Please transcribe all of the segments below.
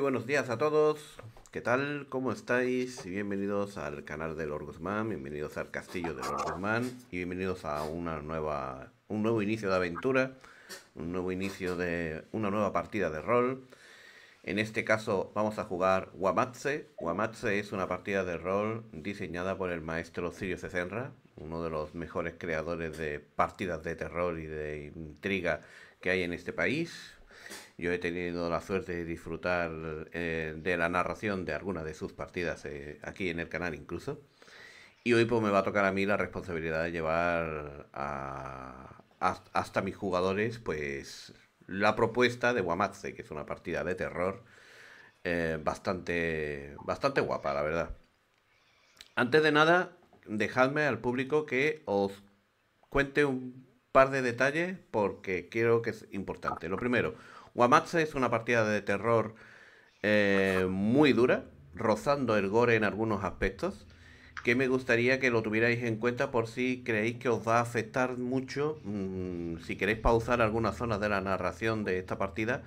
buenos días a todos. ¿Qué tal? ¿Cómo estáis? bienvenidos al canal de Lord Guzmán, bienvenidos al castillo de Lord y bienvenidos a una nueva, un nuevo inicio de aventura, un nuevo inicio de una nueva partida de rol. En este caso vamos a jugar Wamatse. Wamatse es una partida de rol diseñada por el maestro Sirio Cecenra, uno de los mejores creadores de partidas de terror y de intriga que hay en este país yo he tenido la suerte de disfrutar eh, de la narración de algunas de sus partidas eh, aquí en el canal incluso. Y hoy pues me va a tocar a mí la responsabilidad de llevar hasta mis jugadores pues la propuesta de Wamatze, que es una partida de terror eh, bastante, bastante guapa, la verdad. Antes de nada, dejadme al público que os cuente un par de detalles porque creo que es importante. Lo primero, Wamatse es una partida de terror eh, muy dura, rozando el gore en algunos aspectos, que me gustaría que lo tuvierais en cuenta por si creéis que os va a afectar mucho, mm, si queréis pausar algunas zonas de la narración de esta partida,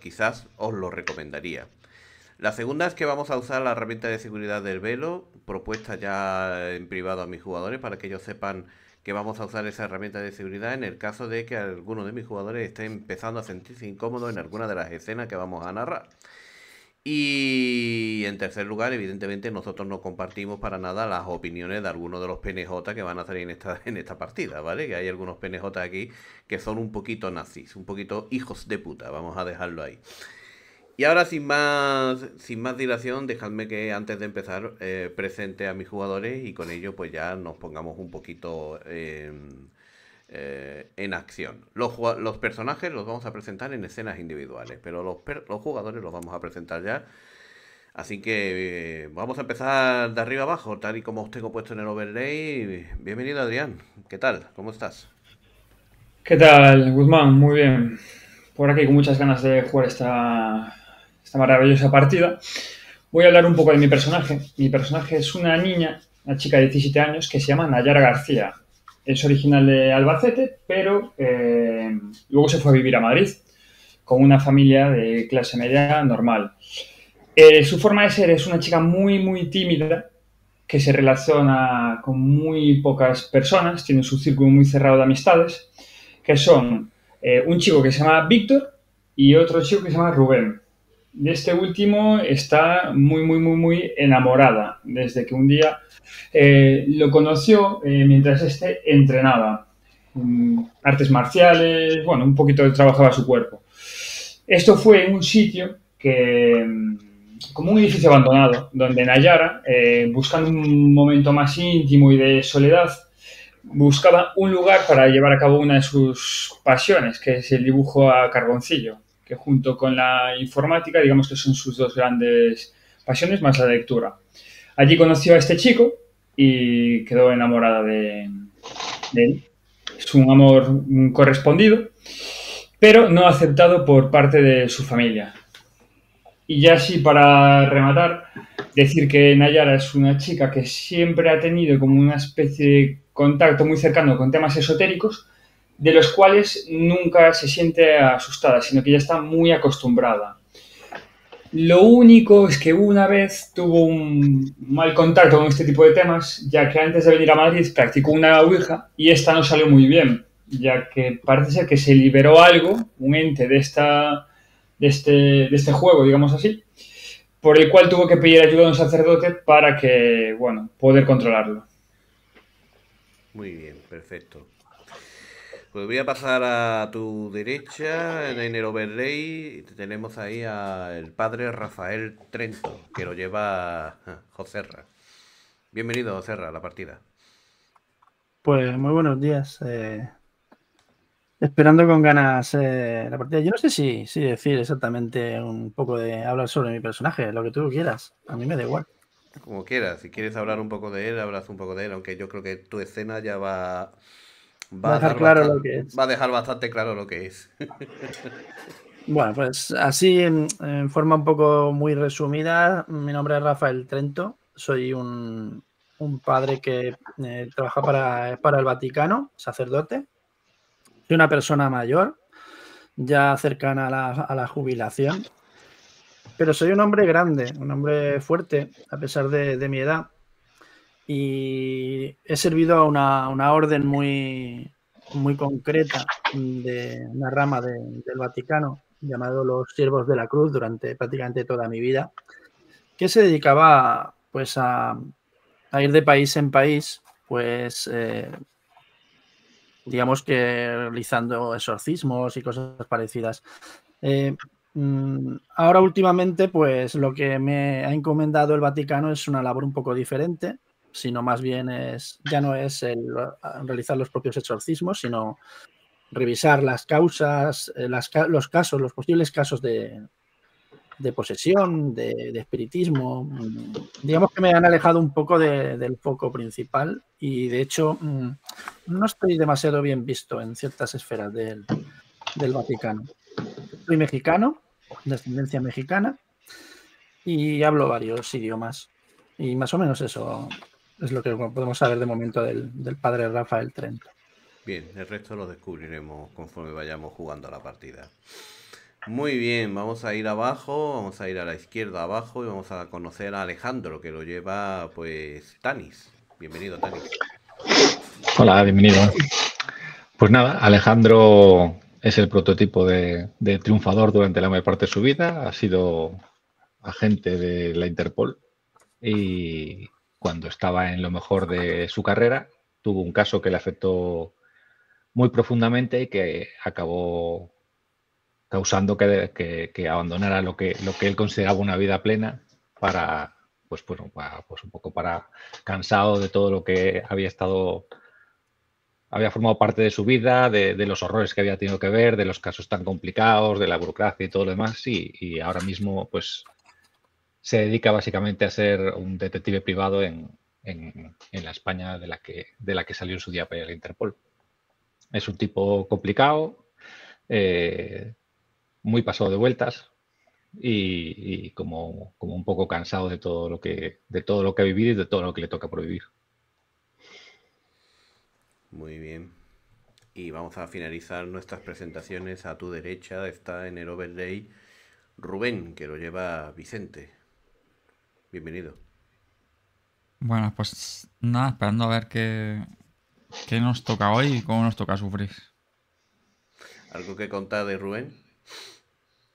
quizás os lo recomendaría. La segunda es que vamos a usar la herramienta de seguridad del velo, propuesta ya en privado a mis jugadores para que ellos sepan que vamos a usar esa herramienta de seguridad en el caso de que alguno de mis jugadores esté empezando a sentirse incómodo en alguna de las escenas que vamos a narrar. Y en tercer lugar, evidentemente, nosotros no compartimos para nada las opiniones de algunos de los PNJ que van a salir en esta, en esta partida, ¿vale? Que hay algunos PNJ aquí que son un poquito nazis, un poquito hijos de puta, vamos a dejarlo ahí. Y ahora sin más, sin más dilación, dejadme que antes de empezar eh, presente a mis jugadores y con ello pues ya nos pongamos un poquito en eh, acción. Los, los, personajes los vamos a presentar en escenas individuales, pero los, los jugadores los vamos a presentar ya. Así que eh, vamos a empezar de arriba abajo, tal y como os tengo puesto en el overlay. Bienvenido Adrián, ¿qué tal? ¿Cómo estás? ¿Qué tal, Guzmán? Muy bien. Por aquí con muchas ganas de jugar esta maravillosa partida, voy a hablar un poco de mi personaje. Mi personaje es una niña, una chica de 17 años, que se llama Nayara García. Es original de Albacete, pero eh, luego se fue a vivir a Madrid con una familia de clase media normal. Eh, su forma de ser es una chica muy, muy tímida, que se relaciona con muy pocas personas, tiene su círculo muy cerrado de amistades, que son eh, un chico que se llama Víctor y otro chico que se llama Rubén de este último está muy, muy, muy, muy enamorada, desde que un día eh, lo conoció eh, mientras este entrenaba mm, artes marciales, bueno, un poquito trabajaba su cuerpo. Esto fue en un sitio que, mm, como un edificio abandonado, donde Nayara, eh, buscando un momento más íntimo y de soledad, buscaba un lugar para llevar a cabo una de sus pasiones, que es el dibujo a carboncillo que junto con la informática, digamos que son sus dos grandes pasiones, más la lectura. Allí conoció a este chico y quedó enamorada de, él. Es un amor mm, correspondido, pero no aceptado por parte de su familia. Y ya así para rematar, decir que Nayara es una chica que siempre ha tenido como una especie de contacto muy cercano con temas esotéricos, de los cuales nunca se siente asustada, sino que ya está muy acostumbrada. Lo único es que una vez tuvo un mal contacto con este tipo de temas, ya que antes de venir a Madrid practicó una Ouija y esta no salió muy bien, ya que parece ser que se liberó algo, un ente de, esta, de, este, de este juego, digamos así, por el cual tuvo que pedir ayuda a un sacerdote para que, bueno, poder controlarlo. Muy bien, perfecto. Pues voy a pasar a tu derecha, en el overlay, tenemos ahí al padre Rafael Trento, que lo lleva Joserra. Bienvenido, Joserra, a la partida. Pues muy buenos días. Eh, esperando con ganas eh, la partida. Yo no sé si, si decir exactamente un poco de hablar sobre mi personaje, lo que tú quieras. A mí me da igual. Como quieras, si quieres hablar un poco de él, hablas un poco de él, aunque yo creo que tu escena ya va Va, a dejar claro bastante, lo que es. Va a dejar bastante claro lo que es. bueno, pues así, en, forma un poco muy resumida, mi nombre es Rafael Trento, soy un, padre que eh, trabaja para, para, el Vaticano, sacerdote. Soy una persona mayor, ya cercana a la, jubilación. Pero soy un hombre grande, un hombre fuerte, a pesar de mi edad y he servido a una, orden muy, muy concreta de una rama del Vaticano llamado los Siervos de la Cruz durante prácticamente toda mi vida, que se dedicaba pues a, ir de país en país, pues eh, digamos que realizando exorcismos y cosas parecidas. Eh, mm, ahora últimamente pues lo que me ha encomendado el Vaticano es una labor un poco diferente, sino más bien es, ya no es el realizar los propios exorcismos, sino revisar las causas, eh, los casos, los posibles casos de, posesión, de, espiritismo. Mm, digamos que me han alejado un poco del foco principal y de hecho mm, no estoy demasiado bien visto en ciertas esferas del, del Vaticano. Soy mexicano, de ascendencia mexicana, y hablo varios idiomas. Y más o menos eso es lo que podemos saber de momento del, padre Rafael Trento. Bien, el resto lo descubriremos conforme vayamos jugando la partida. Muy bien, vamos a ir abajo, vamos a ir a la izquierda abajo y vamos a conocer a Alejandro, que lo lleva pues Tanis. Bienvenido, Tanis. Hola, bienvenido. Pues nada, Alejandro es el prototipo de triunfador durante la mayor parte de su vida. Ha sido agente de la Interpol y, cuando estaba en lo mejor de su carrera, tuvo un caso que le afectó muy profundamente y que acabó causando que, abandonara lo que, él consideraba una vida plena para, pues, bueno, pues, un poco para cansado de todo lo que había estado, había formado parte de su vida, de, los horrores que había tenido que ver, de los casos tan complicados, de la burocracia y todo lo demás, y ahora mismo pues se dedica básicamente a ser un detective privado en, en, la España de la, que, de la que salió en su día para el Interpol. Es un tipo complicado, eh, muy pasado de vueltas y, como, un poco cansado de todo lo que de todo lo que ha vivido y de todo lo que le toca por vivir. Muy bien. Y vamos a finalizar nuestras presentaciones. A tu derecha está en el overlay Rubén, que lo lleva Vicente bienvenido. Bueno, pues nada, esperando a ver qué, nos toca hoy y cómo nos toca sufrir. ¿Algo que contar de Rubén?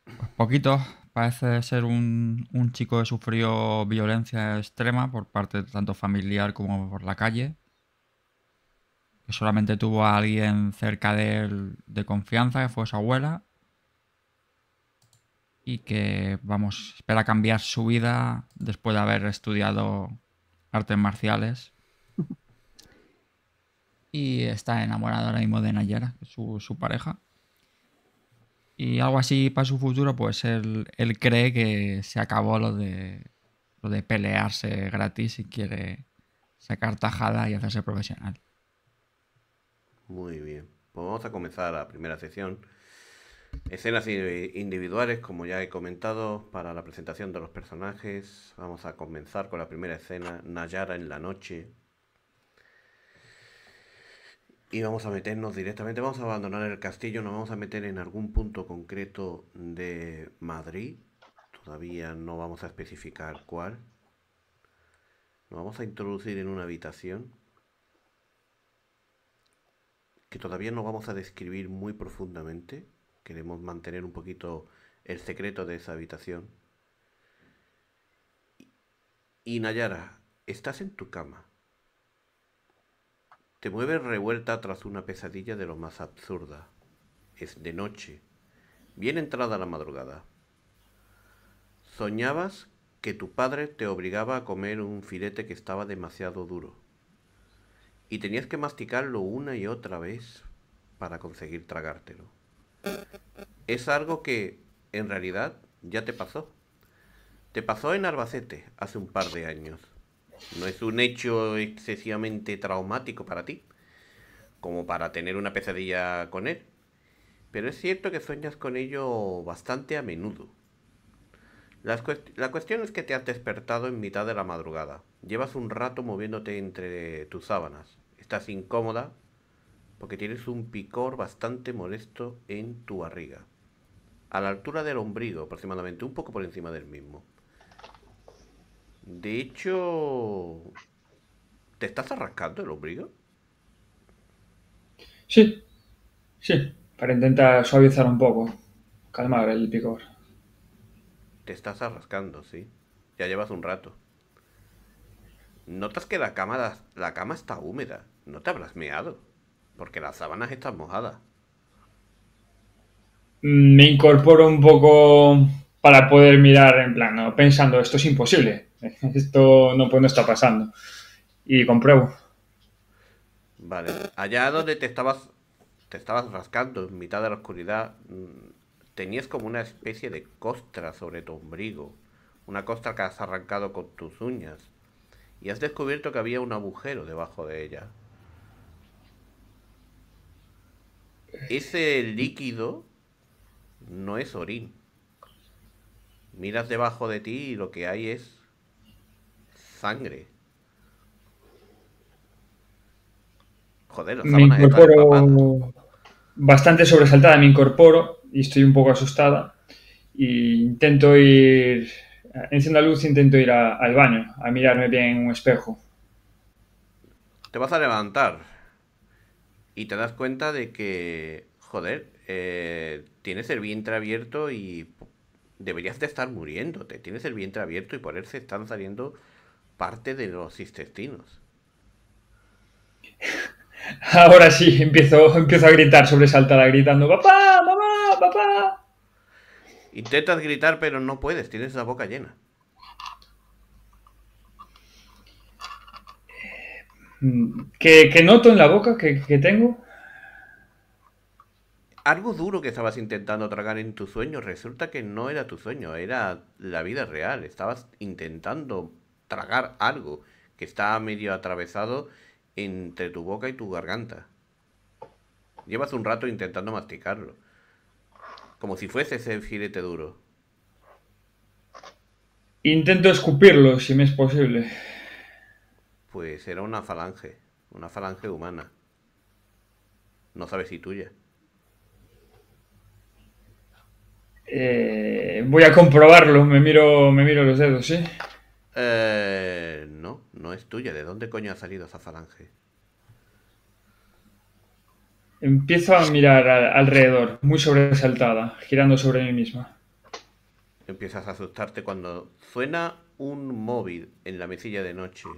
Pues poquito. Parece ser un, un, chico que sufrió violencia extrema por parte tanto familiar como por la calle. Que solamente tuvo a alguien cerca de él de confianza, que fue su abuela y que, vamos, espera cambiar su vida después de haber estudiado artes marciales. Y está enamorado ahora mismo de Nayara, su, pareja. Y algo así para su futuro, pues él, cree que se acabó lo de, lo de pelearse gratis y quiere sacar tajada y hacerse profesional. Muy bien. Pues vamos a comenzar la primera sesión Escenas individuales, como ya he comentado, para la presentación de los personajes. Vamos a comenzar con la primera escena, Nayara en la noche. Y vamos a meternos directamente, vamos a abandonar el castillo, nos vamos a meter en algún punto concreto de Madrid. Todavía no vamos a especificar cuál. Nos vamos a introducir en una habitación que todavía no vamos a describir muy profundamente queremos mantener un poquito el secreto de esa habitación. Y Nayara, estás en tu cama. Te mueves revuelta tras una pesadilla de lo más absurda. Es de noche, bien entrada la madrugada. Soñabas que tu padre te obligaba a comer un filete que estaba demasiado duro. Y tenías que masticarlo una y otra vez para conseguir tragártelo es algo que en realidad ya te pasó. Te pasó en Albacete hace un par de años. No es un hecho excesivamente traumático para ti, como para tener una pesadilla con él. Pero es cierto que sueñas con ello bastante a menudo. la cuestión es que te has despertado en mitad de la madrugada. Llevas un rato moviéndote entre tus sábanas. Estás incómoda, porque tienes un picor bastante molesto en tu barriga, a la altura del ombligo aproximadamente, un poco por encima del mismo. De hecho, ¿te estás arrascando el ombligo? Sí, sí, para intentar suavizar un poco, calmar el picor. Te estás arrascando, sí. Ya llevas un rato. Notas que la cama, la, cama está húmeda. No te habrás meado. Porque las sábanas están mojadas. Me incorporo un poco para poder mirar en plano, pensando, esto es imposible, esto no, puede no está pasando. Y compruebo. Vale, allá donde te estabas, te estabas rascando en mitad de la oscuridad, mm, tenías como una especie de costra sobre tu ombligo, una costra que has arrancado con tus uñas, y has descubierto que había un agujero debajo de ella. ese líquido no es orín. Miras debajo de ti y lo que hay es sangre. Joder, la me incorporo bastante sobresaltada, me incorporo y estoy un poco asustada. Y intento ir, enciendo la luz, intento ir al baño, a mirarme bien en un espejo. Te vas a levantar y te das cuenta de que, joder, eh, tienes el vientre abierto y deberías de estar muriéndote. Tienes el vientre abierto y por él se están saliendo parte de los intestinos. Ahora sí, empiezo, a gritar sobresaltada, gritando, papá, mamá, papá. Intentas gritar, pero no puedes, tienes la boca llena. que, noto en la boca que, tengo. Algo duro que estabas intentando tragar en tu sueño, resulta que no era tu sueño, era la vida real. Estabas intentando tragar algo que está medio atravesado entre tu boca y tu garganta. Llevas un rato intentando masticarlo. Como si fuese ese girete duro. Intento escupirlo si me es posible pues era una falange, una falange humana. No sabes si tuya. Eh, voy a comprobarlo, me miro, me miro los dedos, ¿sí? Eh, no, no es tuya. ¿De dónde coño ha salido esa falange? Empiezo a mirar alrededor, muy sobresaltada, girando sobre mí misma. Empiezas a asustarte cuando suena un móvil en la mesilla de noche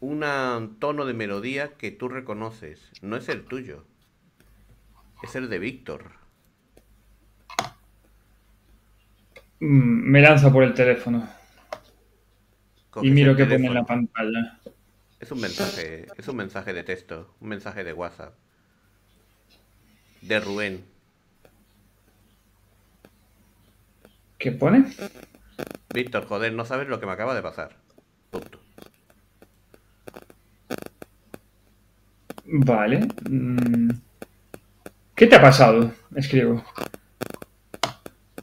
un tono de melodía que tú reconoces. No es el tuyo. Es el de Víctor. Mm, me lanza por el teléfono. y miro que pone en la pantalla. Es un mensaje, es un mensaje de texto, un mensaje de WhatsApp. De Rubén. ¿Qué pone? Víctor, joder, no sabes lo que me acaba de pasar. Punto. Vale. Mm. ¿Qué te ha pasado? Escribo.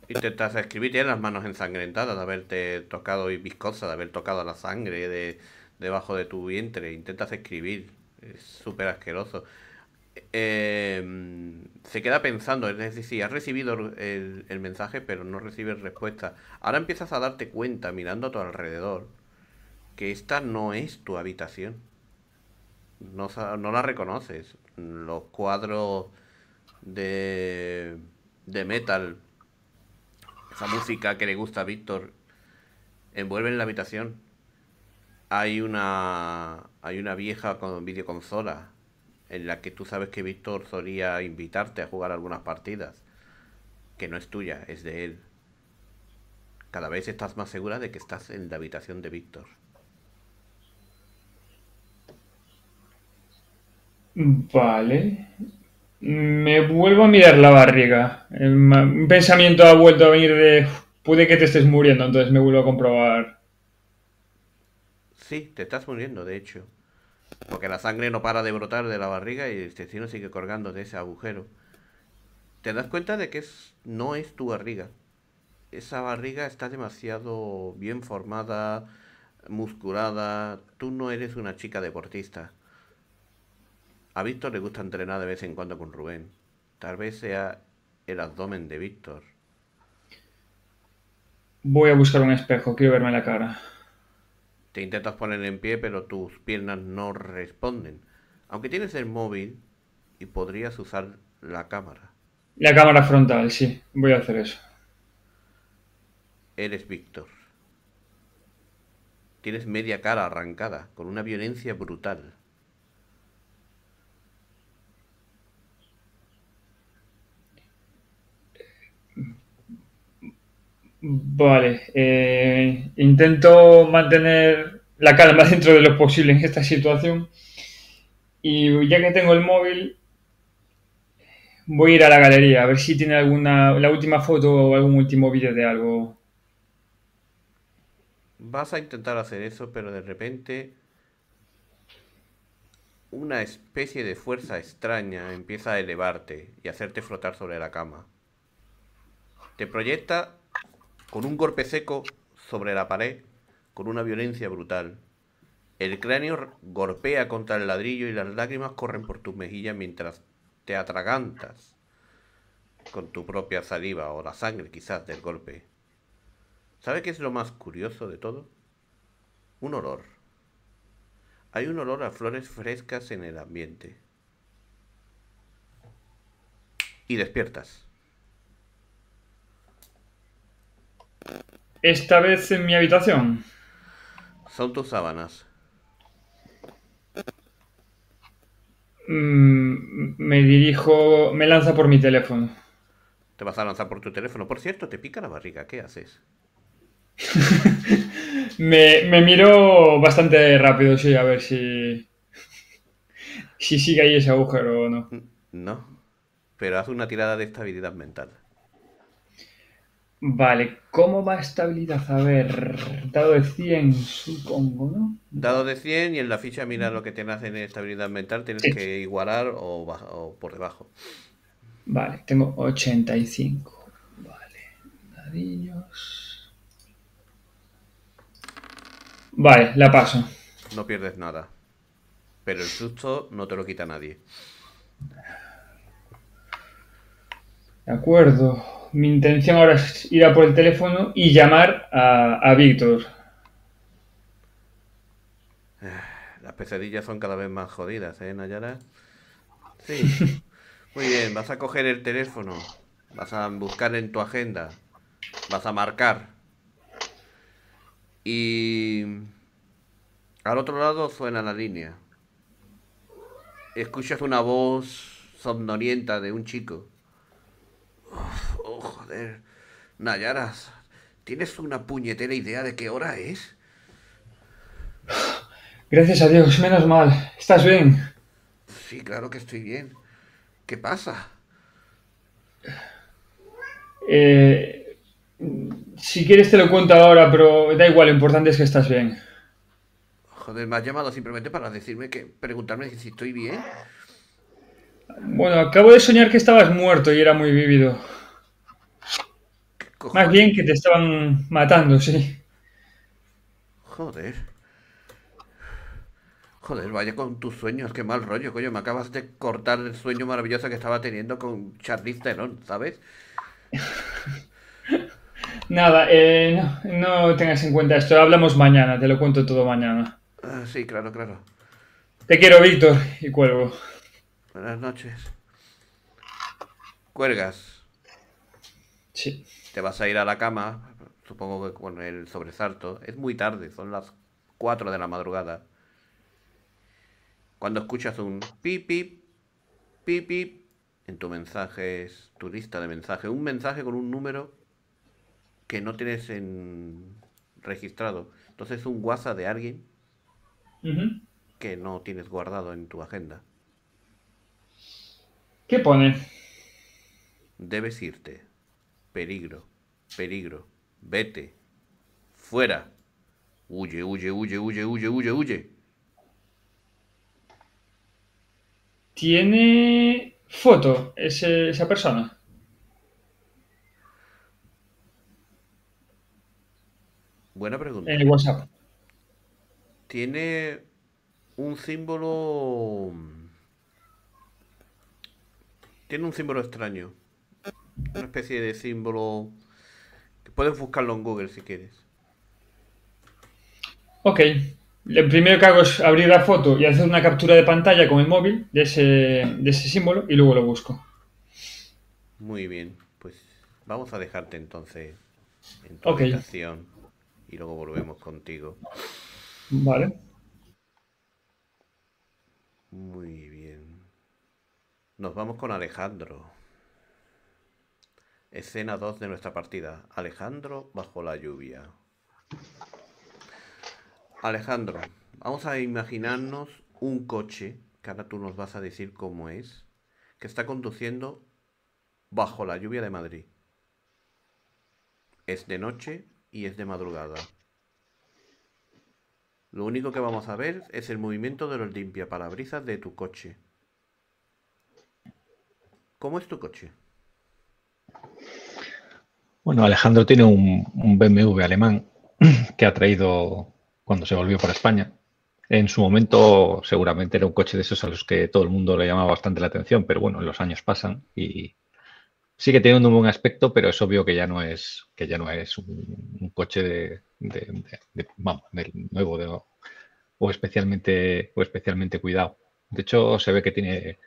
Intentas escribir, tienes las manos ensangrentadas de haberte tocado y viscosa, de haber tocado la sangre debajo de tu vientre. Intentas escribir, es súper asqueroso. Em, se queda pensando, es decir, has recibido el, mensaje pero no recibes respuesta. Ahora empiezas a darte cuenta mirando a tu alrededor que esta no es tu habitación no, no la reconoces. Los cuadros de, de metal, esa música que le gusta a Víctor, envuelven la habitación. Hay una, hay una vieja con videoconsola en la que tú sabes que Víctor solía invitarte a jugar algunas partidas, que no es tuya, es de él. Cada vez estás más segura de que estás en la habitación de Víctor. Vale. Me vuelvo a mirar la barriga. Un pensamiento ha vuelto a venir de... Puede que te estés muriendo, entonces me vuelvo a comprobar. Sí, te estás muriendo, de hecho. Porque la sangre no para de brotar de la barriga y el intestino sigue colgando de ese agujero. Te das cuenta de que no es tu barriga. Esa barriga está demasiado bien formada, musculada. Tú no eres una chica deportista. A Víctor le gusta entrenar de vez en cuando con Rubén. Tal vez sea el abdomen de Víctor. Voy a buscar un espejo, quiero verme la cara. Te intentas poner en pie, pero tus piernas no responden. Aunque tienes el móvil y podrías usar la cámara. La cámara frontal, sí, voy a hacer eso. Eres Víctor. Tienes media cara arrancada, con una violencia brutal. Vale, eh, intento mantener la calma dentro de lo posible en esta situación. Y ya que tengo el móvil, voy a ir a la galería a ver si tiene alguna la última foto o algún último vídeo de algo. Vas a intentar hacer eso, pero de repente una especie de fuerza extraña empieza a elevarte y hacerte flotar sobre la cama. Te proyecta con un golpe seco sobre la pared, con una violencia brutal, el cráneo golpea contra el ladrillo y las lágrimas corren por tus mejillas mientras te atragantas con tu propia saliva o la sangre quizás del golpe. ¿Sabe qué es lo más curioso de todo? Un olor. Hay un olor a flores frescas en el ambiente. Y despiertas. Esta vez en mi habitación. Son tus sábanas. Mm, me dirijo, me lanza por mi teléfono. Te vas a lanzar por tu teléfono. Por cierto, te pica la barriga. ¿Qué haces? me, me, miro bastante rápido, sí, a ver si. si sigue ahí ese agujero o no. No. Pero haz una tirada de estabilidad mental. Vale, ¿cómo va estabilidad? A ver, dado de 100, supongo, ¿no? Dado de 100 y en la ficha mira lo que te en estabilidad mental, tienes que igualar o, por debajo. Vale, tengo 85. Vale, dadillos. Vale, la paso. No pierdes nada. Pero el susto no te lo quita nadie. De acuerdo mi intención ahora es ir a por el teléfono y llamar a, Víctor. Ah, las pesadillas son cada vez más jodidas, ¿eh, Nayara? Sí. Muy bien, vas a coger el teléfono, vas a buscar en tu agenda, vas a marcar. Y al otro lado suena la línea. Escuchas una voz somnolienta de un chico. Uf. Joder, Nayaras, ¿tienes una puñetera idea de qué hora es? Gracias a Dios, menos mal. ¿Estás bien? Sí, claro que estoy bien. ¿Qué pasa? Eh, si quieres te lo cuento ahora, pero da igual, lo importante es que estás bien. Joder, me has llamado simplemente para decirme que preguntarme si estoy bien. Bueno, acabo de soñar que estabas muerto y era muy vívido. Más bien que te estaban matando, sí. Joder. Joder, vaya con tus sueños, qué mal rollo, coño. Me acabas de cortar el sueño maravilloso que estaba teniendo con Charlize Theron, ¿sabes? Nada, eh, no, tengas en cuenta esto. Hablamos mañana, te lo cuento todo mañana. Ah, sí, claro, claro. Te quiero, Víctor, y cuelgo. Buenas noches. Cuelgas. Sí te vas a ir a la cama, supongo que con el sobresalto, es muy tarde, son las 4 de la madrugada. Cuando escuchas un pip, pip, pip, en tu mensaje, es tu lista de mensaje, un mensaje con un número que no tienes en registrado. Entonces un WhatsApp de alguien que no tienes guardado en tu agenda. ¿Qué pone? Debes irte peligro, peligro, vete, fuera, huye, huye, huye, huye, huye, huye, huye. ¿Tiene foto ese, esa persona? Buena pregunta. En el WhatsApp. Tiene un símbolo. Mm, tiene un símbolo extraño. Una especie de símbolo. que Puedes buscarlo en Google si quieres. Ok. Lo primero que hago es abrir la foto y hacer una captura de pantalla con el móvil de ese, de ese símbolo y luego lo busco. Muy bien. Pues vamos a dejarte entonces en tu habitación y luego volvemos contigo. Vale. Muy bien. Nos vamos con Alejandro. Escena 2 de nuestra partida. Alejandro bajo la lluvia. Alejandro, vamos a imaginarnos un coche, que ahora tú nos vas a decir cómo es, que está conduciendo bajo la lluvia de Madrid. Es de noche y es de madrugada. Lo único que vamos a ver es el movimiento de los limpiaparabrisas de tu coche. ¿Cómo es tu coche? Bueno, Alejandro tiene un, BMW alemán que ha traído cuando se volvió para España. En su momento seguramente era un coche de esos a los que todo el mundo le llamaba bastante la atención, pero bueno, los años pasan y sigue teniendo un buen aspecto, pero es obvio que ya no es, que ya no es un, coche de, nuevo o, especialmente, o especialmente cuidado. De hecho, se ve que tiene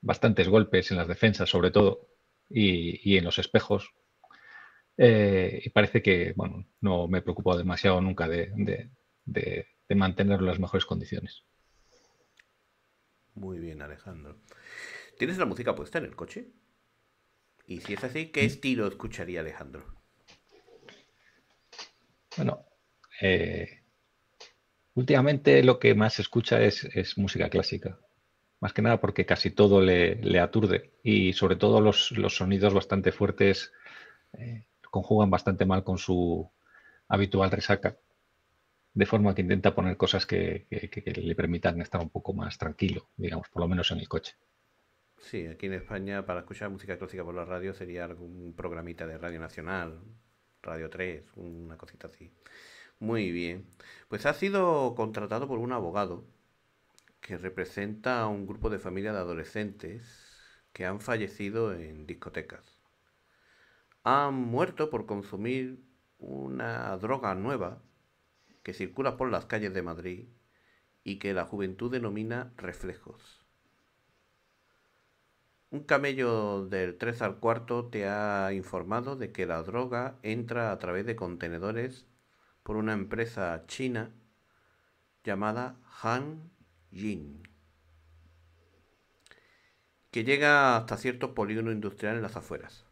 bastantes golpes en las defensas, sobre todo, y, en los espejos. Eh, y parece que, bueno, no me he preocupado demasiado nunca de, de, mantenerlo en las mejores condiciones. Muy bien, Alejandro. ¿Tienes la música puesta en el coche? Y si es así, ¿qué mm. estilo escucharía Alejandro? Bueno, eh, últimamente lo que más escucha es música clásica más que nada porque casi todo le, aturde y sobre todo los, sonidos bastante fuertes eh, conjugan bastante mal con su habitual resaca, de forma que intenta poner cosas que, le permitan estar un poco más tranquilo, digamos, por lo menos en el coche. Sí, aquí en España para escuchar música clásica por la radio sería algún programita de Radio Nacional, Radio 3, una cosita así. Muy bien. Pues ha sido contratado por un abogado que representa a un grupo de familias de adolescentes que han fallecido en discotecas. Han muerto por consumir una droga nueva que circula por las calles de Madrid y que la juventud denomina reflejos. Un camello del 3 al cuarto te ha informado de que la droga entra a través de contenedores por una empresa china llamada Han que llega hasta cierto polígono industrial en las afueras.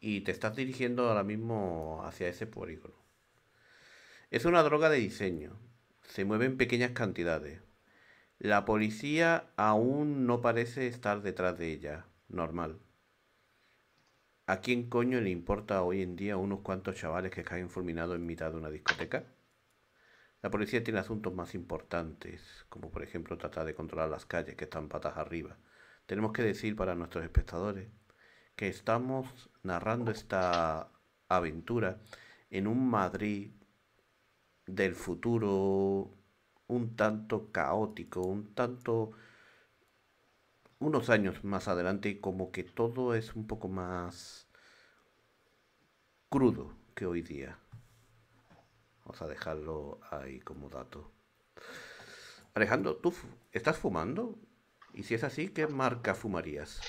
Y te estás dirigiendo ahora mismo hacia ese polígono. Es una droga de diseño. Se mueve en pequeñas cantidades. La policía aún no parece estar detrás de ella. Normal. ¿A quién coño le importa hoy en día unos cuantos chavales que caen fulminados en mitad de una discoteca? La policía tiene asuntos más importantes, como por ejemplo tratar de controlar las calles que están patas arriba. Tenemos que decir para nuestros espectadores que estamos narrando esta aventura en un Madrid del futuro un tanto caótico, un tanto unos años más adelante como que todo es un poco más crudo que hoy día. Vamos a dejarlo ahí como dato. Alejandro, ¿tú estás fumando? Y si es así, ¿qué marca fumarías?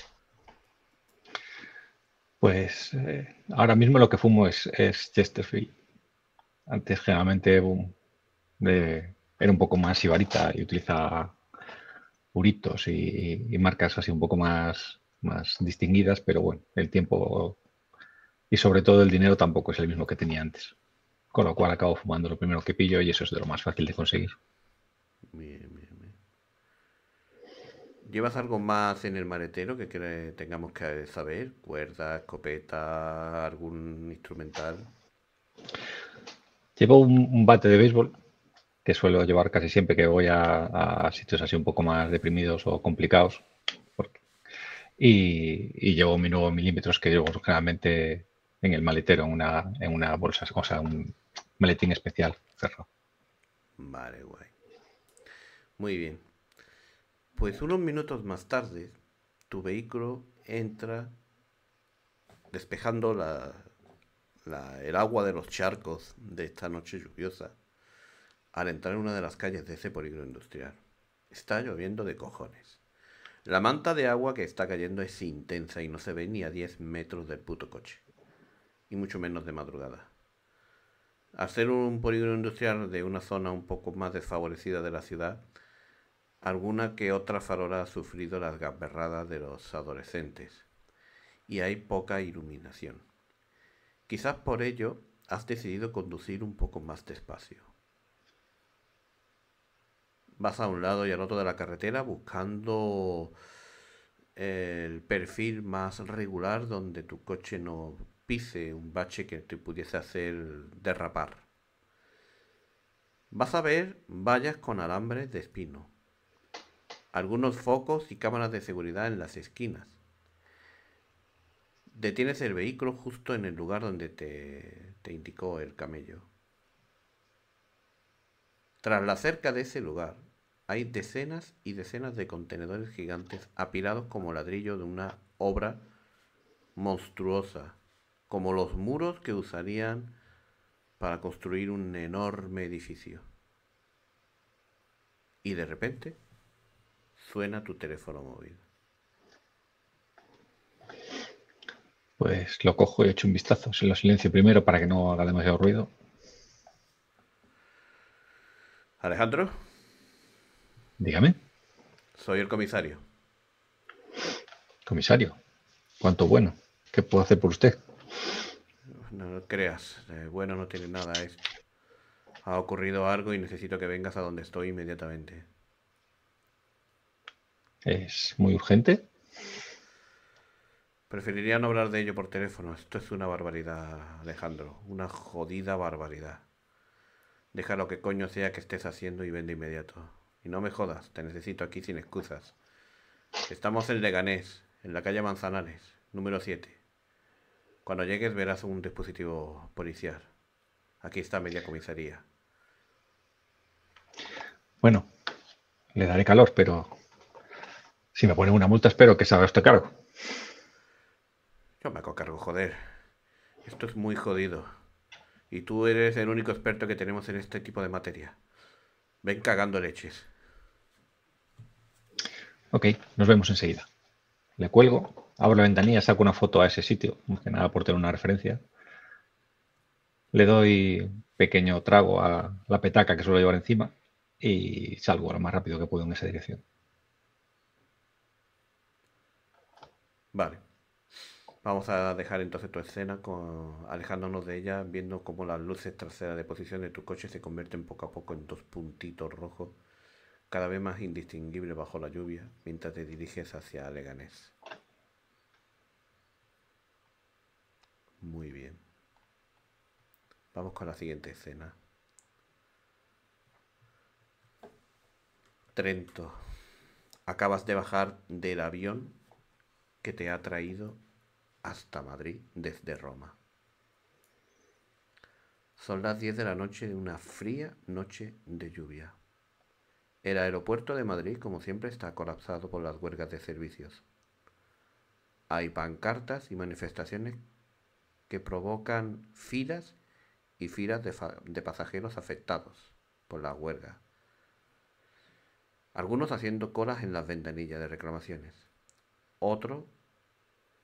Pues eh, ahora mismo lo que fumo es, Chesterfield. Antes generalmente era un poco más Ibarita y utilizaba puritos y, y, marcas así un poco más, más distinguidas, pero bueno, el tiempo y sobre todo el dinero tampoco es el mismo que tenía antes. Con lo cual acabo fumando lo primero que pillo y eso es de lo más fácil de conseguir. ¿Llevas algo más en el maletero que, tengamos que saber? ¿Cuerda, escopeta, algún instrumental? Llevo un, bate de béisbol que suelo llevar casi siempre que voy a, sitios así un poco más deprimidos o complicados. Y, llevo mi nuevo milímetros que llevo generalmente en el maletero, en una, en una bolsa, o sea, un maletín especial cerrado. Vale, guay. Muy bien. Pues unos minutos más tarde, tu vehículo entra despejando la, el agua de los charcos de esta noche lluviosa al entrar en una de las calles de ese polígono industrial. Está lloviendo de cojones. La manta de agua que está cayendo es intensa y no se ve ni a 10 metros del puto coche y mucho menos de madrugada. Al ser un polígono industrial de una zona un poco más desfavorecida de la ciudad, alguna que otra farola ha sufrido las gamberradas de los adolescentes y hay poca iluminación. Quizás por ello has decidido conducir un poco más despacio. Vas a un lado y al otro de la carretera buscando eh, el perfil más regular donde tu coche no un bache que te pudiese hacer derrapar. Vas a ver vallas con alambres de espino, algunos focos y cámaras de seguridad en las esquinas. Detienes el vehículo justo en el lugar donde te, te indicó el camello. Tras la cerca de ese lugar, hay decenas y decenas de contenedores gigantes apilados como ladrillo de una obra monstruosa como los muros que usarían para construir un enorme edificio. Y de repente suena tu teléfono móvil. Pues lo cojo y echo un vistazo. Se lo silencio primero para que no haga demasiado ruido. Alejandro. Dígame. Soy el comisario. Comisario. Cuánto bueno. ¿Qué puedo hacer por usted? No, lo creas, eh, bueno no tiene nada Ha ocurrido algo y necesito que vengas a donde estoy inmediatamente. ¿Es muy urgente? Preferiría no hablar de ello por teléfono. Esto es una barbaridad, Alejandro. Una jodida barbaridad. Deja lo que coño sea que estés haciendo y ven inmediato. Y no me jodas, te necesito aquí sin excusas. Estamos en Leganés, en la calle Manzanares, número 7. Cuando llegues verás un dispositivo policial. Aquí está media comisaría. Bueno, le daré calor, pero si me ponen una multa espero que se haga este cargo. Yo me hago cargo, joder. Esto es muy jodido. Y tú eres el único experto que tenemos en este tipo de materia. Ven cagando leches. Ok, nos vemos enseguida. Le cuelgo abro la ventanilla, saco una foto a ese sitio, más que nada por tener una referencia. Le doy pequeño trago a la petaca que suelo llevar encima y salgo lo más rápido que puedo en esa dirección. Vale. Vamos a dejar entonces tu escena alejándonos de ella, viendo cómo las luces traseras de posición de tu coche se convierten poco a poco en dos puntitos rojos, cada vez más indistinguibles bajo la lluvia, mientras te diriges hacia Leganés. Muy bien. Vamos con la siguiente escena. Trento, acabas de bajar del avión que te ha traído hasta Madrid desde Roma. Son las 10 de la noche de una fría noche de lluvia. El aeropuerto de Madrid, como siempre, está colapsado por las huelgas de servicios. Hay pancartas y manifestaciones que provocan filas y filas de, pasajeros afectados por la huelga. Algunos haciendo colas en las ventanillas de reclamaciones. Otros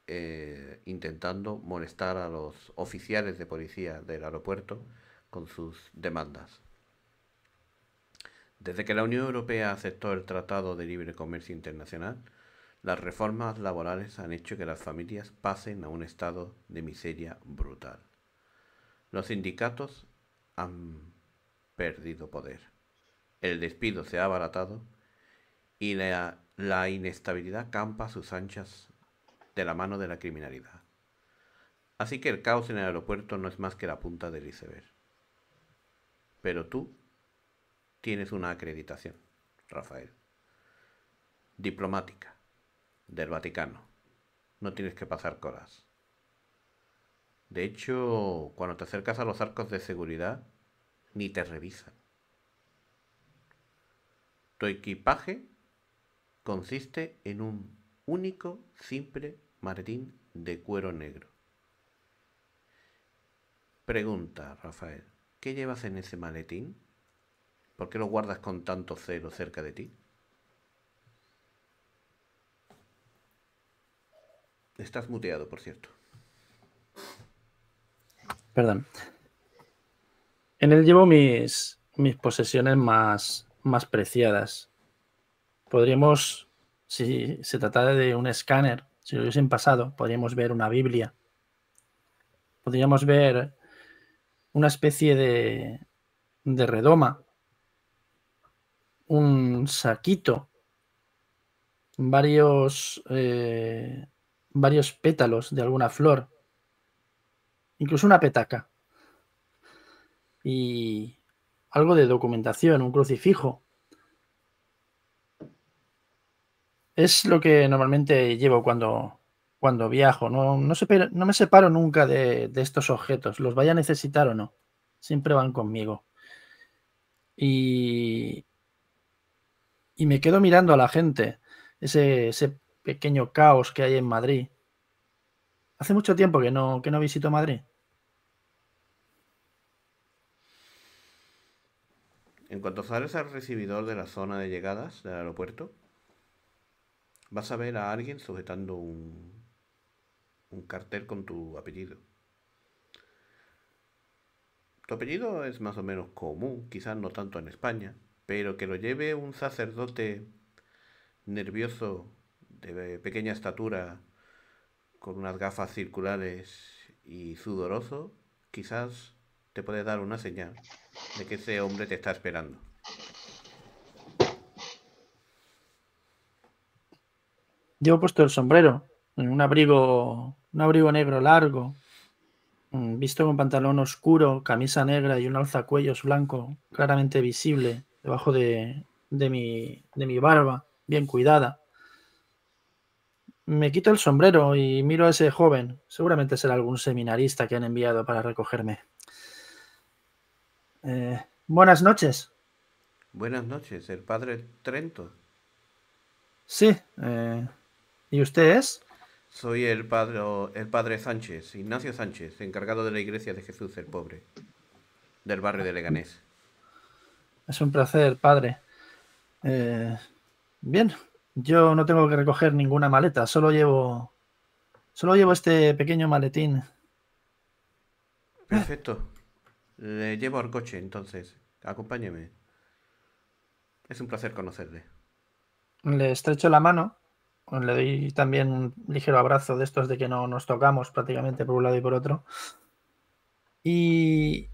eh, intentando molestar a los oficiales de policía del aeropuerto con sus demandas. Desde que la Unión Europea aceptó el Tratado de Libre Comercio Internacional, las reformas laborales han hecho que las familias pasen a un estado de miseria brutal. Los sindicatos han perdido poder. El despido se ha abaratado y la, inestabilidad campa a sus anchas de la mano de la criminalidad. Así que el caos en el aeropuerto no es más que la punta del iceberg. Pero tú tienes una acreditación, Rafael. Diplomática del Vaticano. No tienes que pasar colas. De hecho, cuando te acercas a los arcos de seguridad, ni te revisan. Tu equipaje consiste en un único, simple maletín de cuero negro. Pregunta, Rafael, ¿qué llevas en ese maletín? ¿Por qué lo guardas con tanto celo cerca de ti? Estás muteado, por cierto. Perdón. En él llevo mis, mis posesiones más, más preciadas. Podríamos, si se tratara de un escáner, si lo hubiesen pasado, podríamos ver una Biblia. Podríamos ver una especie de, redoma, un saquito, varios eh, varios pétalos de alguna flor, incluso una petaca y algo de documentación, un crucifijo. Es lo que normalmente llevo cuando, cuando viajo. No, me separo nunca de, estos objetos, los vaya a necesitar o no. Siempre van conmigo. Y, y me quedo mirando a la gente. Ese, ese, pequeño caos que hay en Madrid. Hace mucho tiempo que no, que no visito Madrid. En cuanto sales al recibidor de la zona de llegadas del aeropuerto, vas a ver a alguien sujetando un, un cartel con tu apellido. Tu apellido es más o menos común, quizás no tanto en España, pero que lo lleve un sacerdote nervioso de pequeña estatura, con unas gafas circulares y sudoroso, quizás te puede dar una señal de que ese hombre te está esperando. Llevo puesto el sombrero, un abrigo, un abrigo negro largo, mm, visto con pantalón oscuro, camisa negra y un alzacuellos blanco claramente visible debajo de, de mi barba, bien cuidada. Me quito el sombrero y miro a ese joven. Seguramente será algún seminarista que han enviado para recogerme. Eh, buenas noches. Buenas noches, el padre Trento. Sí. Eh, ¿Y usted es? Soy el padre, el padre Sánchez, Ignacio Sánchez, encargado de la iglesia de Jesús el Pobre, del barrio de Leganés. Es un placer, padre. Eh, bien, yo no tengo que recoger ninguna maleta, solo llevo. Solo llevo este pequeño maletín. Perfecto. Le llevo al coche entonces. Acompáñeme. Es un placer conocerle. Le estrecho la mano, le doy también un ligero abrazo de estos de que no nos tocamos prácticamente por un lado y por otro. Y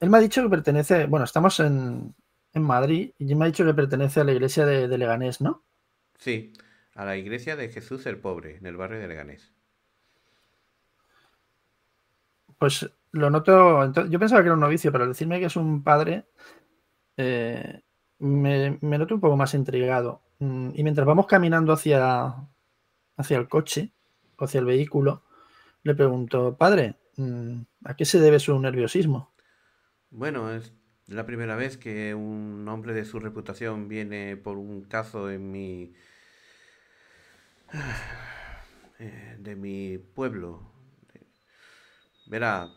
él me ha dicho que pertenece, bueno, estamos en, en Madrid y me ha dicho que pertenece a la iglesia de, Leganés, ¿no? Sí, a la iglesia de Jesús el Pobre, en el barrio de Leganés. Pues lo noto, yo pensaba que era un novicio, pero al decirme que es un padre, eh, me, noto un poco más intrigado. Mm, y mientras vamos caminando hacia, hacia el coche, o hacia el vehículo, le pregunto, padre, mm, ¿a qué se debe su nerviosismo? Bueno, es es la primera vez que un hombre de su reputación viene por un caso en mi... Eh, de mi pueblo. Verá,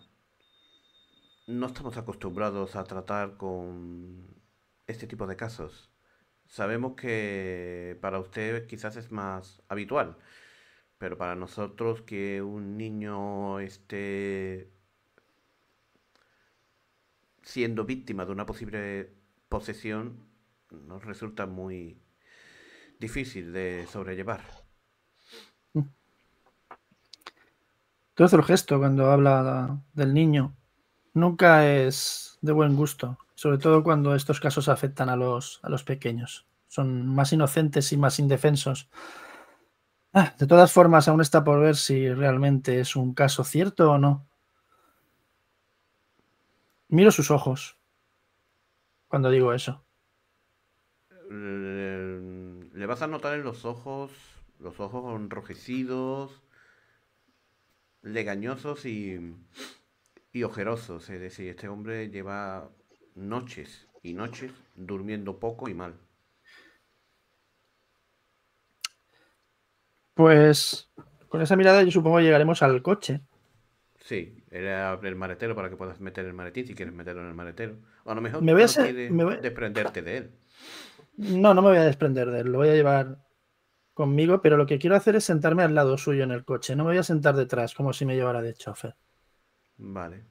no estamos acostumbrados a tratar con este tipo de casos. Sabemos que para usted quizás es más habitual, pero para nosotros que un niño esté siendo víctima de una posible posesión nos resulta muy difícil de sobrellevar. Todo el gesto cuando habla del niño. Nunca es de buen gusto, sobre todo cuando estos casos afectan a los, a los pequeños. Son más inocentes y más indefensos. Ah, de todas formas, aún está por ver si realmente es un caso cierto o no. Miro sus ojos cuando digo eso. Le, vas a notar en los ojos, los ojos enrojecidos, legañosos y, y ojerosos. Es decir, este hombre lleva noches y noches durmiendo poco y mal. Pues con esa mirada yo supongo que llegaremos al coche. Sí, era el maletero para que puedas meter el maletín si quieres meterlo en el maletero. O a lo mejor me voy a desprenderte de él. No, no me voy a desprender de él, lo voy a llevar conmigo, pero lo que quiero hacer es sentarme al lado suyo en el coche. No me voy a sentar detrás, como si me llevara de chofer. Vale.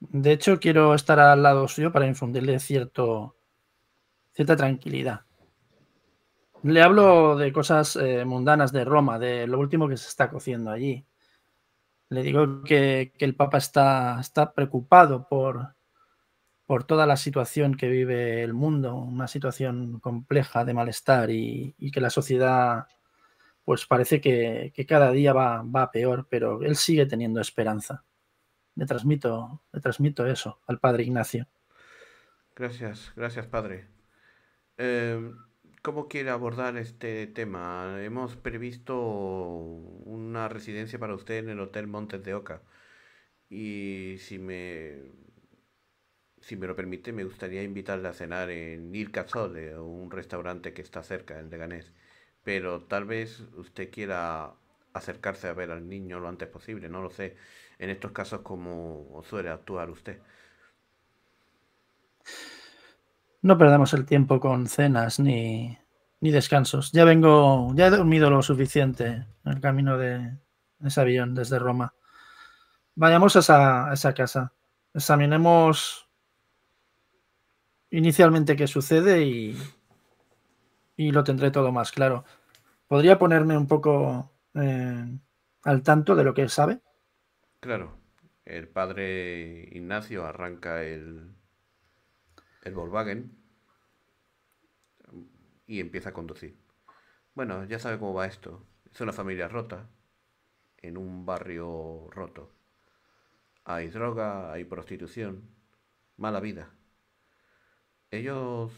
De hecho, quiero estar al lado suyo para infundirle cierto, cierta tranquilidad. Le hablo de cosas eh, mundanas de Roma, de lo último que se está cociendo allí. Le digo que, el Papa está, preocupado por, por toda la situación que vive el mundo, una situación compleja de malestar y, que la sociedad, pues parece que, cada día va, peor, pero él sigue teniendo esperanza. Le transmito, le transmito eso al padre Ignacio. Gracias, gracias padre. Eh, ¿Cómo quiere abordar este tema? Hemos previsto una residencia para usted en el Hotel Montes de Oca. Y si me, si me lo permite, me gustaría invitarle a cenar en Il Cazole, un restaurante que está cerca, en Leganés. Pero tal vez usted quiera acercarse a ver al niño lo antes posible, no lo sé. En estos casos, cómo suele actuar usted? no perdamos el tiempo con cenas ni, descansos. Ya vengo, ya he dormido lo suficiente en el camino de ese avión desde Roma. Vayamos a esa, casa. Examinemos inicialmente qué sucede y, y, lo tendré todo más claro. ¿Podría ponerme un poco eh, al tanto de lo que sabe? Claro. El padre Ignacio arranca el, el Volkswagen y empieza a conducir. Bueno, ya sabe cómo va esto. Es una familia rota, en un barrio roto. Hay droga, hay prostitución, mala vida. Ellos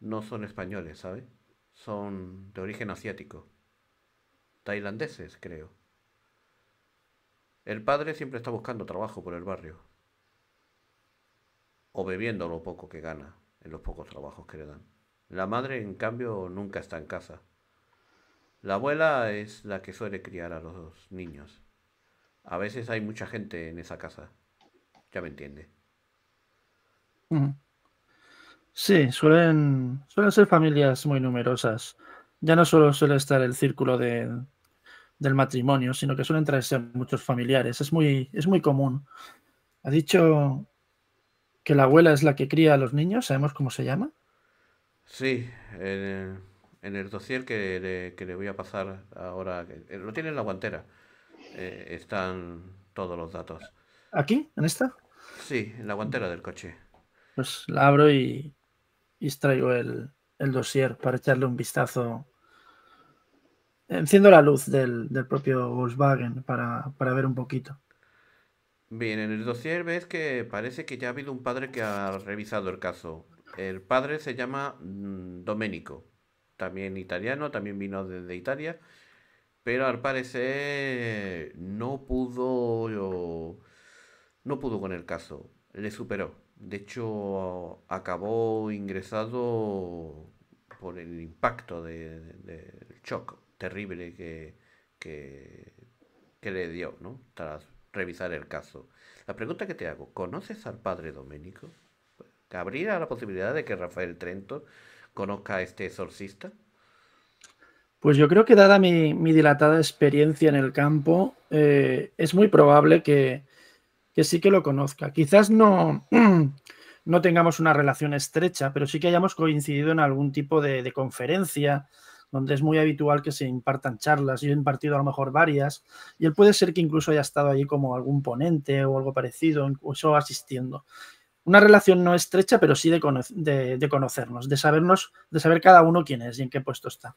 no son españoles, ¿sabe? Son de origen asiático. Tailandeses, creo. El padre siempre está buscando trabajo por el barrio o bebiendo lo poco que gana en los pocos trabajos que le dan. La madre, en cambio, nunca está en casa. La abuela es la que suele criar a los niños. A veces hay mucha gente en esa casa. Ya me entiende. Sí, suelen, suelen ser familias muy numerosas. Ya no solo suele estar el círculo del matrimonio, sino que suelen traerse muchos familiares. Es muy, es muy común. Ha dicho que la abuela es la que cría a los niños, ¿sabemos cómo se llama? Sí, en, eh, el dossier que le, voy a pasar ahora, eh, lo tiene en la guantera, eh, están todos los datos. ¿Aquí? ¿En esta? Sí, en la guantera del coche. Pues la abro y, extraigo el, el dossier para echarle un vistazo. Enciendo la luz del, propio Volkswagen para ver un poquito. Bien, en el dossier ves que parece que ya ha habido un padre que ha revisado el caso. El padre se llama mm, Domenico, también italiano, también vino desde Italia, pero al parecer no pudo no pudo con el caso, le superó. De hecho, acabó ingresado por el impacto de, del shock terrible que, que, que le dio, ¿no? Tras revisar el caso. La pregunta que te hago, ¿conoces al padre Doménico? ¿Cabría la posibilidad de que Rafael Trento conozca a este exorcista? Pues yo creo que dada mi, dilatada experiencia en el campo, eh, es muy probable que, sí que lo conozca. Quizás no, no tengamos una relación estrecha, pero sí que hayamos coincidido en algún tipo de conferencia, donde es muy habitual que se impartan charlas. Yo he impartido a lo mejor varias y él puede ser que incluso haya estado allí como algún ponente o algo parecido, incluso asistiendo. Una relación no estrecha, pero sí de, conocernos, de sabernos, de saber cada uno quién es y en qué puesto está.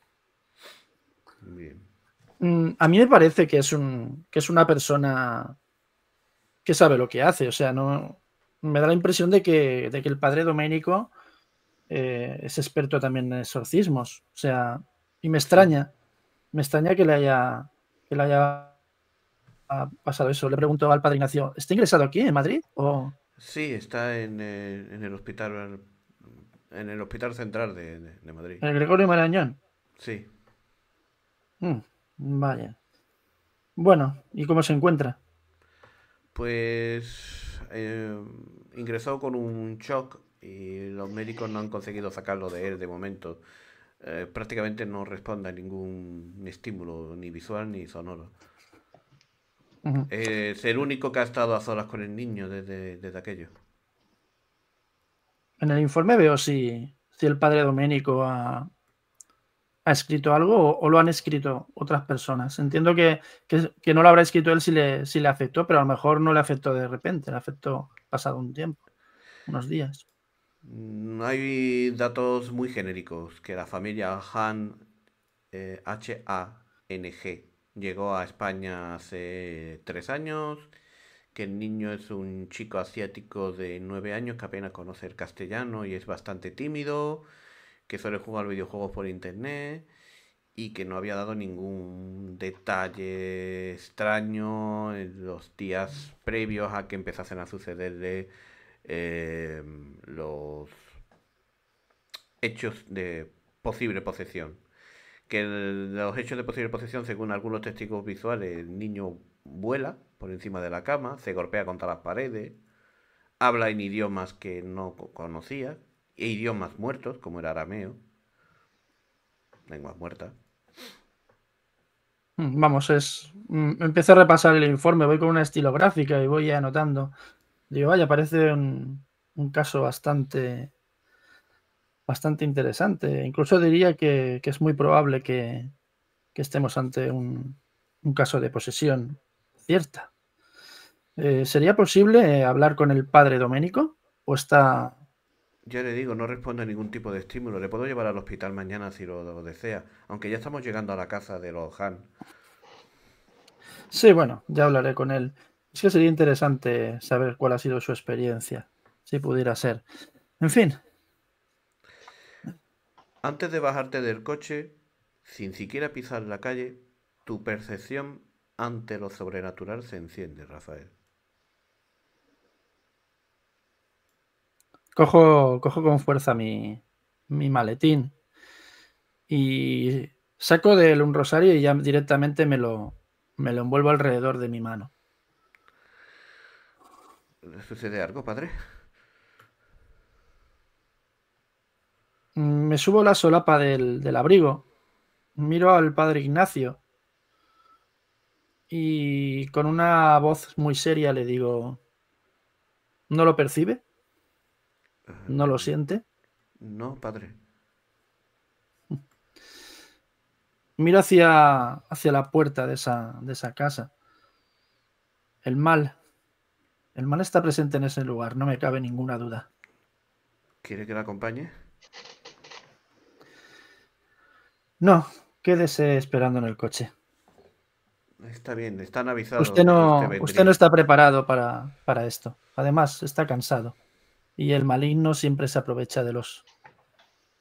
Mm, a mí me parece que es, un, es una persona que sabe lo que hace. O sea, no me da la impresión de que, de que el padre Doménico eh, es experto también en exorcismos. O sea, y me extraña, me extraña que le haya, que le haya pasado eso. Le pregunto al padre Ignacio, ¿está ingresado aquí en Madrid? O... Sí, está en, eh, el hospital en el hospital central de, Madrid. ¿En el Gregorio Marañón? Sí. Mm, vaya. Bueno, ¿y cómo se encuentra? Pues eh, ingresó con un shock y los médicos no han conseguido sacarlo de él de momento. Eh, prácticamente no responde a ningún estímulo, ni visual ni sonoro. es el único que ha estado a solas con el niño desde, aquello. En el informe veo si, si el padre Doménico ha, escrito algo o, lo han escrito otras personas. Entiendo que, no lo habrá escrito él si le, si le afectó, pero a lo mejor no le afectó de repente, le afectó pasado un tiempo, unos días. Mm, hay datos muy genéricos, que la familia Han, H-A-N-G, eh, llegó a España hace tres años, que el niño es un chico asiático de nueve años que apenas conoce el castellano y es bastante tímido, que suele jugar videojuegos por internet y que no había dado ningún detalle extraño en los días previos a que empezasen a sucederle eh, los hechos de posible posesión. Que los hechos de posible posesión, según algunos testigos visuales, el niño vuela por encima de la cama, se golpea contra las paredes, habla en idiomas que no conocía, e idiomas muertos, como el arameo, lenguas muertas. Mm, vamos, es. Mm, empiezo a repasar el informe, voy con una estilográfica y voy anotando. Digo, vaya, parece un, caso bastante, bastante interesante. Incluso diría que, es muy probable que, estemos ante un, caso de posesión cierta. Eh, ¿Sería posible eh, hablar con el padre Doménico? ¿O está...? Ya le digo, no responde a ningún tipo de estímulo. Le puedo llevar al hospital mañana si lo, desea, aunque ya estamos llegando a la casa de los Han. Sí, bueno, ya hablaré con él. Es que sería interesante saber cuál ha sido su experiencia, si pudiera ser. En fin. Antes de bajarte del coche, sin siquiera pisar la calle, tu percepción ante lo sobrenatural se enciende, Rafael. Cojo, cojo con fuerza mi, maletín y saco de él un rosario y ya directamente me lo, me lo envuelvo alrededor de mi mano. ¿Sucede algo, padre? Mm, me subo la solapa del, abrigo, miro al padre Ignacio y con una voz muy seria le digo, ¿no lo percibe? Eh, ¿No lo siente? No, padre. Miro hacia, hacia la puerta de esa, de esa casa. El mal el mal está presente en ese lugar, no me cabe ninguna duda. ¿Quiere que la acompañe? No, quédese esperando en el coche. Está bien, están avisados. Usted no, usted no está preparado para, para esto. Además, está cansado. Y el maligno siempre se aprovecha de los,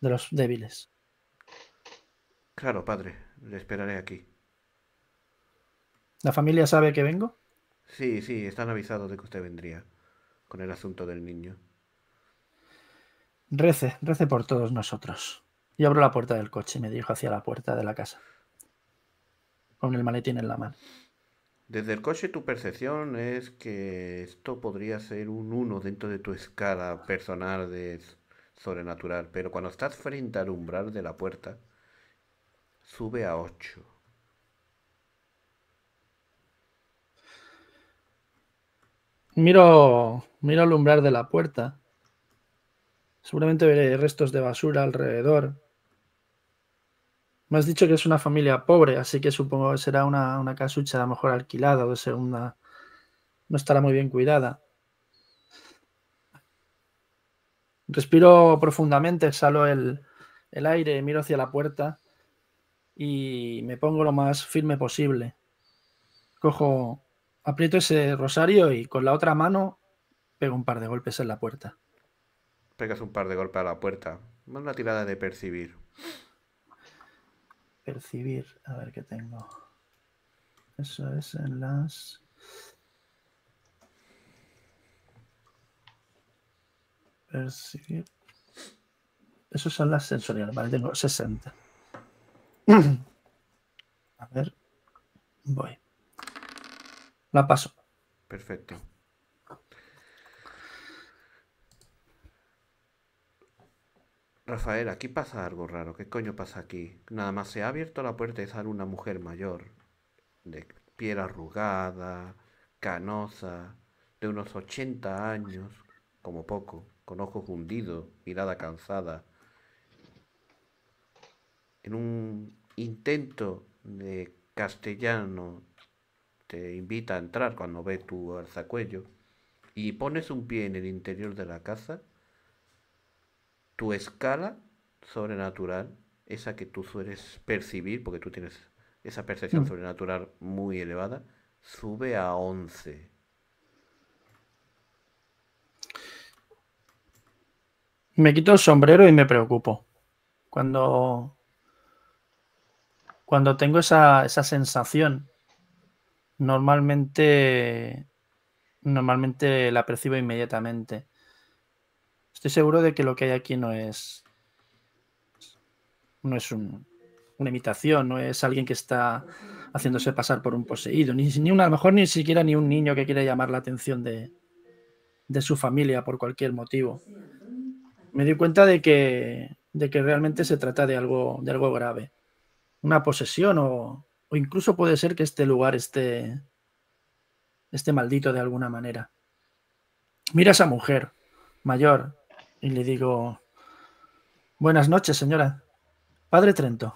de los débiles. Claro, padre, le esperaré aquí. ¿La familia sabe que vengo? Sí, sí, están avisados de que usted vendría con el asunto del niño. Rece, rece por todos nosotros. Y abro la puerta del coche y me dirijo hacia la puerta de la casa. Con el maletín en la mano. Desde el coche tu percepción es que esto podría ser un uno dentro de tu escala personal de sobrenatural, pero cuando estás frente al umbral de la puerta, sube a 8. Miro, miro al umbral de la puerta. Seguramente veré restos de basura alrededor. Me has dicho que es una familia pobre, así que supongo que será una, casucha a lo mejor alquilada o de segunda. No estará muy bien cuidada. Respiro profundamente, exhalo el, el aire, miro hacia la puerta y me pongo lo más firme posible. Cojo aprieto ese rosario y con la otra mano pego un par de golpes en la puerta. Pegas un par de golpes a la puerta. Una tirada de percibir. Percibir, a ver qué tengo. Eso es en las. Percibir. Eso son las sensoriales, vale, tengo 60. A ver, voy la paso. Perfecto. Rafael, aquí pasa algo raro. ¿Qué coño pasa aquí? Nada más se ha abierto la puerta y sale una mujer mayor, de piel arrugada, canosa, de unos 80 años, como poco, con ojos hundidos, mirada cansada. En un intento de castellano te invita a entrar cuando ve tu alzacuello y pones un pie en el interior de la casa, tu escala sobrenatural, esa que tú sueles percibir, porque tú tienes esa percepción mm. sobrenatural muy elevada, sube a 11. Me quito el sombrero y me preocupo. Cuando, cuando tengo esa, esa sensación normalmente, normalmente la percibo inmediatamente. Estoy seguro de que lo que hay aquí no es, no es un, una imitación, no es alguien que está haciéndose pasar por un poseído, ni, una, a lo mejor ni siquiera ni un niño que quiere llamar la atención de, de su familia por cualquier motivo. Me di cuenta de que, de que realmente se trata de algo, de algo grave. Una posesión o, o incluso puede ser que este lugar esté, esté maldito de alguna manera. Mira a esa mujer mayor y le digo, buenas noches, señora. Padre Trento.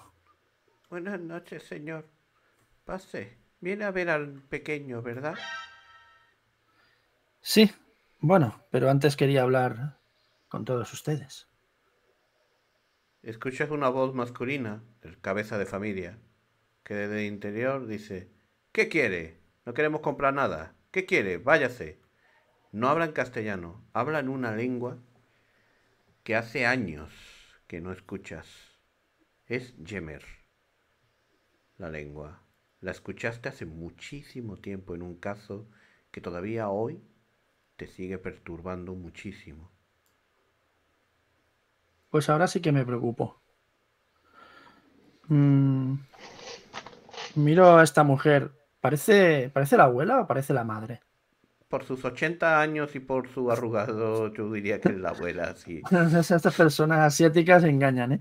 Buenas noches, señor. Pase. Viene a ver al pequeño, ¿verdad? Sí. Bueno, pero antes quería hablar con todos ustedes. Escuchas una voz masculina, el cabeza de familia que desde el interior dice, ¿qué quiere? No queremos comprar nada. ¿Qué quiere? Váyase. No hablan castellano, hablan una lengua que hace años que no escuchas. Es Yemer, la lengua. La escuchaste hace muchísimo tiempo en un caso que todavía hoy te sigue perturbando muchísimo. Pues ahora sí que me preocupo. Mm. Miro a esta mujer. ¿Parece, ¿Parece la abuela o parece la madre? Por sus 80 años y por su arrugado, yo diría que es la abuela, Estas personas asiáticas engañan, ¿eh?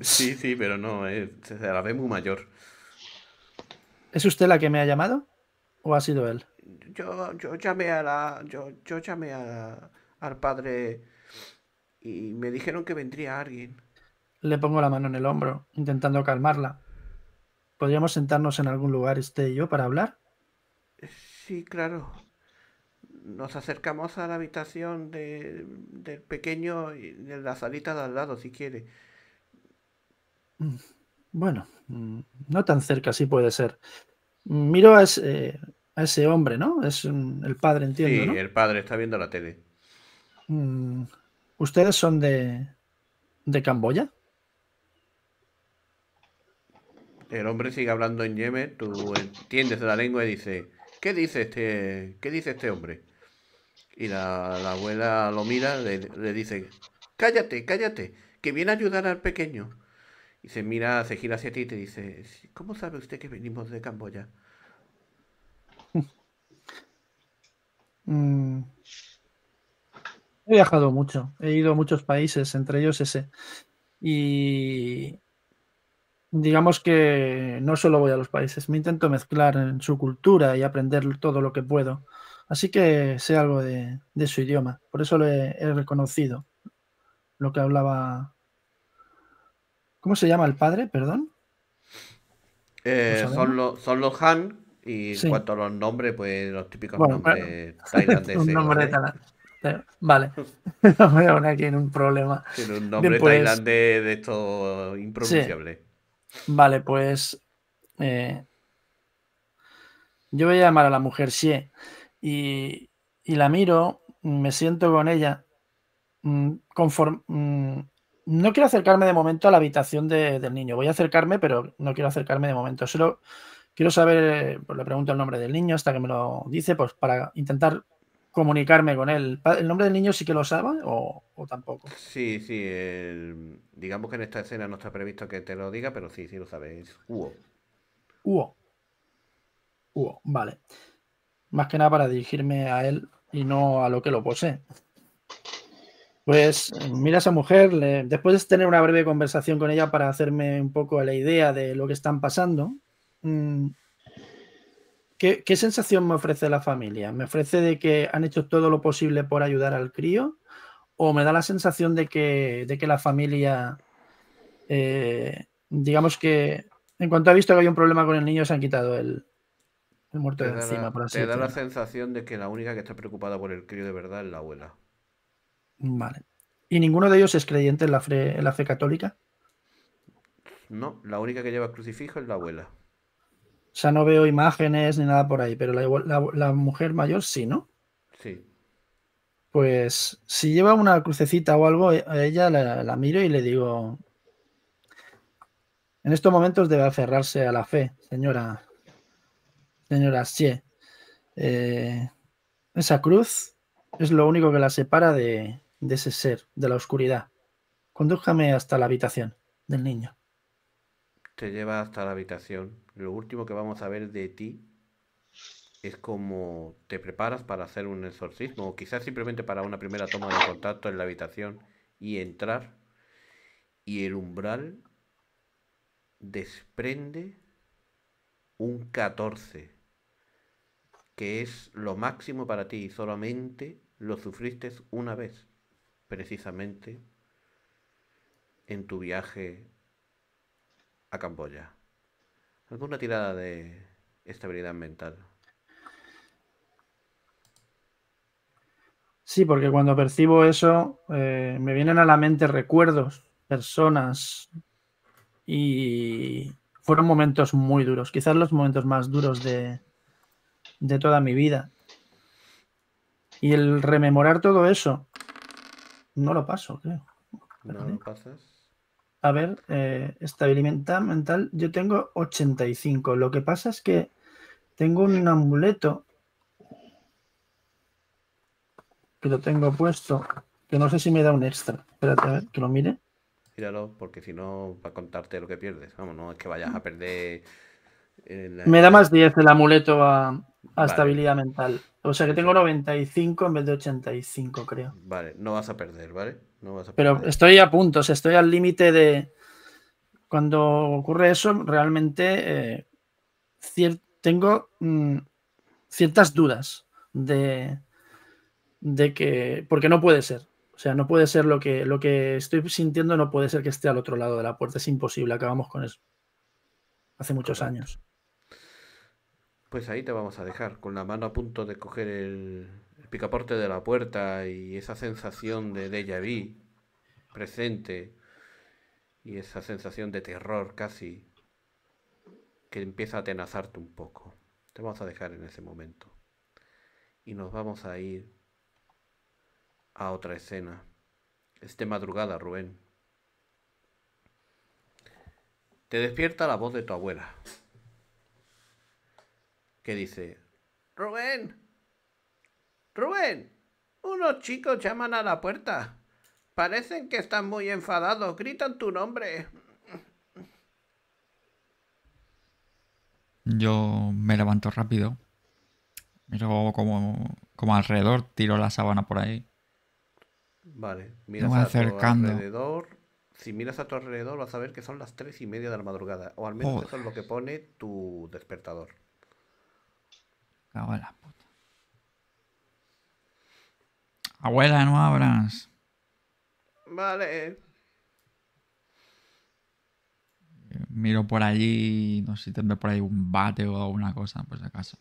sí, sí, pero no, se la ve muy mayor. ¿Es usted la que me ha llamado? ¿O ha sido él? Yo, yo llamé a la. Yo, yo llamé al padre y me dijeron que vendría alguien. Le pongo la mano en el hombro, intentando calmarla. ¿Podríamos sentarnos en algún lugar este y yo para hablar? Sí, claro. Nos acercamos a la habitación de, del pequeño y de la salita de al lado, si quiere. Mm, bueno, mm, no tan cerca, sí puede ser. Miro a ese, hombre, ¿no? Es el padre, entiendo. Sí, el padre está viendo la tele. Mm, ¿Ustedes son de, de Camboya? El hombre sigue hablando en Yemen, tú entiendes la lengua y dice este, qué dice este hombre? Y la, abuela lo mira, le, le, dice, cállate, cállate, que viene a ayudar al pequeño. Y se mira, se gira hacia ti y te dice, ¿cómo sabe usted que venimos de Camboya? Mm. He viajado mucho, he ido a muchos países, entre ellos ese. Y digamos que no solo voy a los países, me intento mezclar en su cultura y aprender todo lo que puedo. Así que sé algo de, su idioma, por eso le he reconocido lo que hablaba. ¿Cómo se llama el padre? Perdón. Eh, son, los, son los Han, y en cuanto a los nombres, pues los típicos nombres tailandeses. un nombre ¿vale? Eh, vale, no voy a poner aquí en un problema. Tiene un nombre tailandés de esto impronunciable Vale, pues eh, yo voy a llamar a la mujer Xie y, la miro, me siento con ella. Mm, mm, no quiero acercarme de momento a la habitación del niño. Voy a acercarme, pero no quiero acercarme de momento. Solo quiero saber, pues le pregunto el nombre del niño hasta que me lo dice, pues para intentar comunicarme con él. ¿El nombre del niño sí que lo sabe o, tampoco? Sí, sí. digamos que en esta escena no está previsto que te lo diga, pero sí, sí lo sabes. Hugo. Hugo. Hugo, vale. Más que nada para dirigirme a él y no a lo que lo posee. Pues mira esa mujer, después de tener una breve conversación con ella para hacerme un poco la idea de lo que están pasando, mm, ¿Qué, sensación me ofrece la familia? ¿Me ofrece de que han hecho todo lo posible por ayudar al crío? ¿O me da la sensación de que, la familia, eh, digamos que en cuanto ha visto que hay un problema con el niño, se han quitado el, muerto de encima? Me da la sensación de que la única que está preocupada por el crío de verdad es la abuela. Vale. ¿Y ninguno de ellos es creyente en la fe, en la fe católica? No, la única que lleva crucifijo es la abuela sea, no veo imágenes ni nada por ahí, pero la, mujer mayor sí, ¿no? Sí. Pues si lleva una crucecita o algo, eh, ella la, miro y le digo, en estos momentos debe aferrarse a la fe, señora, señora Xie. Eh, esa cruz es lo único que la separa de, de ese ser, de la oscuridad. Condújame hasta la habitación del niño te lleva hasta la habitación. Lo último que vamos a ver de ti es como te preparas para hacer un exorcismo o quizás simplemente para una primera toma de contacto en la habitación y entrar y el umbral desprende un 14 que es lo máximo para ti y solamente lo sufriste una vez precisamente en tu viaje a Camboya? ¿Alguna tirada de estabilidad mental? Sí, porque cuando percibo eso, eh, me vienen a la mente recuerdos, personas y fueron momentos muy duros, quizás los momentos más duros de, de toda mi vida. Y el rememorar todo eso, no lo paso, creo. No lo ¿eh? pasas. A ver, eh, estabilidad mental, yo tengo 85. Lo que pasa es que tengo un amuleto que lo tengo puesto, que no sé si me da un extra. Espérate, a ver, que lo mire. Míralo, porque si no, va a contarte lo que pierdes. Vamos, no es que vayas a perder me da más 10 el amuleto a, estabilidad mental. O sea que tengo 95 en vez de 85, creo. Vale, no vas a perder, ¿vale? Pero estoy a puntos, estoy al límite de. Cuando ocurre eso, realmente eh, tengo mm, ciertas dudas de, de que. Porque no puede ser. O sea, no puede ser lo que, lo que estoy sintiendo, no puede ser que esté al otro lado de la puerta. Es imposible, acabamos con eso. Hace muchos años. Pues ahí te vamos a dejar, con la mano a punto de coger el, picaporte de la puerta y esa sensación de déjà vu presente y esa sensación de terror casi que empieza a atenazarte un poco. Te vamos a dejar en ese momento. Y nos vamos a ir a otra escena. Este madrugada, Rubén. Te despierta la voz de tu abuela que dice, Rubén, Rubén, unos chicos llaman a la puerta. Parecen que están muy enfadados, gritan tu nombre. Yo me levanto rápido. Miro como, como alrededor, tiro la sábana por ahí. Vale, miras a tu alrededor. Si miras a tu alrededor vas a ver que son las tres y media de la madrugada. O al menos eso es lo que pone tu despertador. Cago en la puta. Abuela, no abras. Vale. Miro por allí, no sé si tendré por ahí un bate o alguna cosa, por si acaso.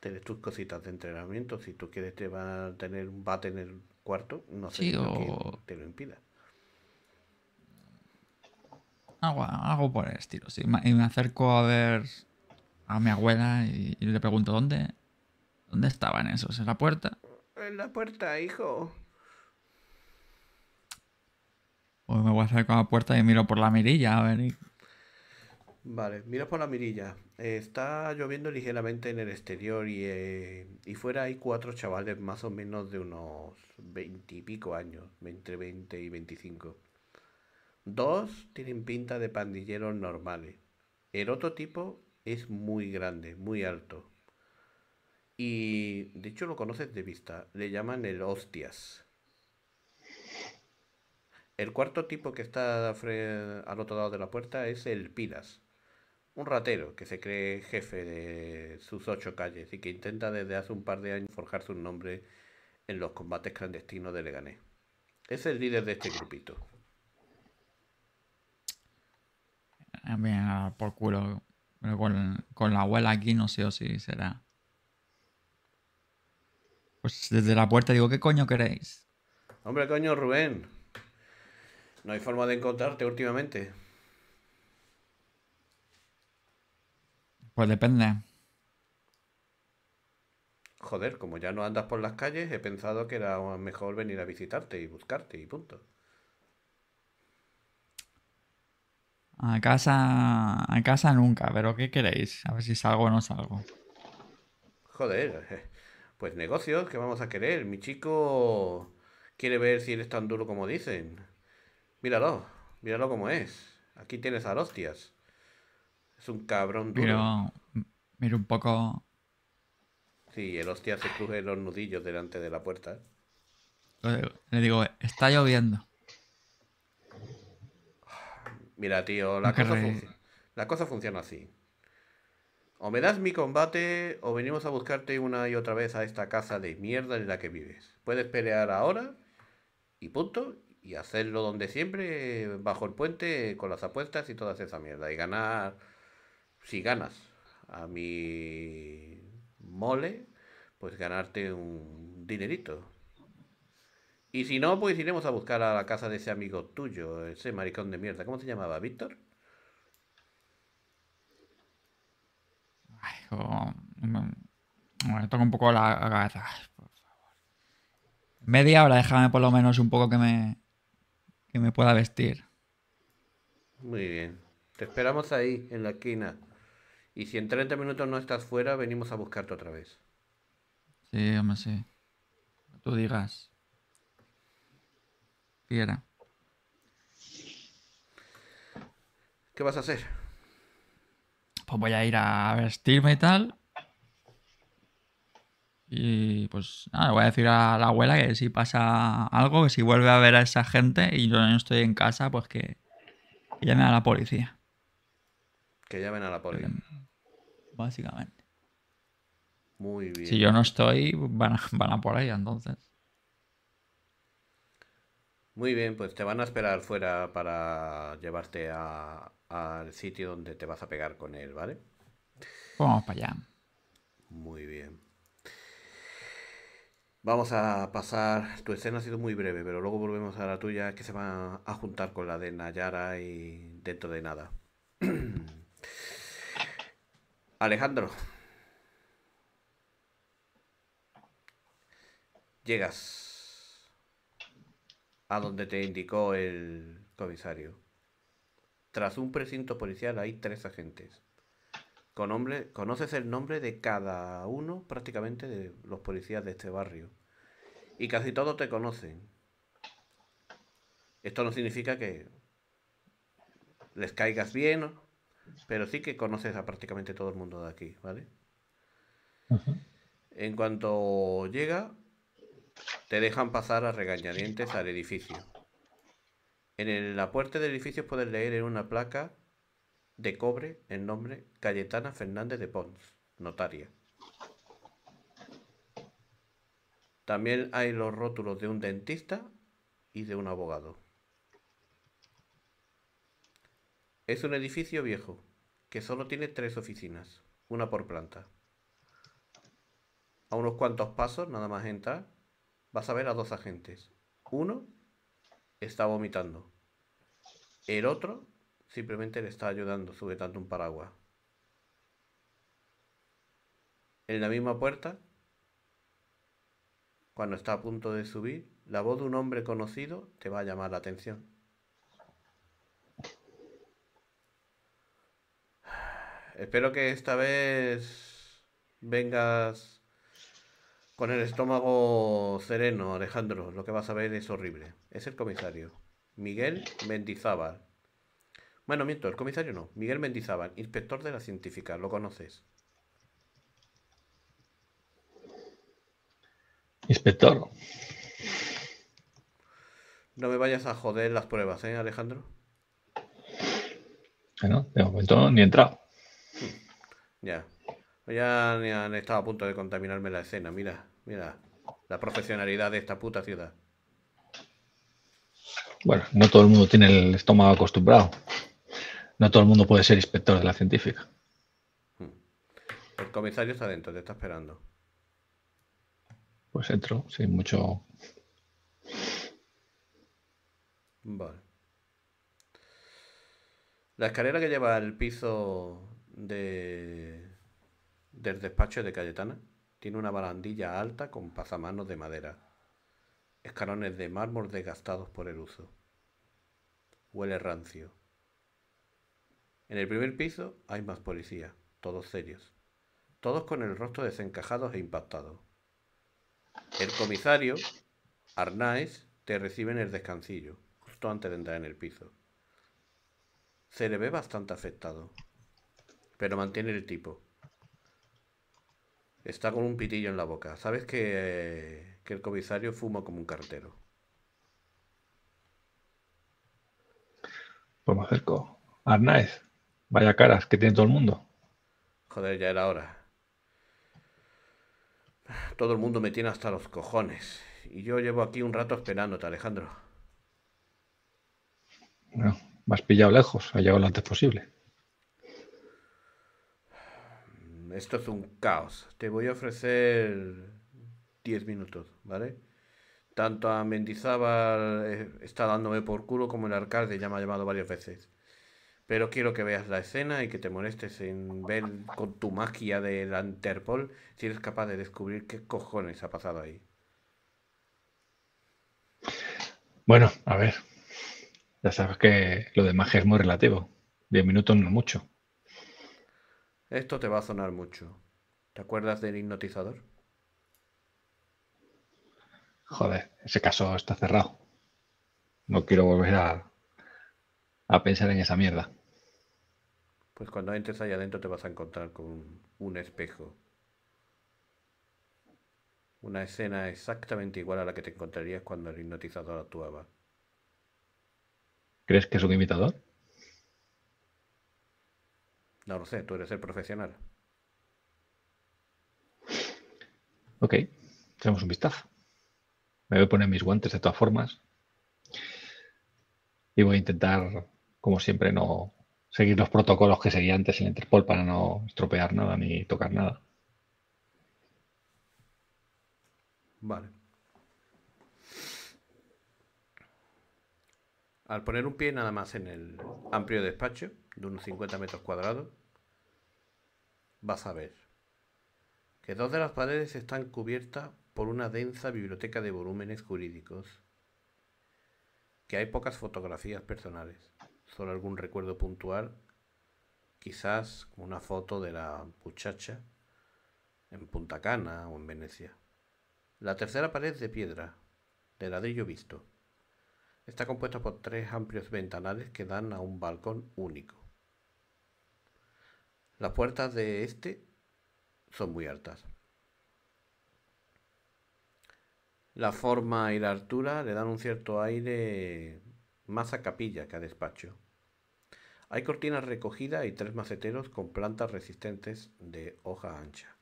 Tienes tus cositas de entrenamiento, si tú quieres te va a tener un bate en el cuarto, no sé si te lo impida. Hago, hago por el estilo, sí. Y me acerco a ver a mi abuela y, le pregunto dónde, dónde estaban esos, en la puerta. En la puerta, hijo. Pues me voy a acercar a la puerta y miro por la mirilla, a ver. Vale, miro por la mirilla. está lloviendo ligeramente en el exterior y, eh, y fuera hay cuatro chavales más o menos de unos veintipico años, entre 20 y 25. Dos tienen pinta de pandilleros normales. El otro tipo es muy grande, muy alto. Y de hecho lo conoces de vista, le llaman el hostias. El cuarto tipo que está al otro lado de la puerta es el pilas, un ratero que se cree jefe de sus ocho calles y que intenta desde hace un par de años forjar su nombre en los combates clandestinos de Leganés. Es el líder de este grupito. por culo con, la abuela aquí no sé o si será. Pues desde la puerta digo, ¿qué coño queréis? Hombre, coño, Rubén. No hay forma de encontrarte últimamente. Pues depende. Joder, como ya no andas por las calles, he pensado que era mejor venir a visitarte y buscarte y punto. A casa, a casa nunca, pero ¿qué queréis? A ver si salgo o no salgo. Joder, pues negocios, ¿qué vamos a querer? Mi chico quiere ver si eres tan duro como dicen. Míralo, míralo como es. Aquí tienes a hostias. Es un cabrón duro. Pero, mira un poco. Sí, el hostia se cruje los nudillos delante de la puerta. Le digo, está lloviendo. Mira, tío, la cosa, la cosa funciona así. O me das mi combate o venimos a buscarte una y otra vez a esta casa de mierda en la que vives. Puedes pelear ahora y punto y hacerlo donde siempre, bajo el puente, con las apuestas y toda esa mierda. Y ganar, si ganas a mi mole, pues ganarte un dinerito. Y si no, pues iremos a buscar a la casa de ese amigo tuyo, ese maricón de mierda. ¿Cómo se llamaba? ¿Víctor? Ay, como... Me toca un poco la cabeza. Por favor. Media hora, déjame por lo menos un poco que me, que me pueda vestir. Muy bien. Te esperamos ahí, en la esquina. Y si en 30 minutos no estás fuera, venimos a buscarte otra vez. Sí, hombre, sí. Tú digas. ¿Qué vas a hacer? Pues voy a ir a vestirme y tal. Y pues nada, le voy a decir a la abuela que si pasa algo, que si vuelve a ver a esa gente y yo no estoy en casa, pues que llame a la policía. Que llamen a la policía. Básicamente. Muy bien. Si yo no estoy, van a, van por ahí, entonces. Muy bien, pues te van a esperar fuera para llevarte al sitio donde te vas a pegar con él, ¿vale? Vamos para allá. Muy bien. Vamos a pasar. Tu escena ha sido muy breve, pero luego volvemos a la tuya que se va a juntar con la de Nayara y dentro de nada. Alejandro. Llegas a donde te indicó el comisario. Tras un precinto policial hay tres agentes. Con hombre, conoces el nombre de cada uno prácticamente de los policías de este barrio. Y casi todos te conocen. Esto no significa que les caigas bien, pero sí que conoces a prácticamente todo el mundo de aquí, ¿vale? En cuanto llega, te dejan pasar a regañadientes al edificio. En la puerta del edificio puedes leer en una placa de cobre el nombre Cayetana Fernández de Pons, notaria. También hay los rótulos de un dentista y de un abogado. Es un edificio viejo que solo tiene tres oficinas, una por planta. A unos cuantos pasos, nada más entrar, vas a ver a dos agentes. Uno está vomitando. El otro simplemente le está ayudando sujetando un paraguas. En la misma puerta, cuando está a punto de subir, la voz de un hombre conocido te va a llamar la atención. Espero que esta vez vengas con el estómago sereno, Alejandro. Lo que vas a ver es horrible. Es el comisario. Miguel Mendizábal. Bueno, miento, el comisario no. Miguel Mendizábal, inspector de la científica. Lo conoces. Inspector. No me vayas a joder las pruebas, ¿eh, Alejandro? Bueno, de momento ni he entrado. Ya, ya han estado a punto de contaminarme la escena, mira, mira. La profesionalidad de esta puta ciudad. Bueno, no todo el mundo tiene el estómago acostumbrado. No todo el mundo puede ser inspector de la científica. Hmm. El comisario está dentro, te está esperando. Pues entro, sin mucho. Vale. La escalera que lleva al piso de del despacho de Cayetana tiene una barandilla alta con pasamanos de madera, escalones de mármol desgastados por el uso. Huele rancio. En el primer piso hay más policías, todos serios, todos con el rostro desencajados e impactados. El comisario, Arnaez, te recibe en el descansillo, justo antes de entrar en el piso. Se le ve bastante afectado, pero mantiene el tipo Está con un pitillo en la boca. Sabes que, el comisario fuma como un cartero. Pues me acerco. Arnaez, vaya caras que tiene todo el mundo. Joder, ya era hora. Todo el mundo me tiene hasta los cojones. Y yo llevo aquí un rato esperándote, Alejandro. Bueno, me has pillado lejos, ha llegado lo antes posible. esto es un caos. Te voy a ofrecer 10 minutos, ¿vale? Tanto a Mendizábal eh, está dándome por culo como el alcalde ya me ha llamado varias veces. Pero quiero que veas la escena y que te molestes en ver con tu magia de la Interpol si eres capaz de descubrir qué cojones ha pasado ahí. Bueno, a ver. Ya sabes que lo de magia es muy relativo. Diez minutos no mucho. Esto te va a sonar mucho. ¿Te acuerdas del hipnotizador? Joder, ese caso está cerrado. No quiero volver a, pensar en esa mierda. Pues cuando entres ahí adentro te vas a encontrar con un espejo. Una escena exactamente igual a la que te encontrarías cuando el hipnotizador actuaba. ¿Crees que es un imitador? No lo sé, tú eres el profesional. Ok, tenemos un vistazo. Me voy a poner mis guantes de todas formas. Y voy a intentar, como siempre, no seguir los protocolos que seguía antes en Interpol para no estropear nada ni tocar nada. Vale. Al poner un pie nada más en el amplio despacho, de unos 50 metros cuadrados, vas a ver que dos de las paredes están cubiertas por una densa biblioteca de volúmenes jurídicos, que hay pocas fotografías personales, solo algún recuerdo puntual, quizás una foto de la muchacha en Punta Cana o en Venecia. La tercera pared de piedra, de ladrillo visto, está compuesta por tres amplios ventanales que dan a un balcón único. Las puertas de este son muy altas. La forma y la altura le dan un cierto aire más a capilla que a despacho. Hay cortinas recogidas y tres maceteros con plantas resistentes de hoja ancha.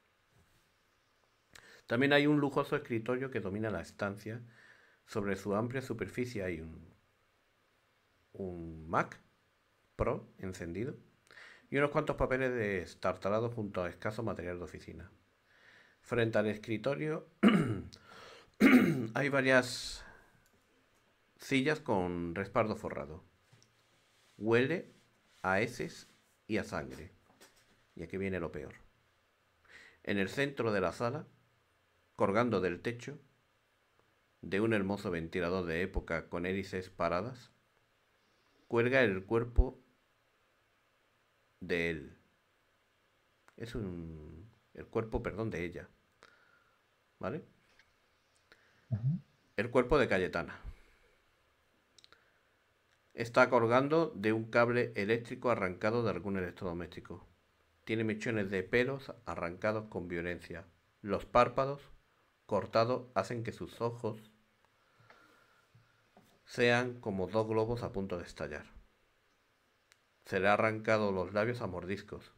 También hay un lujoso escritorio que domina la estancia. Sobre su amplia superficie hay un, un Mac Pro encendido y unos cuantos papeles de estartalado junto a escaso material de oficina. Frente al escritorio hay varias sillas con respaldo forrado. Huele a heces y a sangre. Y aquí viene lo peor. En el centro de la sala, colgando del techo, de un hermoso ventilador de época con hélices paradas, cuelga el cuerpo de él. Es un, el cuerpo, perdón, de ella. ¿Vale? El cuerpo de Cayetana. Está colgando de un cable eléctrico arrancado de algún electrodoméstico. Tiene mechones de pelos arrancados con violencia. Los párpados cortados hacen que sus ojos sean como dos globos a punto de estallar. Se le ha arrancado los labios a mordiscos.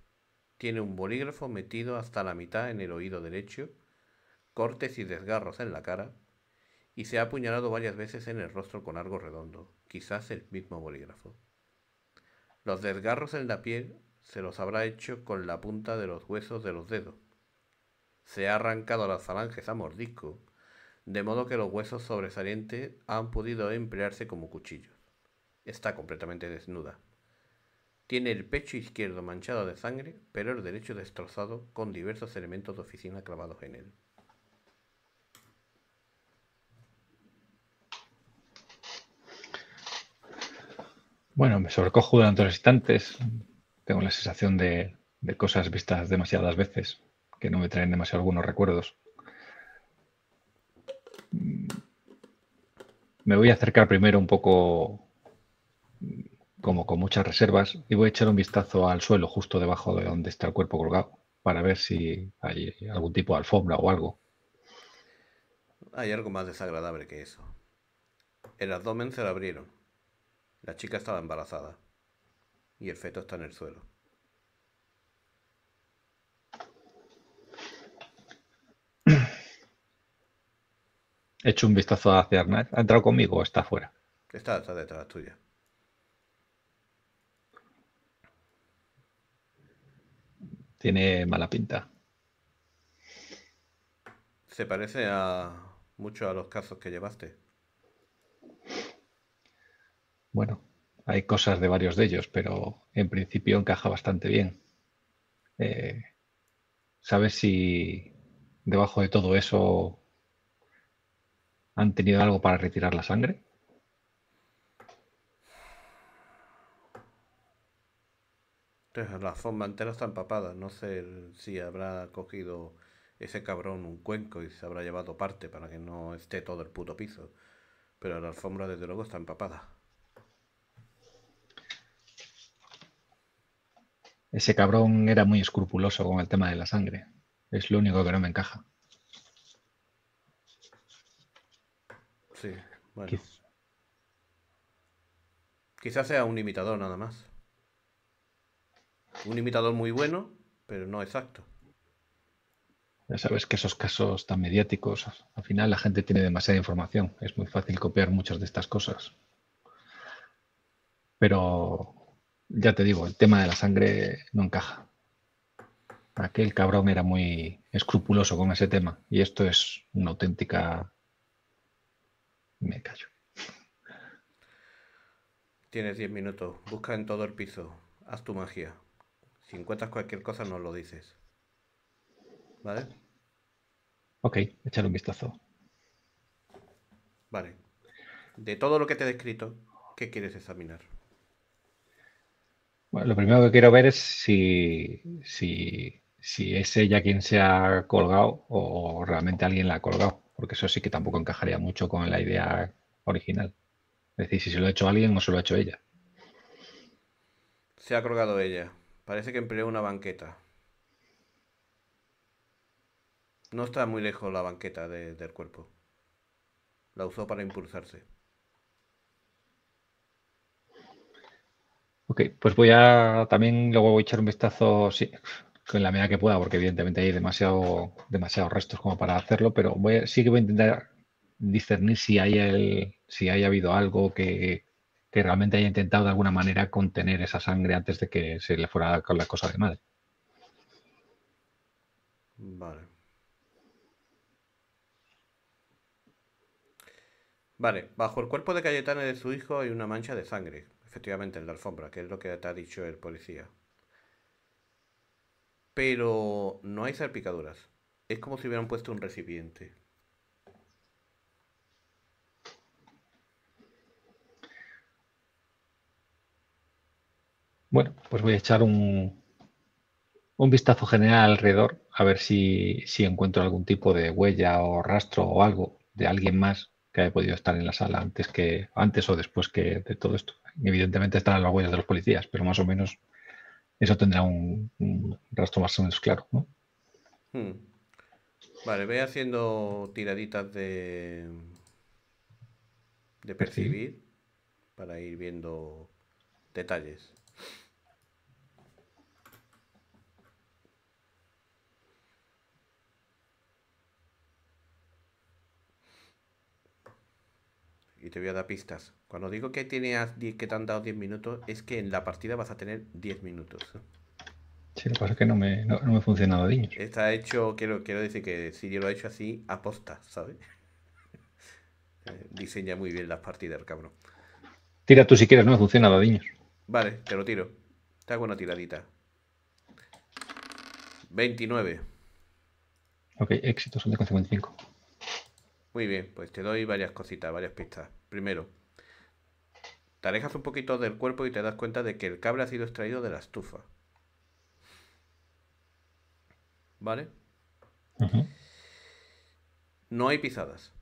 Tiene un bolígrafo metido hasta la mitad en el oído derecho, cortes y desgarros en la cara, y se ha apuñalado varias veces en el rostro con algo redondo, quizás el mismo bolígrafo. Los desgarros en la piel se los habrá hecho con la punta de los huesos de los dedos. Se ha arrancado las falanges a mordisco, de modo que los huesos sobresalientes han podido emplearse como cuchillos. Está completamente desnuda. Tiene el pecho izquierdo manchado de sangre, pero el derecho destrozado con diversos elementos de oficina clavados en él. Bueno, me sobrecojo durante los instantes. Tengo la sensación de, cosas vistas demasiadas veces que no me traen demasiado algunos recuerdos. Mm. Me voy a acercar primero un poco como con muchas reservas, y voy a echar un vistazo al suelo justo debajo de donde está el cuerpo colgado para ver si hay algún tipo de alfombra o algo. Hay algo más desagradable que eso. El abdomen se lo abrieron. La chica estaba embarazada. Y el feto está en el suelo. He hecho un vistazo hacia Arnaz. ¿Ha entrado conmigo o está afuera? Está, está detrás tuya. Tiene mala pinta. Se parece a mucho a los casos que llevaste. Bueno, hay cosas de varios de ellos, pero en principio encaja bastante bien. Eh, ¿Sabes si debajo de todo eso han tenido algo para retirar la sangre? la alfombra entera está empapada. No sé si habrá cogido ese cabrón un cuenco y se habrá llevado parte para que no esté todo el puto piso. Pero la alfombra desde luego está empapada. Ese cabrón era muy escrupuloso con el tema de la sangre. Es lo único que no me encaja. Sí, bueno. Quizás sea un imitador nada más. Un imitador muy bueno, pero no exacto. Ya sabes que esos casos tan mediáticos, al final la gente tiene demasiada información. Es muy fácil copiar muchas de estas cosas. Pero ya te digo, el tema de la sangre no encaja. Aquel cabrón era muy escrupuloso con ese tema. Y esto es una auténtica. Me callo. Tienes 10 minutos. Busca en todo el piso. Haz tu magia. Si encuentras cualquier cosa, no lo dices. ¿Vale? Ok, échale un vistazo. Vale. De todo lo que te he descrito, ¿qué quieres examinar? Bueno, lo primero que quiero ver es si, si, si es ella quien se ha colgado o realmente alguien la ha colgado, porque eso sí que tampoco encajaría mucho con la idea original. Es decir, si se lo ha hecho alguien o se lo ha hecho ella. Se ha colgado ella. Parece que empleó una banqueta. No está muy lejos la banqueta del cuerpo. La usó para impulsarse. Ok, pues voy a también luego voy a echar un vistazo sí, con la medida que pueda, porque evidentemente hay demasiado, demasiados restos como para hacerlo, pero sí que voy a intentar discernir si hay el, si haya habido algo que, que realmente haya intentado de alguna manera contener esa sangre antes de que se le fuera con la cosa de madre. Vale. Vale, bajo el cuerpo de Cayetana de su hijo hay una mancha de sangre, efectivamente, en la alfombra, que es lo que te ha dicho el policía. Pero no hay salpicaduras. Es como si hubieran puesto un recipiente. Bueno, pues voy a echar un, vistazo general alrededor, a ver si, encuentro algún tipo de huella o rastro o algo de alguien más que haya podido estar en la sala antes que antes o después que de todo esto. Evidentemente estarán las huellas de los policías, pero más o menos eso tendrá un, rastro más o menos claro. ¿no? Hmm. Vale, voy haciendo tiraditas de, de percibir para ir viendo detalles. y te voy a dar pistas. Cuando digo que, que te han dado 10 minutos, es que en la partida vas a tener 10 minutos. Sí, lo que pasa es que no me, no, no me Está hecho, quiero, quiero decir que si yo lo he hecho así aposta, ¿sabes? Eh, diseña muy bien las partidas, cabrón. Tira tú si quieres, no me funciona niños Vale, te lo tiro. Te hago una tiradita. 29. Ok, éxito, son de 55. Muy bien, pues te doy varias cositas, varias pistas. Primero, te alejas un poquito del cuerpo y te das cuenta de que el cable ha sido extraído de la estufa. ¿Vale? No hay pisadas.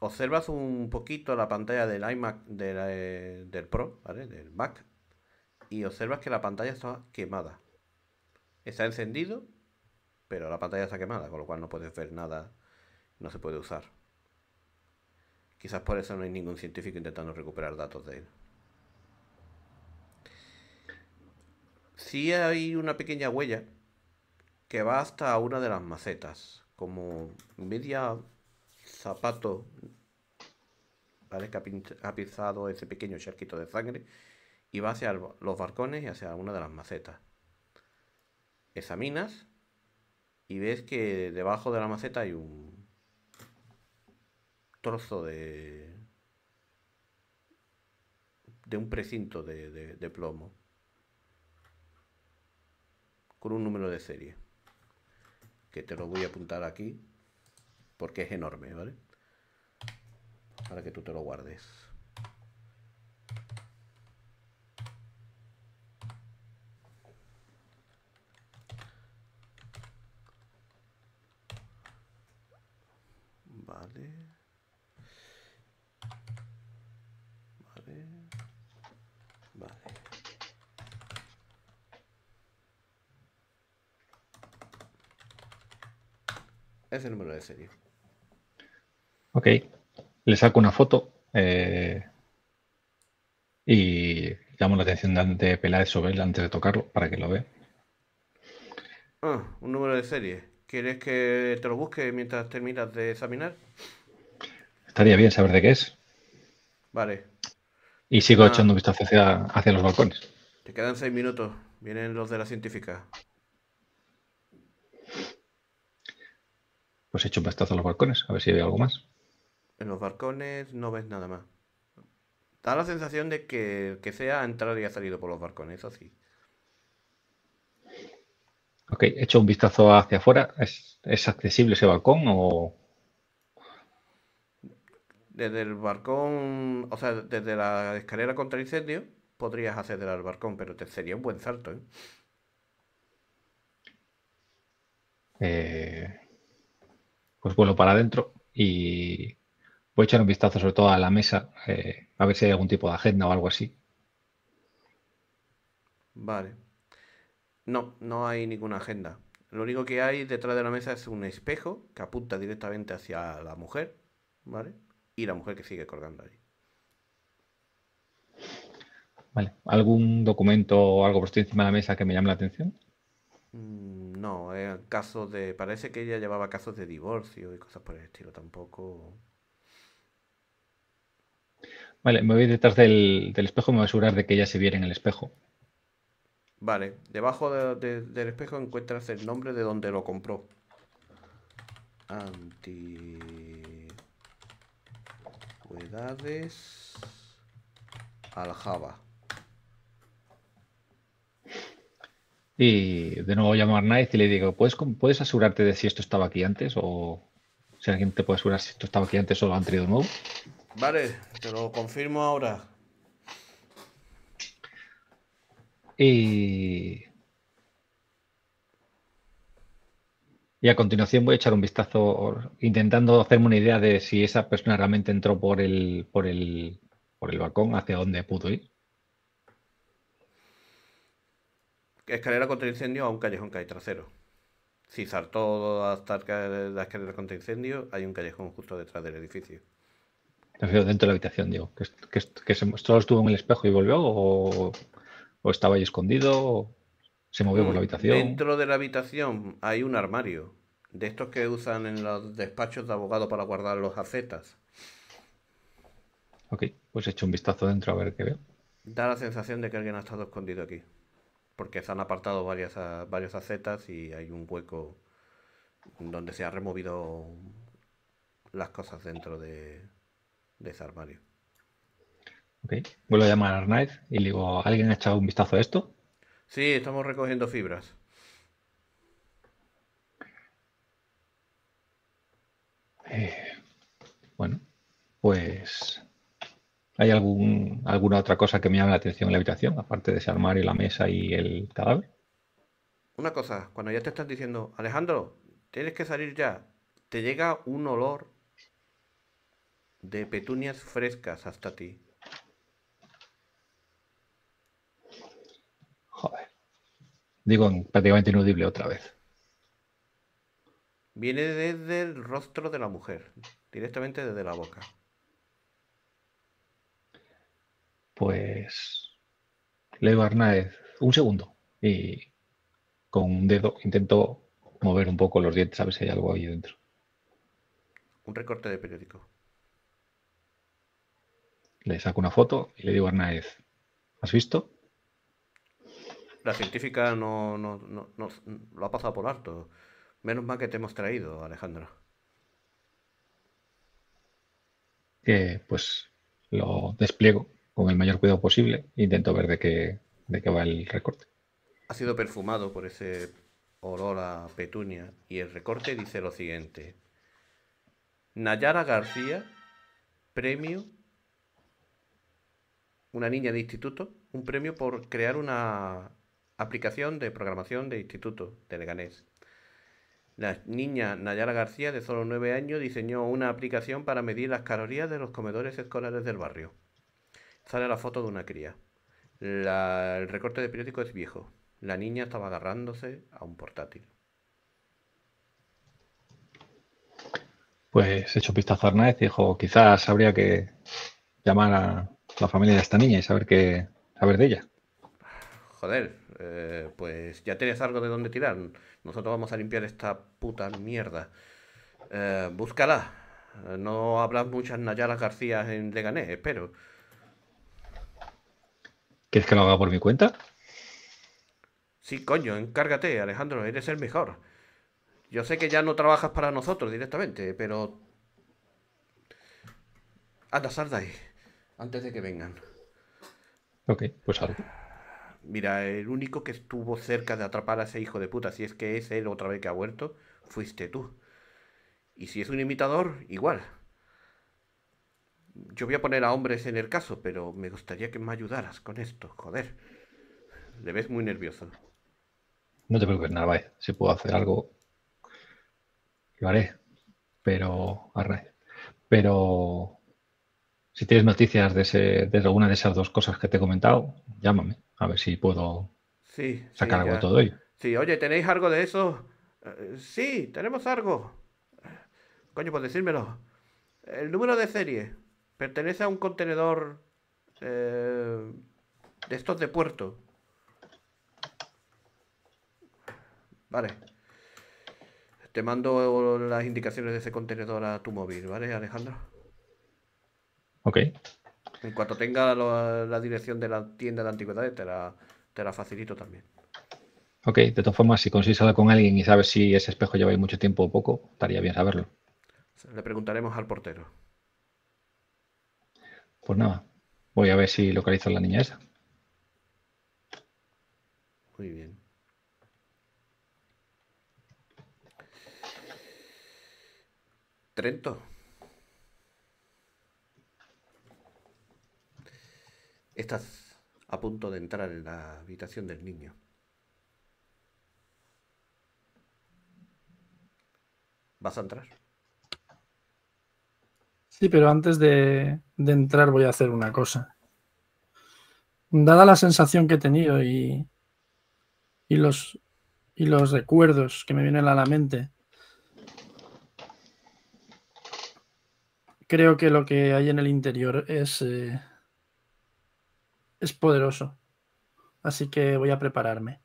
Observas un poquito la pantalla del iMac eh, del Pro, ¿vale? Del Mac. Y observas que la pantalla está quemada. Está encendido, pero la pantalla está quemada, con lo cual no puedes ver nada, no se puede usar. Quizás por eso no hay ningún científico intentando recuperar datos de él. Sí hay una pequeña huella que va hasta una de las macetas, como media zapato, Que ha pisado ese pequeño charquito de sangre y va hacia los barcones y hacia una de las macetas. Examinas y ves que debajo de la maceta hay un trozo de de un precinto de, de plomo con un número de serie que te lo voy a apuntar aquí porque es enorme, ¿vale? Para que tú te lo guardes. Es el número de serie. Ok, le saco una foto eh, y llamo la atención de Peláez sobre él antes de tocarlo para que lo vea. Ah, un número de serie. ¿Quieres que te lo busque mientras terminas de examinar? Estaría bien saber de qué es. Vale. Y sigo ah. echando vista hacia, hacia los balcones. Te quedan seis minutos. Vienen los de la científica. Pues echo un vistazo a los balcones, a ver si hay algo más. En los balcones no ves nada más. Da la sensación de que, que sea entrado y ha salido por los balcones, así. sí. he hecho un vistazo hacia afuera. ¿Es, ¿Es, accesible ese balcón o...? Desde el balcón, o sea, desde la escalera contra incendio, podrías acceder al balcón, pero te sería un buen salto, ¿eh? eh pues vuelo para adentro y voy a echar un vistazo sobre todo a la mesa, eh, a ver si hay algún tipo de agenda o algo así. Vale. No, no hay ninguna agenda. Lo único que hay detrás de la mesa es un espejo que apunta directamente hacia la mujer, ¿vale? Y la mujer que sigue colgando ahí. Vale. ¿Algún documento o algo por encima de la mesa que me llame la atención? Mm, no, es eh, caso de. Parece que ella llevaba casos de divorcio y cosas por el estilo, tampoco. Vale, me voy detrás del, espejo y me voy a asegurar de que ella se viera en el espejo. Vale, debajo del espejo encuentras el nombre de donde lo compró. Antigüedades Aljaba. Y de nuevo llamo a Arnaiz y le digo, ¿puedes, ¿puedes asegurarte de si esto estaba aquí antes? O si alguien te puede asegurar si esto estaba aquí antes o lo han traído nuevo. Vale, te lo confirmo ahora. Y... a continuación voy a echar un vistazo intentando hacerme una idea de si esa persona realmente entró por el, por el, por el balcón, hacia dónde pudo ir. escalera contra incendio a un callejón que hay trasero. Si saltó hasta la escalera contra incendio, hay un callejón justo detrás del edificio. dentro de la habitación, digo. ¿Que, que, se, solo estuvo en el espejo y volvió? ¿O, estaba ahí escondido? ¿Se movió por la mm, habitación? Dentro de la habitación hay un armario. De estos que usan en los despachos de abogado para guardar los acetas. Ok, pues he hecho un vistazo dentro a ver qué veo. Da la sensación de que alguien ha estado escondido aquí porque se han apartado varias, ah, varias acetas y hay un hueco donde se han removido las cosas dentro de, ese armario. Ok, vuelvo a llamar a Arnaiz y le digo, ¿alguien ha echado un vistazo a esto? Sí, estamos recogiendo fibras. Eh, bueno, pues ¿Hay alguna otra cosa que me llame la atención en la habitación, aparte de ese armario, la mesa y el cadáver? Una cosa, cuando ya te estás diciendo, Alejandro, tienes que salir ya, te llega un olor de petunias frescas hasta ti. Joder. Digo, prácticamente inudible otra vez. Viene desde el rostro de la mujer, directamente desde la boca. pues a Arnaez un segundo y con un dedo intento mover un poco los dientes a ver si hay algo ahí dentro. Un recorte de periódico. Le saco una foto y le digo a Arnaez, ¿has visto? La científica no, lo ha pasado por alto. Menos mal que te hemos traído, Alejandra. Que, pues lo despliego con el mayor cuidado posible. Intento ver de qué, de qué va el recorte. Ha sido perfumado por ese olor a petunia y el recorte dice lo siguiente. Nayara García, premio, una niña de instituto, un premio por crear una aplicación de programación de instituto de Leganés. La niña Nayara García, de solo nueve años, diseñó una aplicación para medir las calorías de los comedores escolares del barrio. Sale la foto de una cría. el recorte de periódico es viejo. La niña estaba agarrándose a un portátil. Pues he hecho pistazo a Arnaez dijo, quizás habría que llamar a la familia de esta niña y saber qué saber de ella. Joder, eh, pues ya tienes algo de dónde tirar. Nosotros vamos a limpiar esta puta mierda. Eh, búscala. No hablas muchas Nayara García en Leganés, espero. ¿Quieres que lo haga por mi cuenta? Sí, coño, encárgate, Alejandro, eres el mejor. Yo sé que ya no trabajas para nosotros directamente, pero. Anda, sal de ahí, antes de que vengan. Ok, pues salgo. Mira, el único que estuvo cerca de atrapar a ese hijo de puta, si es que es él otra vez que ha vuelto, fuiste tú. Y si es un imitador, igual. Yo voy a poner a hombres en el caso, pero me gustaría que me ayudaras con esto, joder. Le ves muy nervioso. No te preocupes, nada, Si puedo hacer algo, lo haré. Pero, arre. Pero, si tienes noticias de, ese, de alguna de esas dos cosas que te he comentado, llámame. A ver si puedo sacar algo de todo ello. Sí, oye, ¿tenéis algo de eso? Eh, sí, tenemos algo. Coño, pues decírmelo. El número de serie. Pertenece a un contenedor eh, de estos de puerto. Vale. Te mando las indicaciones de ese contenedor a tu móvil, ¿vale, Alejandro? Ok. En cuanto tenga la dirección de la tienda de antigüedades, te la, te facilito también. Ok, de todas formas, si consigues hablar con alguien y sabes si ese espejo lleva ahí mucho tiempo o poco, estaría bien saberlo. Le preguntaremos al portero. Pues nada, voy a ver si localizo la niña esa. Muy bien. Trento. Estás a punto de entrar en la habitación del niño. ¿Vas a entrar? Sí, pero antes de, entrar voy a hacer una cosa. Dada la sensación que he tenido y, los, y los recuerdos que me vienen a la mente, creo que lo que hay en el interior es, eh, es poderoso. Así que voy a prepararme.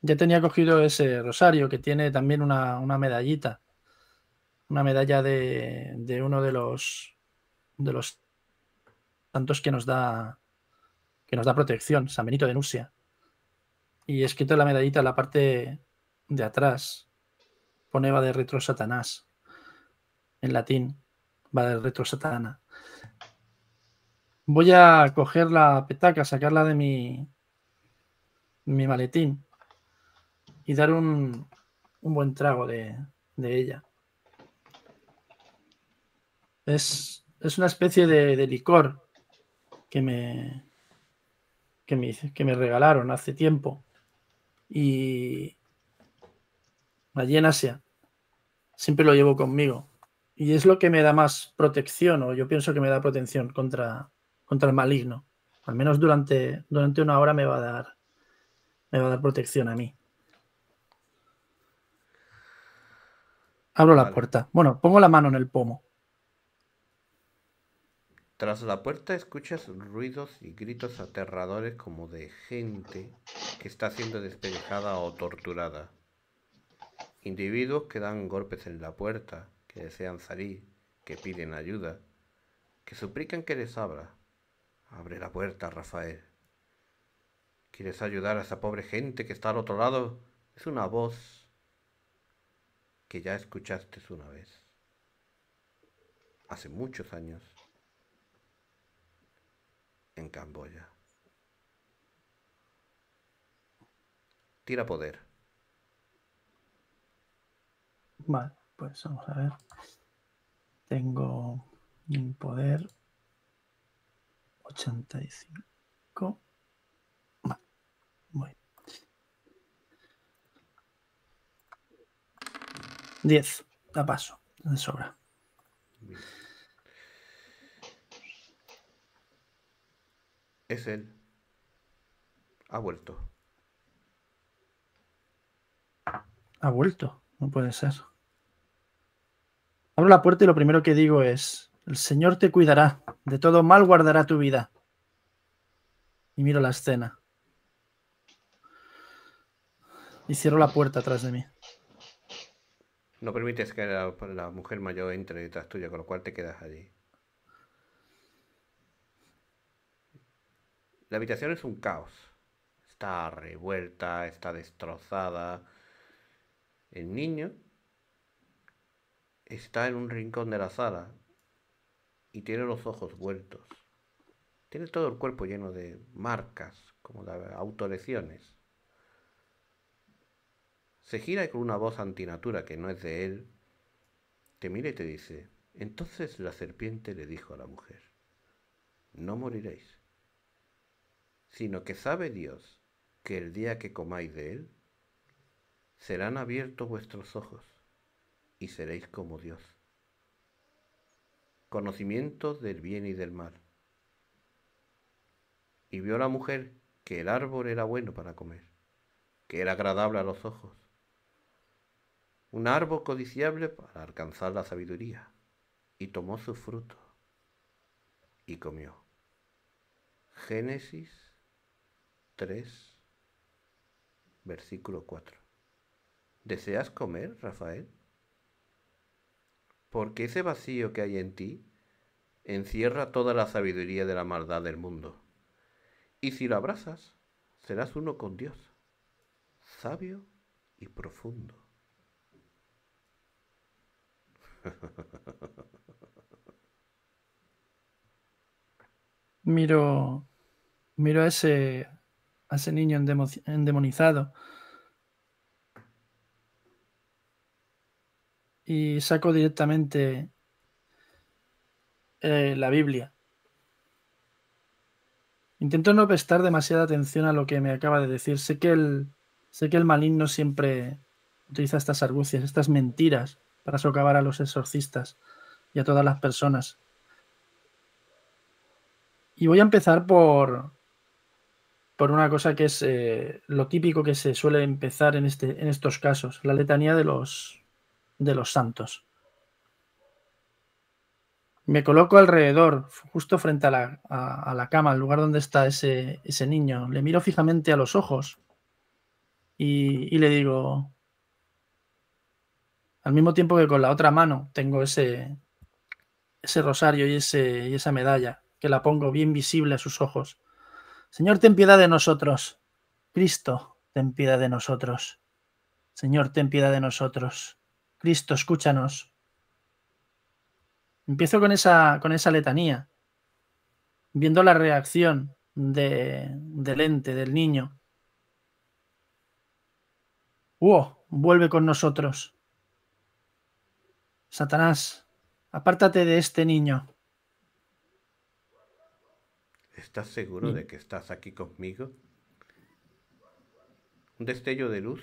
Ya tenía cogido ese rosario que tiene también una medallita una medalla de, uno de los de los santos que nos da que nos da protección, San Benito de Nusia. Y escrito en la medallita en la parte de atrás, pone va de retro Satanás. En latín, va de retro Satana. Voy a coger la petaca, sacarla de mi, mi maletín y dar un, buen trago de ella. Es, una especie de, licor que me, que me, que me regalaron hace tiempo. Y allí en Asia siempre lo llevo conmigo. Y es lo que me da más protección, o yo pienso que me da protección contra, contra el maligno. Al menos durante, durante una hora me va a dar me va a dar protección a mí. Abro la puerta. Bueno, pongo la mano en el pomo. Tras la puerta escuchas ruidos y gritos aterradores como de gente que está siendo despejada o torturada. Individuos que dan golpes en la puerta, que desean salir, que piden ayuda, que suplican que les abra. Abre la puerta, Rafael. ¿Quieres ayudar a esa pobre gente que está al otro lado? Es una voz que ya escuchaste una vez. Hace muchos años en Camboya. Tira poder. Vale, pues vamos a ver. Tengo un poder 85. Vale, muy 10. La paso, de sobra. Es él. Ha vuelto. Ha vuelto. No puede ser. Abro la puerta y lo primero que digo es, el Señor te cuidará, de todo mal guardará tu vida. Y miro la escena. Y cierro la puerta atrás de mí. No permites que la, mujer mayor entre detrás tuya, con lo cual te quedas allí. La habitación es un caos. Está revuelta, está destrozada. El niño está en un rincón de la sala y tiene los ojos vueltos. Tiene todo el cuerpo lleno de marcas, como de autolesiones. Se gira con una voz antinatura que no es de él, te mira y te dice, entonces la serpiente le dijo a la mujer, no moriréis sino que sabe Dios que el día que comáis de él, serán abiertos vuestros ojos y seréis como Dios. Conocimiento del bien y del mal. Y vio la mujer que el árbol era bueno para comer, que era agradable a los ojos, un árbol codiciable para alcanzar la sabiduría, y tomó su fruto y comió. Génesis 3, versículo 4. ¿Deseas comer, Rafael? Porque ese vacío que hay en ti encierra toda la sabiduría de la maldad del mundo. Y si lo abrazas, serás uno con Dios, sabio y profundo. Miro, miro a ese, a ese niño endemonizado. Y saco directamente eh, la Biblia. Intento no prestar demasiada atención a lo que me acaba de decir. Sé que el, sé que el maligno siempre utiliza estas argucias, estas mentiras, para socavar a los exorcistas y a todas las personas. Y voy a empezar por, por una cosa que es eh, lo típico que se suele empezar en, este, en estos casos, la letanía de los, de los santos. Me coloco alrededor, justo frente a la, a, la cama, al lugar donde está ese, ese, niño. Le miro fijamente a los ojos y, y, le digo, al mismo tiempo que con la otra mano tengo ese, ese rosario y, ese, y esa medalla, que la pongo bien visible a sus ojos. Señor, ten piedad de nosotros. Cristo, ten piedad de nosotros. Señor, ten piedad de nosotros. Cristo, escúchanos. Empiezo con esa, con esa letanía, viendo la reacción del ente, del niño. Uh, Vuelve con nosotros. Satanás, apártate de este niño. ¿Estás seguro de que estás aquí conmigo? Un destello de luz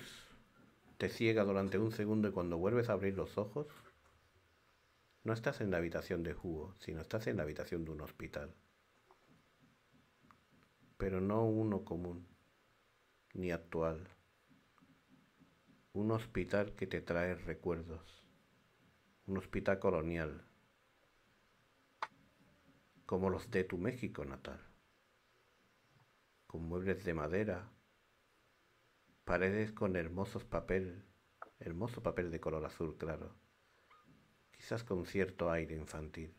te ciega durante un segundo y cuando vuelves a abrir los ojos, no estás en la habitación de jugo, sino estás en la habitación de un hospital. Pero no uno común, ni actual. Un hospital que te trae recuerdos. Un hospital colonial. Como los de tu México natal con muebles de madera, paredes con hermosos papel, hermoso papel de color azul claro, quizás con cierto aire infantil.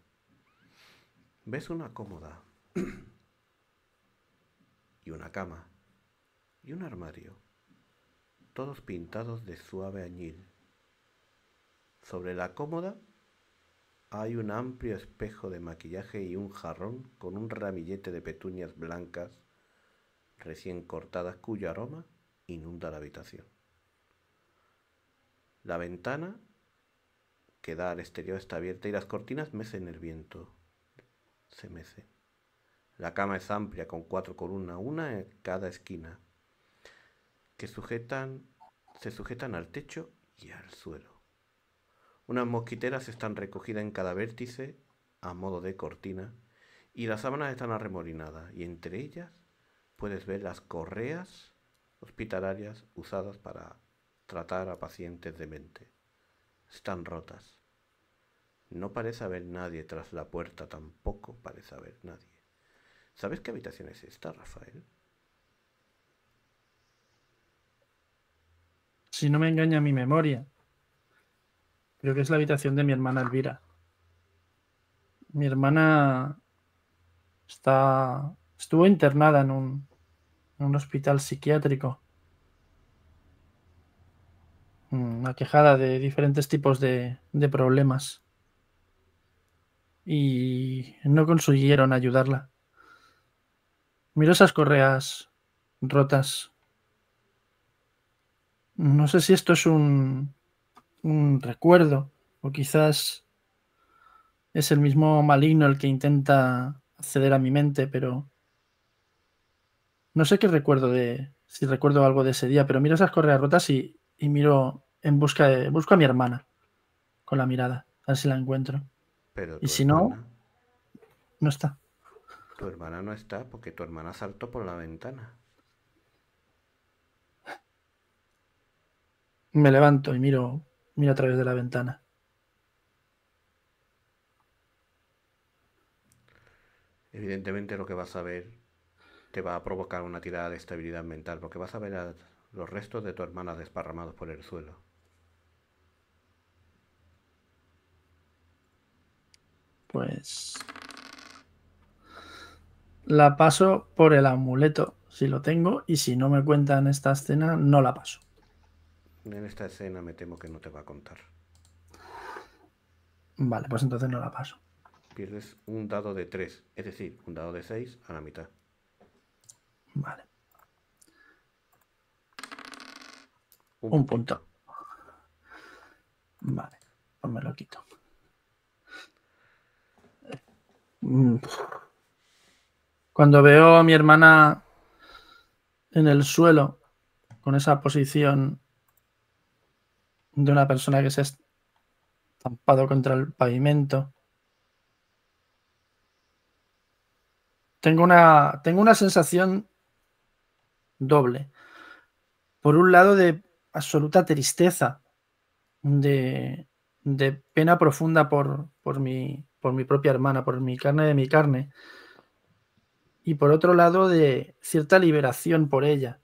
Ves una cómoda y una cama y un armario, todos pintados de suave añil. Sobre la cómoda hay un amplio espejo de maquillaje y un jarrón con un ramillete de petuñas blancas recién cortadas cuyo aroma inunda la habitación. La ventana que da al exterior está abierta y las cortinas mecen el viento. Se mece. La cama es amplia con cuatro columnas, una en cada esquina, que se sujetan al techo y al suelo. Unas mosquiteras están recogidas en cada vértice a modo de cortina y las sábanas están arremolinadas y entre ellas puedes ver las correas hospitalarias usadas para tratar a pacientes demente. Están rotas. No parece haber nadie tras la puerta, tampoco parece haber nadie. ¿Sabes qué habitación es esta, Rafael? Si no me engaña mi memoria, creo que es la habitación de mi hermana Elvira. Mi hermana está Estuvo internada en un, un hospital psiquiátrico. Mm, aquejada de diferentes tipos de, problemas. Y no consiguieron ayudarla. Miró esas correas rotas. No sé si esto es un recuerdo o quizás es el mismo maligno el que intenta acceder a mi mente, pero no sé qué recuerdo de, si recuerdo algo de ese día, pero miro esas correas rotas y, miro en busca de, busco a mi hermana con la mirada, a ver si la encuentro. Pero y si no, no está. Tu hermana no está porque tu hermana saltó por la ventana. Me levanto y miro, miro a través de la ventana. Evidentemente lo que vas a ver te va a provocar una tirada de estabilidad mental, porque vas a ver los restos de tu hermana desparramados por el suelo. Pues la paso por el amuleto, si lo tengo, y si no me cuenta en esta escena, no la paso. En esta escena me temo que no te va a contar. Vale, pues entonces no la paso. Pierdes un dado de 3, es decir, un dado de 6 a la mitad. Vale. Un, punto. Vale, pues me lo quito. Mm. Cuando veo a mi hermana en el suelo, con esa posición de una persona que se ha estampado contra el pavimento, tengo una, tengo una sensación doble. Por un lado de absoluta tristeza, de, pena profunda por, mi, por mi propia hermana, por mi carne de mi carne, y por otro lado de cierta liberación por ella,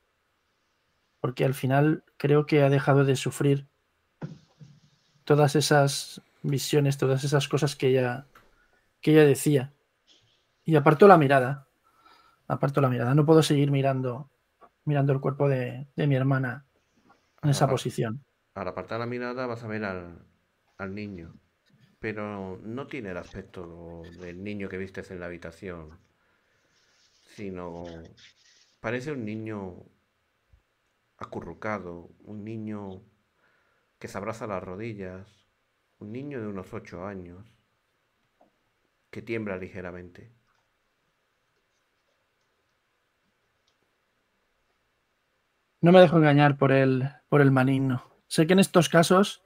porque al final creo que ha dejado de sufrir todas esas visiones, todas esas cosas que que ella decía. Y aparto la mirada, aparto la mirada, no puedo seguir mirando mirando el cuerpo de, mi hermana en esa posición. Al apartar la mirada vas a ver al, niño, pero no tiene el aspecto del niño que vistes en la habitación, sino parece un niño acurrucado, un niño que se abraza las rodillas, un niño de unos ocho años, que tiembla ligeramente. No me dejo engañar por el, por el maligno. Sé que en estos casos,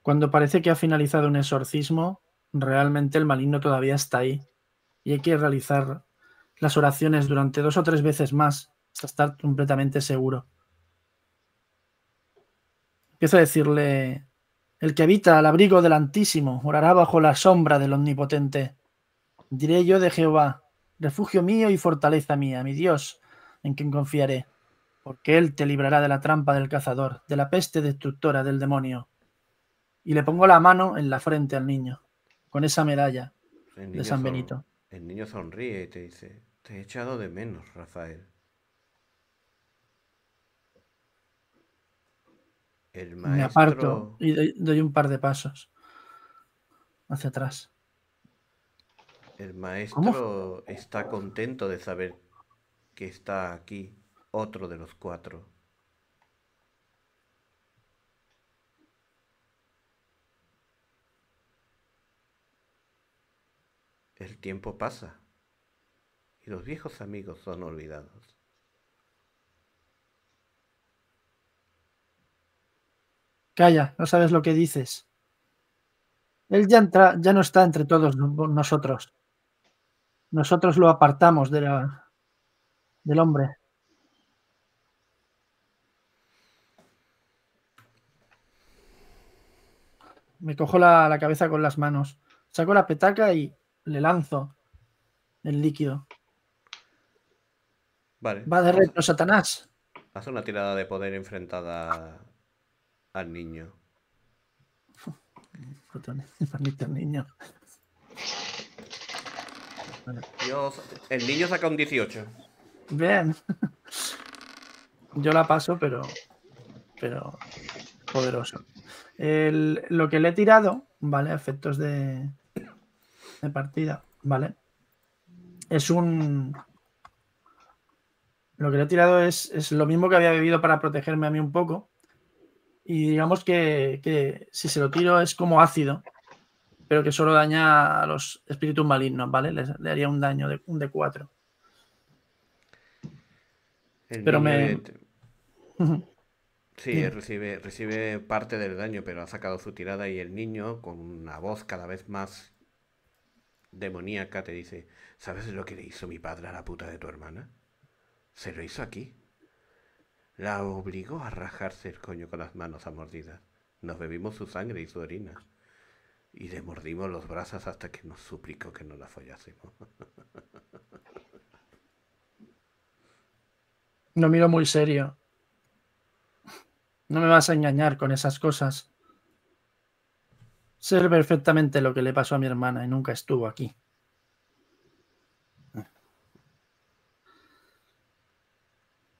cuando parece que ha finalizado un exorcismo, realmente el maligno todavía está ahí. Y hay que realizar las oraciones durante dos o tres veces más hasta estar completamente seguro. Empiezo a decirle, el que habita al abrigo del Antísimo orará bajo la sombra del Omnipotente. Diré yo de Jehová, refugio mío y fortaleza mía, mi Dios, en quien confiaré porque él te librará de la trampa del cazador, de la peste destructora del demonio. Y le pongo la mano en la frente al niño, con esa medalla de San Benito. El niño sonríe y te dice, te he echado de menos, Rafael. Me aparto y doy, un par de pasos hacia atrás. El maestro está contento de saber que está aquí otro de los cuatro. El tiempo pasa y los viejos amigos son olvidados. Calla, no sabes lo que dices. Él ya, entra, ya no está entre todos nosotros. Nosotros lo apartamos de la, del hombre. Me cojo la, cabeza con las manos. Saco la petaca y le lanzo el líquido. Vale. Va de reto Satanás. Haz una tirada de poder enfrentada al niño. niño. el niño saca un 18. Bien. Yo la paso, pero. Pero. Poderoso lo que le he tirado, ¿vale? Efectos de, partida, ¿vale? Es un... Lo que le he tirado es, es, lo mismo que había bebido para protegerme a mí un poco. Y digamos que, que si se lo tiro es como ácido, pero que solo daña a los espíritus malignos, ¿vale? Le, haría un daño de un de 4 pero me... Sí, recibe, recibe parte del daño, pero ha sacado su tirada y el niño, con una voz cada vez más demoníaca, te dice, ¿sabes lo que le hizo mi padre a la puta de tu hermana? Se lo hizo aquí. La obligó a rajarse el coño con las manos a mordidas. Nos bebimos su sangre y su orina. Y le mordimos los brazos hasta que nos suplicó que no la follásemos. No miro muy serio. No me vas a engañar con esas cosas. Sé perfectamente lo que le pasó a mi hermana y nunca estuvo aquí.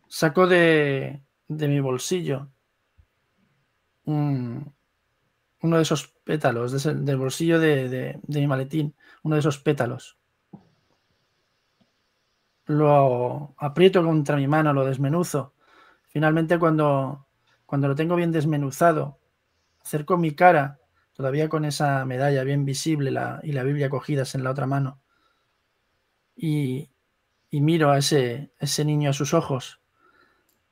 Saco de, mi bolsillo uno de esos pétalos, del bolsillo de mi maletín, uno de esos pétalos. Lo aprieto contra mi mano, lo desmenuzo. Finalmente cuando cuando lo tengo bien desmenuzado, acerco mi cara, todavía con esa medalla bien visible y la Biblia cogidas en la otra mano, y, miro a ese, ese niño a sus ojos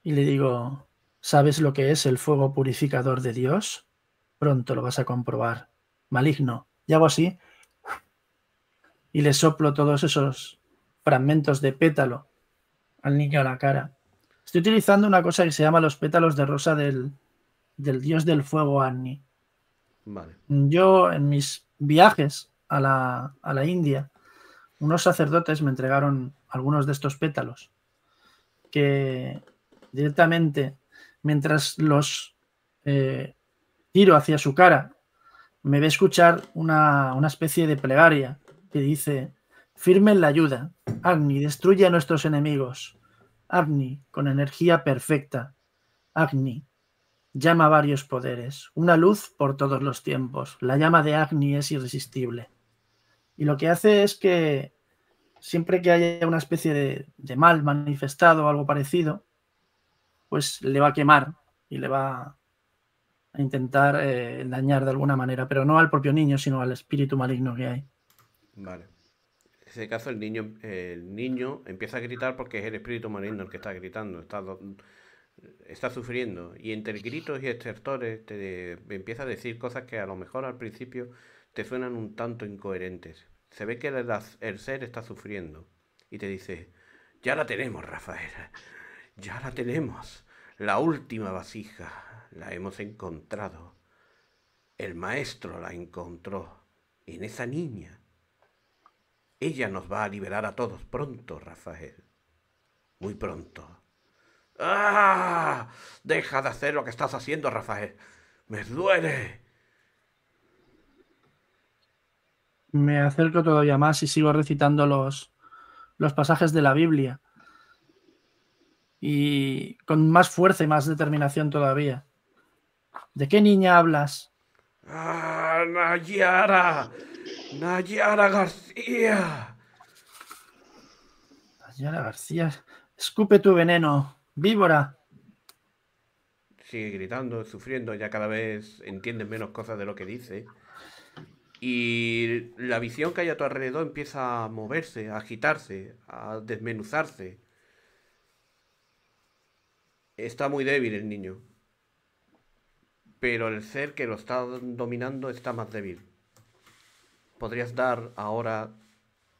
y le digo, ¿sabes lo que es el fuego purificador de Dios? Pronto lo vas a comprobar. Maligno. Y hago así y le soplo todos esos fragmentos de pétalo al niño a la cara. Estoy utilizando una cosa que se llama los pétalos de rosa del, dios del fuego Agni. Yo en mis viajes a la, India, unos sacerdotes me entregaron algunos de estos pétalos que directamente, mientras los eh, tiro hacia su cara, me ve escuchar una, una especie de plegaria que dice, firme la ayuda, Agni, destruye a nuestros enemigos, Agni, con energía perfecta. Agni, llama varios poderes, una luz por todos los tiempos. La llama de Agni es irresistible. Y lo que hace es que siempre que haya una especie de, mal manifestado o algo parecido, pues le va a quemar y le va a intentar eh, dañar de alguna manera, pero no al propio niño, sino al espíritu maligno que hay. Vale ese caso el niño, el niño empieza a gritar porque es el espíritu maligno el que está gritando, está, está sufriendo. Y entre gritos y estertores te empieza a decir cosas que a lo mejor al principio te suenan un tanto incoherentes. Se ve que el, el ser está sufriendo y te dice, ya la tenemos, Rafael, ya la tenemos. La última vasija la hemos encontrado. El maestro la encontró en esa niña ella nos va a liberar a todos pronto, Rafael. Muy pronto. ¡Ah! Deja de hacer lo que estás haciendo, Rafael. Me duele. Me acerco todavía más y sigo recitando los, los pasajes de la Biblia. Y con más fuerza y más determinación todavía. ¿De qué niña hablas? ¡Ah, Nayara! Nayara García. Nayara García, escupe tu veneno, víbora. Sigue gritando, sufriendo, ya cada vez entiende menos cosas de lo que dice. Y la visión que hay a tu alrededor empieza a moverse, a agitarse, a desmenuzarse. Está muy débil el niño. Pero el ser que lo está dominando está más débil podrías dar ahora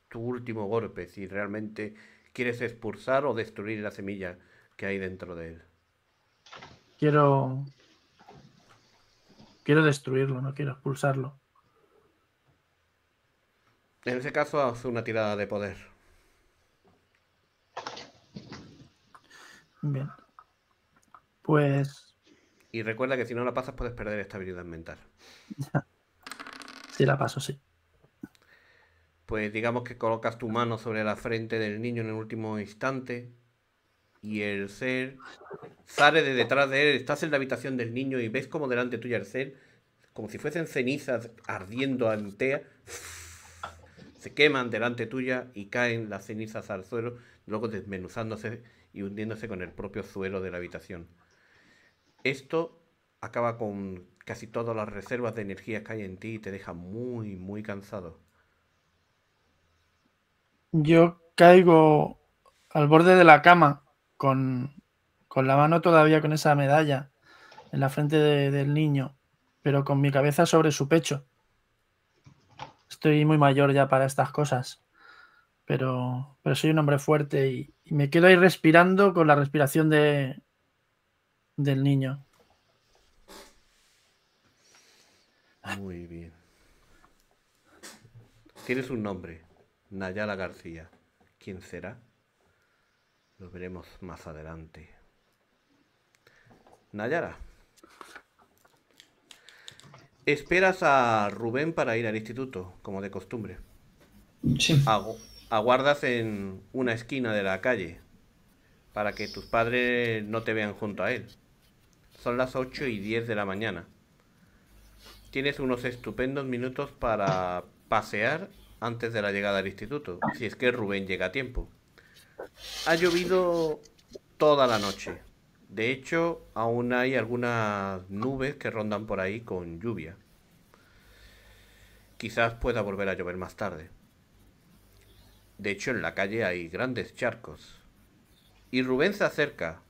tu último golpe si realmente quieres expulsar o destruir la semilla que hay dentro de él. Quiero. Quiero destruirlo, no quiero expulsarlo. En ese caso, haz una tirada de poder. Bien. Pues. Y recuerda que si no la pasas, puedes perder estabilidad mental. si la paso, sí pues digamos que colocas tu mano sobre la frente del niño en el último instante y el ser sale de detrás de él, estás en la habitación del niño y ves como delante tuya el ser, como si fuesen cenizas ardiendo antea, se queman delante tuya y caen las cenizas al suelo, luego desmenuzándose y hundiéndose con el propio suelo de la habitación. Esto acaba con casi todas las reservas de energía que hay en ti y te deja muy, muy cansado yo caigo al borde de la cama con, con la mano todavía con esa medalla en la frente del niño, pero con mi cabeza sobre su pecho. Estoy muy mayor ya para estas cosas, pero, pero soy un hombre fuerte y, y me quedo ahí respirando con la respiración de, del niño. Muy bien. Tienes un nombre. Nayala García. ¿Quién será? Lo veremos más adelante. Nayara. Esperas a Rubén para ir al instituto, como de costumbre. Sí. aguardas en una esquina de la calle para que tus padres no te vean junto a él. Son las 8 y 10 de la mañana. Tienes unos estupendos minutos para pasear antes de la llegada al instituto, si es que Rubén llega a tiempo. Ha llovido toda la noche. De hecho, aún hay algunas nubes que rondan por ahí con lluvia. Quizás pueda volver a llover más tarde. De hecho, en la calle hay grandes charcos. Y Rubén se acerca.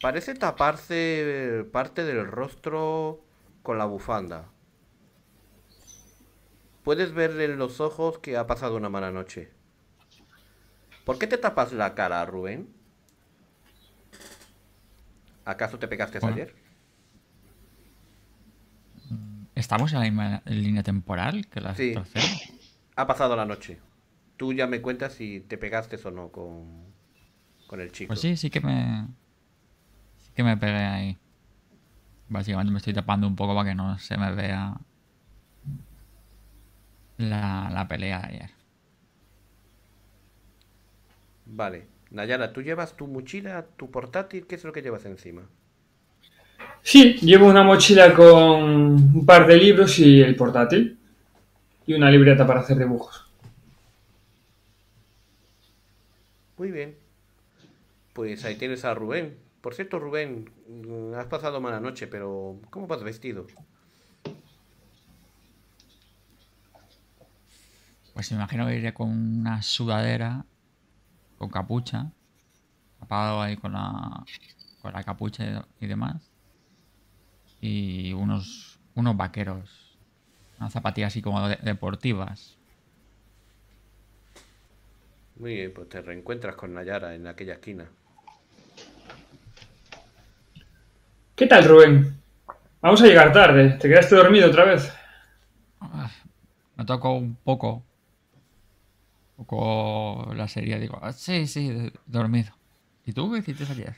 Parece taparse parte del rostro con la bufanda. Puedes ver en los ojos que ha pasado una mala noche. ¿Por qué te tapas la cara, Rubén? ¿Acaso te pegaste ayer? Mm, ¿Estamos en la misma línea temporal que la sí. Ha pasado la noche. Tú ya me cuentas si te pegaste o no con, el chico. Pues sí, sí que me. Sí que me pegué ahí. Básicamente me estoy tapando un poco para que no se me vea la, pelea de ayer. Vale. Nayara, ¿tú llevas tu mochila, tu portátil? ¿Qué es lo que llevas encima? Sí, llevo una mochila con un par de libros y el portátil. Y una libreta para hacer dibujos. Muy bien. Pues ahí tienes a Rubén. Por cierto, Rubén, mm, has pasado mala noche, pero ¿cómo vas vestido? Pues me imagino que iré con una sudadera, con capucha, tapado ahí con la, con la capucha y demás. Y unos, unos vaqueros. Unas zapatillas así como deportivas. Muy bien, pues te reencuentras con Nayara en aquella esquina. ¿Qué tal, Rubén? Vamos a llegar tarde. ¿Te quedaste dormido otra vez? Ah, me tocó un poco. Con la serie, digo, ah, sí, sí, dormido. ¿Y tú qué hiciste ayer?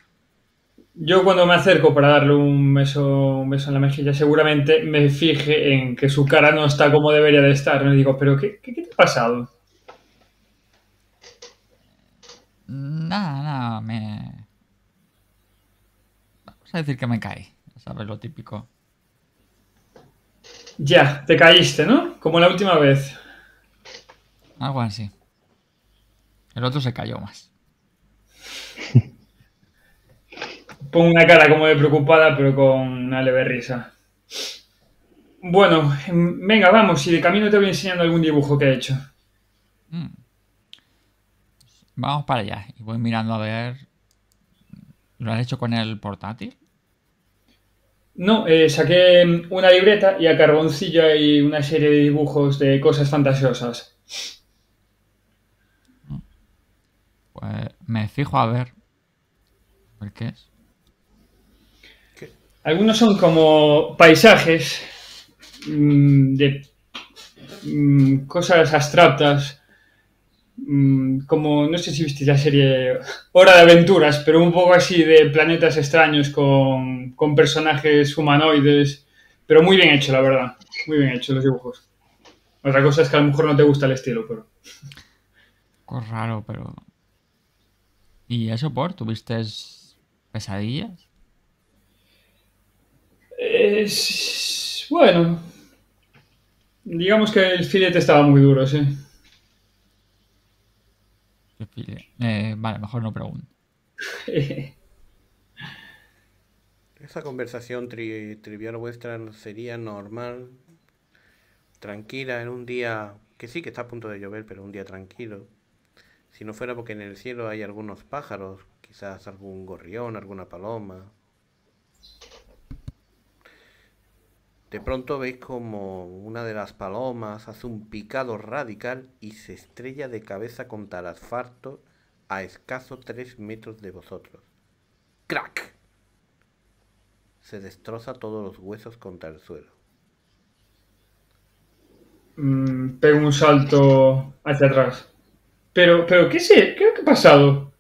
Yo cuando me acerco para darle un beso, un beso en la mejilla, seguramente me fije en que su cara no está como debería de estar. Me digo, ¿pero qué, te ha pasado? Nada, nada, me... Vamos a decir que me caí, ¿sabes? Lo típico. Ya, te caíste, ¿no? Como la última vez. Algo así. El otro se cayó más. Pongo una cara como de preocupada, pero con una leve risa. Bueno, em, venga, vamos, y de camino te voy enseñando algún dibujo que he hecho. Mm. Vamos para allá. Y voy mirando a ver. ¿Lo has hecho con el portátil? No, eh, saqué em, una libreta y a carboncilla y una serie de dibujos de cosas fantasiosas. Pues, me fijo a ver. ¿Por qué es? Algunos son como paisajes mm, de mm, cosas abstractas. Mm, como, no sé si viste la serie Hora de Aventuras, pero un poco así de planetas extraños con, con personajes humanoides. Pero muy bien hecho, la verdad. Muy bien hecho los dibujos. Otra cosa es que a lo mejor no te gusta el estilo, pero. Pues raro, pero ¿Y eso por? ¿Tuviste pesadillas? Es... Bueno, digamos que el filete estaba muy duro, sí. Eh, vale, mejor no pregunto. Esa conversación trivial vuestra sería normal, tranquila, en un día que sí que está a punto de llover, pero un día tranquilo. Si no fuera porque en el cielo hay algunos pájaros, quizás algún gorrión, alguna paloma. De pronto veis como una de las palomas hace un picado radical y se estrella de cabeza contra el asfalto a escaso tres metros de vosotros. ¡Crack! Se destroza todos los huesos contra el suelo. Mm, pego un salto hacia atrás. Pero, pero, ¿qué sé? ¿Qué ha pasado?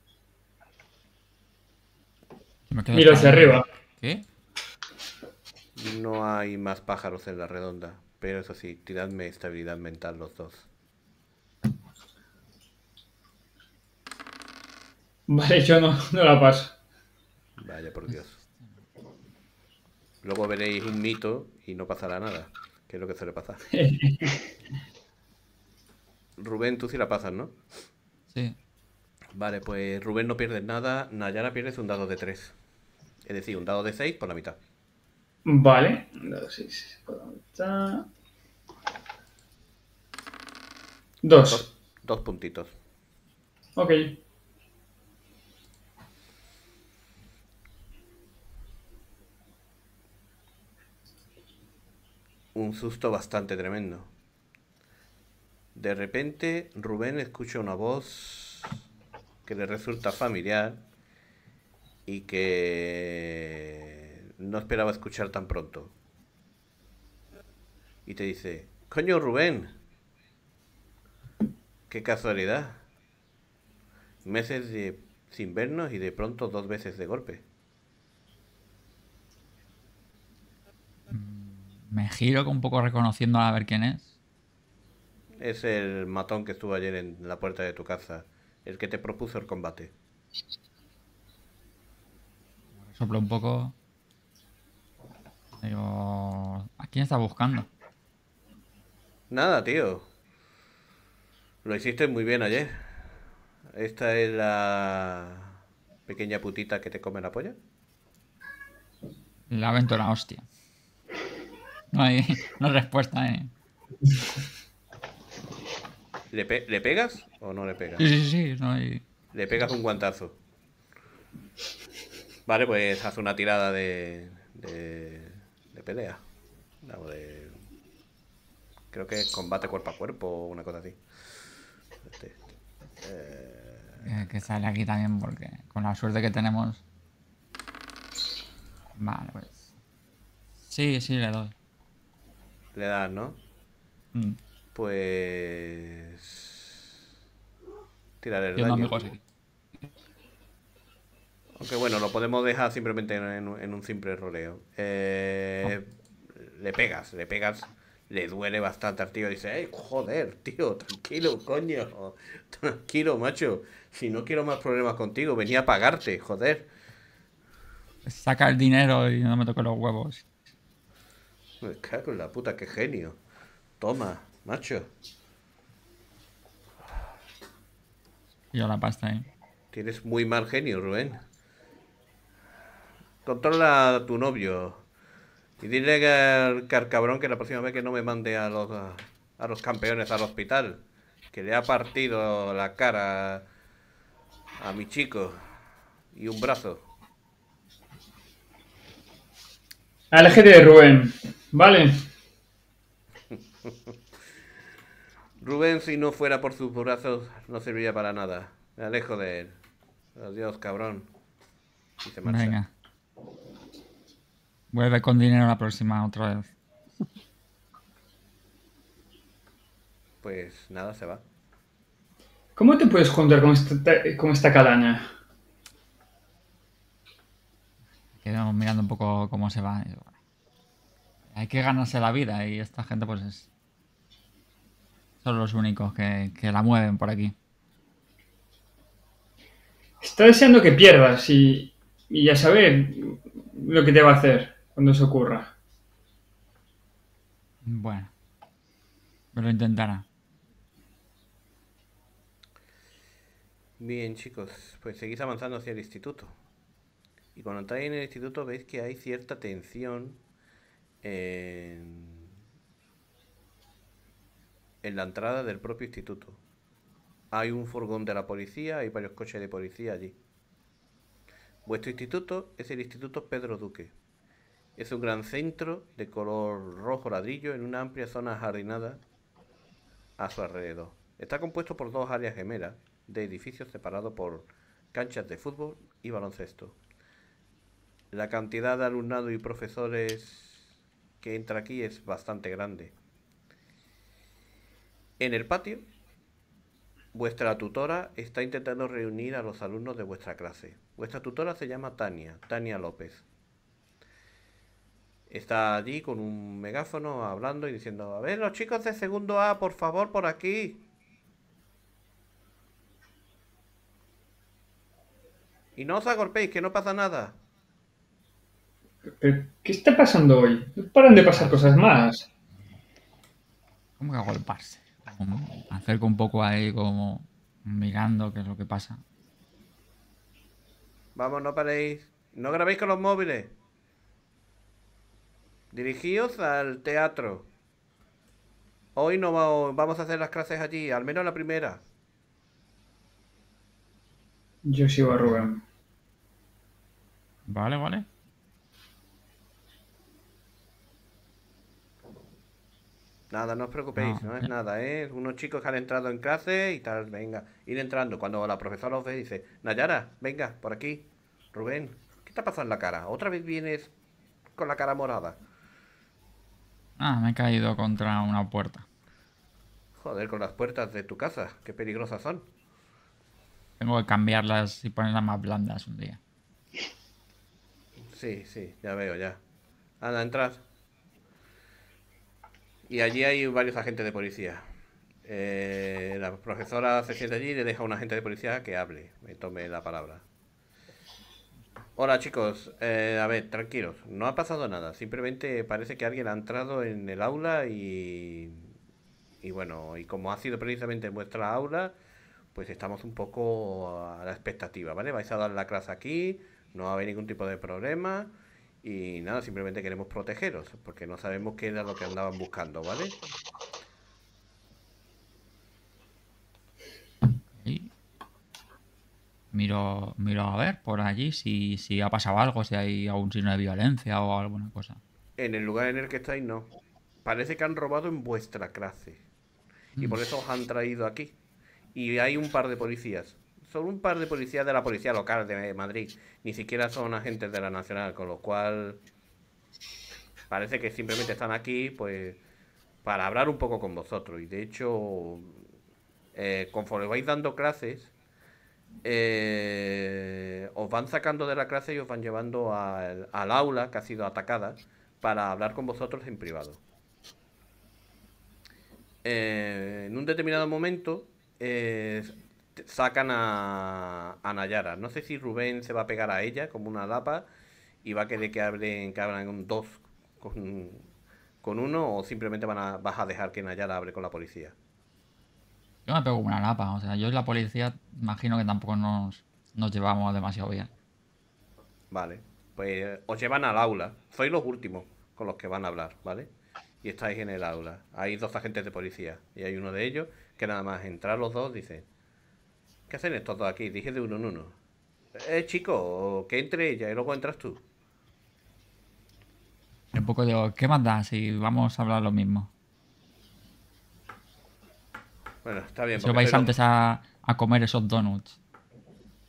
Mira hacia arriba. ¿Qué? No hay más pájaros en la redonda. Pero eso sí, tiradme estabilidad mental los dos. Vale, yo no, no la paso. Vaya por Dios. Luego veréis un mito y no pasará nada. ¿Qué es lo que suele pasar. Rubén, tú sí la pasas, ¿no? Sí. Vale, pues Rubén no pierde nada, Nayara pierde un dado de 3. Es decir, un dado de 6 por la mitad. Vale, un dado dos. Dos, puntitos. Ok. Un susto bastante tremendo. De repente Rubén escucha una voz que le resulta familiar y que no esperaba escuchar tan pronto. Y te dice, coño Rubén, qué casualidad. Meses de, sin vernos y de pronto dos veces de golpe. Mm, me giro un poco reconociendo a ver quién es es el matón que estuvo ayer en la puerta de tu casa, el que te propuso el combate. Soplo un poco. ¿a quién estás buscando? Nada, tío. Lo hiciste muy bien ayer. Esta es la pequeña putita que te come la polla. La aventura hostia. No hay, no hay respuesta, eh. ¿Le, pegas o no le pegas? Sí, sí, sí, no hay... Le pegas un guantazo. Vale, pues haz una tirada de, de, de pelea. Creo que es combate cuerpo a cuerpo o una cosa así. Este, eh, eh, que sale aquí también porque con la suerte que tenemos... Vale, pues... Sí, sí, le doy. Le das, ¿no? Mm pues... tirar el daño. Aunque bueno, lo podemos dejar simplemente en, un simple roleo. Eh, le pegas, le pegas. Le duele bastante al tío. Dice, joder, tío, tranquilo, coño. Tranquilo, macho. Si no quiero más problemas contigo, venía a pagarte, joder. Saca el dinero y no me toque los huevos. Me la puta, qué genio. Toma. Macho. Yo la pasta, eh. Tienes muy mal genio, Rubén. Controla a tu novio. Y dile al, carcabrón cabrón que la próxima vez que no me mande a los, a los campeones al hospital. Que le ha partido la cara a, mi chico. Y un brazo. Aléjate de Rubén, ¿vale? Rubén, si no fuera por sus brazos, no serviría para nada. Me alejo de él. Adiós, cabrón. Venga. Vuelve con dinero la próxima otra vez. Pues nada, se va. ¿Cómo te puedes juntar con esta, con esta calaña? Quedamos mirando un poco cómo se va. Hay que ganarse la vida y esta gente pues es los únicos que, la mueven por aquí. Está deseando que pierdas y, ya sabes lo que te va a hacer cuando se ocurra. Bueno, lo intentará. Bien, chicos, pues seguís avanzando hacia el instituto. Y cuando entráis en el instituto veis que hay cierta tensión en en la entrada del propio instituto. Hay un furgón de la policía, hay varios coches de policía allí. Vuestro instituto es el Instituto Pedro Duque. Es un gran centro de color rojo ladrillo en una amplia zona jardinada a su alrededor. Está compuesto por dos áreas gemelas de edificios separados por canchas de fútbol y baloncesto. La cantidad de alumnado y profesores que entra aquí es bastante grande. En el patio, vuestra tutora está intentando reunir a los alumnos de vuestra clase. Vuestra tutora se llama Tania, Tania López. Está allí con un megáfono hablando y diciendo, a ver, los chicos de segundo A, por favor, por aquí. Y no os agolpéis, que no pasa nada. ¿Qué está pasando hoy? Paran de pasar cosas más. ¿Cómo a agolparse? acerco un poco ahí como mirando qué es lo que pasa. Vamos, no paréis. No grabéis con los móviles. Dirigíos al teatro. Hoy no vamos a hacer las clases allí, al menos la primera. Yo sigo a Rubén. Vale, vale. Nada, no os preocupéis, no, es nada, ¿eh? Unos chicos han entrado en clase y tal, venga, ir entrando. Cuando la profesora los ve, dice, Nayara, venga, por aquí. Rubén, ¿qué te ha pasado en la cara? ¿Otra vez vienes con la cara morada? Ah, me he caído contra una puerta. Joder, con las puertas de tu casa, qué peligrosas son. Tengo que cambiarlas y ponerlas más blandas un día. Sí, sí, ya veo, ya. Anda, entrad. Y allí hay varios agentes de policía. Eh, la profesora se siente allí y le deja a un agente de policía que hable, me tome la palabra. Hola chicos, eh, a ver, tranquilos, no ha pasado nada, simplemente parece que alguien ha entrado en el aula y, y bueno, y como ha sido precisamente en vuestra aula, pues estamos un poco a la expectativa, ¿vale? Vais a dar la clase aquí, no va a haber ningún tipo de problema y nada, simplemente queremos protegeros, porque no sabemos qué era lo que andaban buscando, ¿vale? Miro, miro a ver por allí si, si ha pasado algo, si hay algún signo de violencia o alguna cosa. En el lugar en el que estáis, no. Parece que han robado en vuestra clase. Y por mm. eso os han traído aquí. Y hay un par de policías son un par de policías de la policía local de Madrid. Ni siquiera son agentes de la nacional, con lo cual parece que simplemente están aquí, pues, para hablar un poco con vosotros. Y de hecho, eh, conforme vais dando clases, eh, os van sacando de la clase y os van llevando al, aula que ha sido atacada para hablar con vosotros en privado. Eh, en un determinado momento sacan a, a, Nayara. No sé si Rubén se va a pegar a ella como una lapa y va a querer que abren, que abran dos con, uno o simplemente van a, vas a dejar que Nayara Abre con la policía. Yo me pego con una lapa, o sea, yo y la policía imagino que tampoco nos, nos llevamos demasiado bien. Vale, pues os llevan al aula. Sois los últimos con los que van a hablar, ¿vale? Y estáis en el aula. Hay dos agentes de policía y hay uno de ellos que nada más entrar los dos dice, ¿Qué hacen estos dos aquí? Dije de uno en uno. Eh, chico, que entre ella y luego entras tú. Un poco de... ¿qué mandas si vamos a hablar lo mismo? Bueno, está bien. Si vais antes a, comer esos donuts.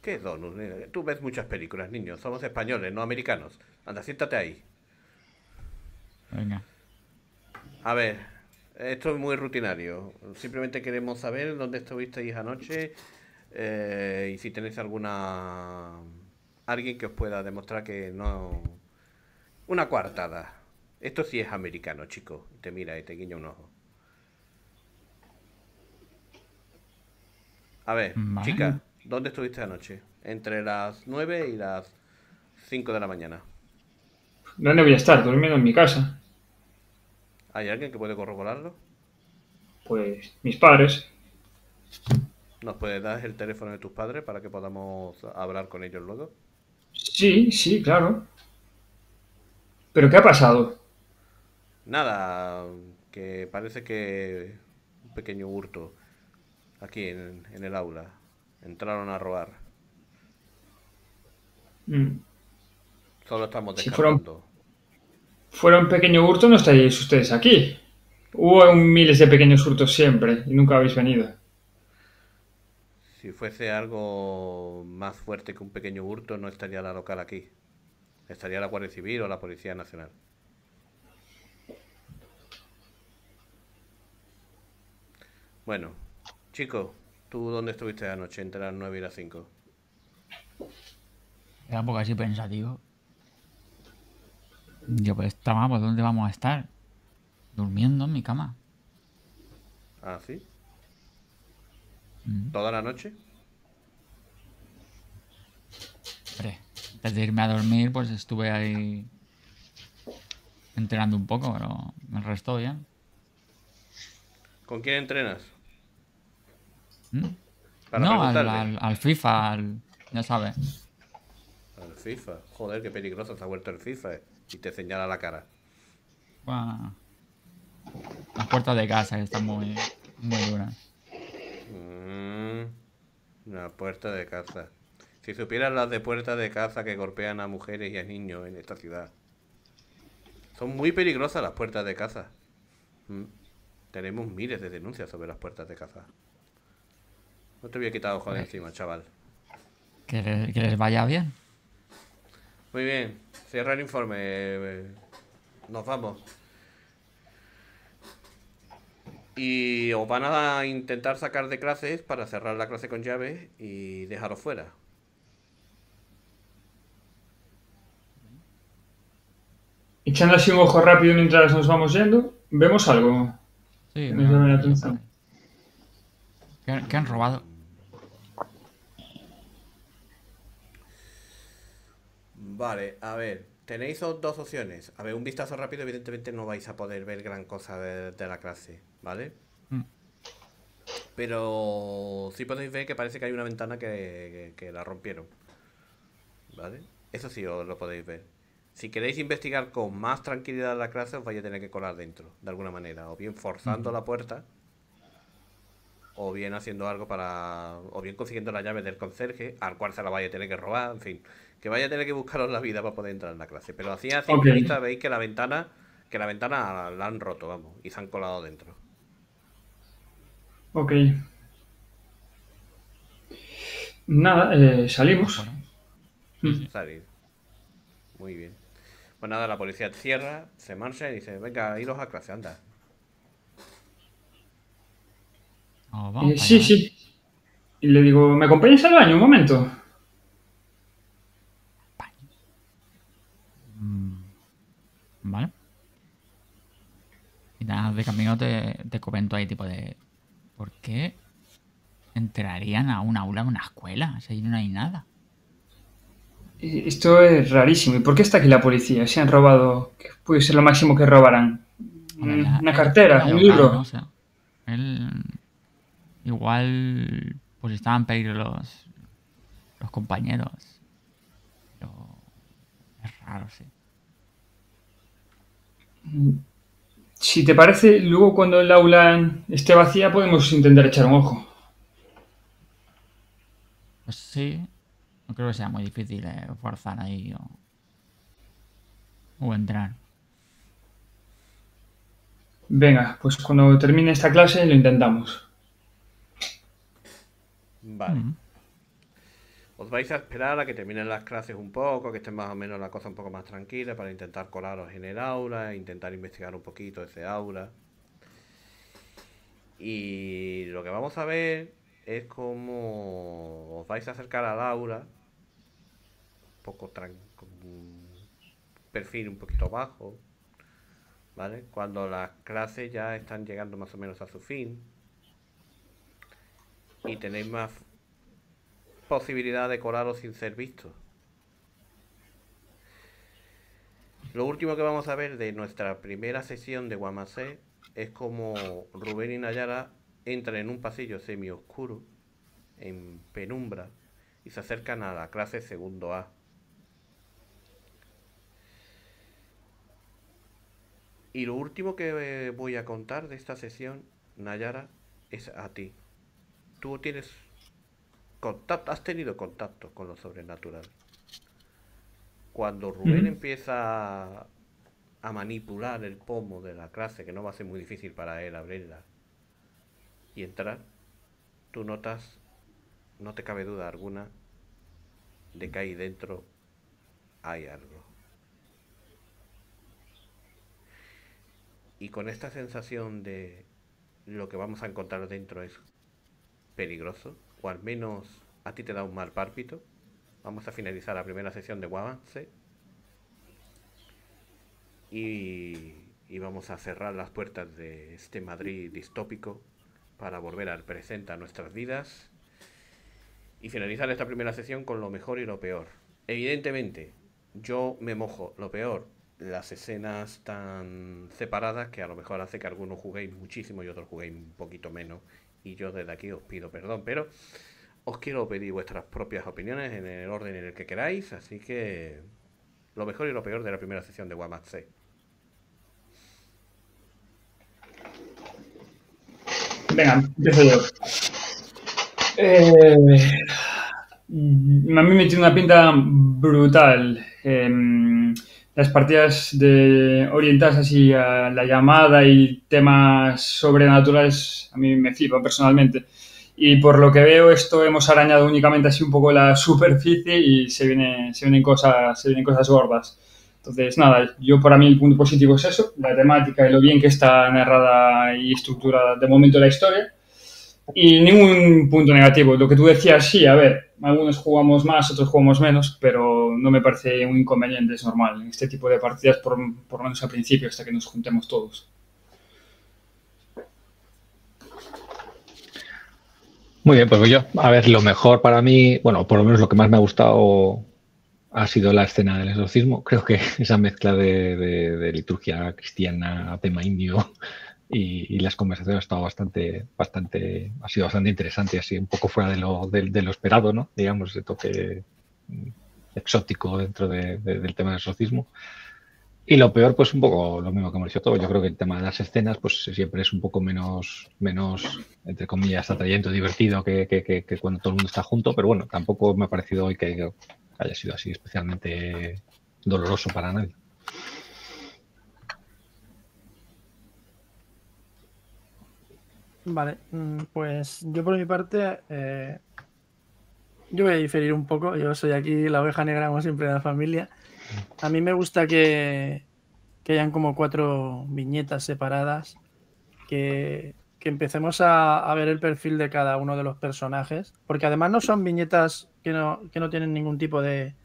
¿Qué donuts? Tú ves muchas películas, niños. Somos españoles, no americanos. Anda, siéntate ahí. Venga. A ver, esto es muy rutinario. Simplemente queremos saber dónde estuvisteis anoche eh, y si tenéis alguna. alguien que os pueda demostrar que no. Una coartada. Esto sí es americano, chico. Te mira y te guiña un ojo. A ver, chica, ¿dónde estuviste anoche? Entre las 9 y las 5 de la mañana. ¿Dónde voy a estar? Durmiendo en mi casa. ¿Hay alguien que puede corroborarlo? Pues mis padres. ¿Nos puedes dar el teléfono de tus padres para que podamos hablar con ellos luego? Sí, sí, claro. ¿Pero qué ha pasado? Nada, que parece que un pequeño hurto aquí en, el aula. Entraron a robar. Mm. Solo estamos descansando. Si fuera un pequeño hurto, no estaríais ustedes aquí. Hubo miles de pequeños hurtos siempre y nunca habéis venido. Si fuese algo más fuerte que un pequeño hurto, no estaría la local aquí. Estaría la Guardia Civil o la Policía Nacional. Bueno, chico, ¿tú dónde estuviste anoche entre las 9 y las 5? Era un poco así pensativo. Yo, pues, estábamos, ¿dónde vamos a estar? Durmiendo en mi cama. ¿Ah, sí? toda la noche. Hombre, antes de irme a dormir, pues estuve ahí entrenando un poco, pero el resto bien. ¿Con quién entrenas? ¿Mm? no, al, FIFA, ya sabes. Al FIFA. Joder, qué peligroso se ha vuelto el FIFA. Eh. Y te señala la cara. Las puertas de casa están muy, muy duras. Mm, la puerta de casa. Si supieras las de puertas de casa que golpean a mujeres y a niños en esta ciudad. Son muy peligrosas las puertas de casa. Mm, tenemos miles de denuncias sobre las puertas de casa. No te voy a quitar ojo de eh. encima, chaval. Que, que, les vaya bien. Muy bien. Cierra el informe. Nos vamos y os van a intentar sacar de clases para cerrar la clase con llave y dejaros fuera. Echando así un ojo rápido mientras nos vamos yendo, vemos algo. Sí, que la ¿Qué, han robado? Vale, a ver, tenéis dos opciones. A ver, un vistazo rápido, evidentemente no vais a poder ver gran cosa de la clase. ¿Vale? Mm. Pero sí podéis ver que parece que hay una ventana que, la rompieron. ¿Vale? Eso sí os lo podéis ver. Si queréis investigar con más tranquilidad la clase, os vais a tener que colar dentro, de alguna manera. O bien forzando la puerta, o bien haciendo algo para. O bien consiguiendo la llave del conserje, al cual se la vais a tener que robar, en fin. Que vaya a tener que buscaros la vida para poder entrar en la clase. Pero así a simple veis que la ventana, que la ventana la han roto, vamos, y se han colado dentro. Ok. Nada, eh, salimos. Mm. Salir. Muy bien. Pues nada, la policía cierra, se marcha y dice, venga, iros a clase, anda. Ah, eh, sí, sí. ¿eh? Y le digo, ¿me acompañas al baño un momento? Mm, vale. Y nada, de camino te, te comento ahí tipo de ¿Por qué entrarían a un aula, a una escuela? O sea, ahí no hay nada. Eh, esto es rarísimo. ¿Y por qué está aquí la policía? Se han robado, ¿qué puede ser lo máximo que robarán. una cartera, un libro. él, igual, pues estaban en los, los compañeros. Pero es raro, sí. Mm. Si te parece, luego cuando el aula esté vacía podemos intentar echar un ojo. Pues sí. No creo que sea muy difícil eh, forzar ahí o... o entrar. Venga, pues cuando termine esta clase lo intentamos. Vale os vais a esperar a que terminen las clases un poco, que esté más o menos la cosa un poco más tranquila para intentar colaros en el aula, intentar investigar un poquito ese aula. Y lo que vamos a ver es cómo os vais a acercar al aula, un poco con perfil un poquito bajo, ¿vale? Cuando las clases ya están llegando más o menos a su fin y tenéis más posibilidad de colarlo sin ser visto. Lo último que vamos a ver de nuestra primera sesión de guamacé es como Rubén y Nayara entran en un pasillo semioscuro, en penumbra, y se acercan a la clase segundo A. Y lo último que eh, voy a contar de esta sesión, Nayara, es a ti. Tú tienes has tenido contacto con lo sobrenatural. Cuando Rubén empieza a manipular el pomo de la clase, que no va a ser muy difícil para él abrirla y entrar, tú notas, no te cabe duda alguna, de que ahí dentro hay algo. Y con esta sensación de lo que vamos a encontrar dentro es peligroso, o al menos a ti te da un mal párpito. Vamos a finalizar la primera sesión de Guavance. Y, y vamos a cerrar las puertas de este Madrid distópico para volver al presente a nuestras vidas y finalizar esta primera sesión con lo mejor y lo peor. Evidentemente, yo me mojo lo peor, las escenas tan separadas que a lo mejor hace que algunos juguéis muchísimo y otros juguéis un poquito menos y yo desde aquí os pido perdón, pero os quiero pedir vuestras propias opiniones en el orden en el que queráis, así que lo mejor y lo peor de la primera sesión de Wamat Venga, empiezo yo. Eh, a mí me tiene una pinta brutal. Em, las partidas de, orientadas así a la llamada y temas sobrenaturales a mí me flipan, personalmente. Y por lo que veo esto hemos arañado únicamente así un poco la superficie y se, viene, se, vienen, cosas, se vienen cosas gordas. Entonces, nada, yo para mí el punto positivo es eso, la temática y lo bien que está narrada y estructurada de momento la historia. Y ningún punto negativo. Lo que tú decías, sí, a ver, algunos jugamos más, otros jugamos menos, pero no me parece un inconveniente, es normal. En este tipo de partidas, por, lo menos al principio, hasta que nos juntemos todos. Muy bien, pues yo. A ver, lo mejor para mí, bueno, por lo menos lo que más me ha gustado ha sido la escena del exorcismo. Creo que esa mezcla de, de liturgia cristiana, a tema indio, y, las conversaciones han estado bastante, bastante, ha sido bastante interesante, así un poco fuera de lo, esperado, ¿no? Digamos, ese toque exótico dentro del tema del exorcismo. Y lo peor, pues un poco lo mismo que hemos dicho todo. Yo creo que el tema de las escenas, pues siempre es un poco menos, menos entre comillas, atrayente o divertido que, que, que, que, cuando todo el mundo está junto. Pero bueno, tampoco me ha parecido hoy que haya sido así especialmente doloroso para nadie. Vale, mm, pues yo por mi parte, eh, yo voy a diferir un poco. Yo soy aquí la oveja negra, como siempre, de la familia. A mí me gusta que, que hayan como cuatro viñetas separadas, que, que empecemos a, a, ver el perfil de cada uno de los personajes, porque además no son viñetas que no, que no tienen ningún tipo de,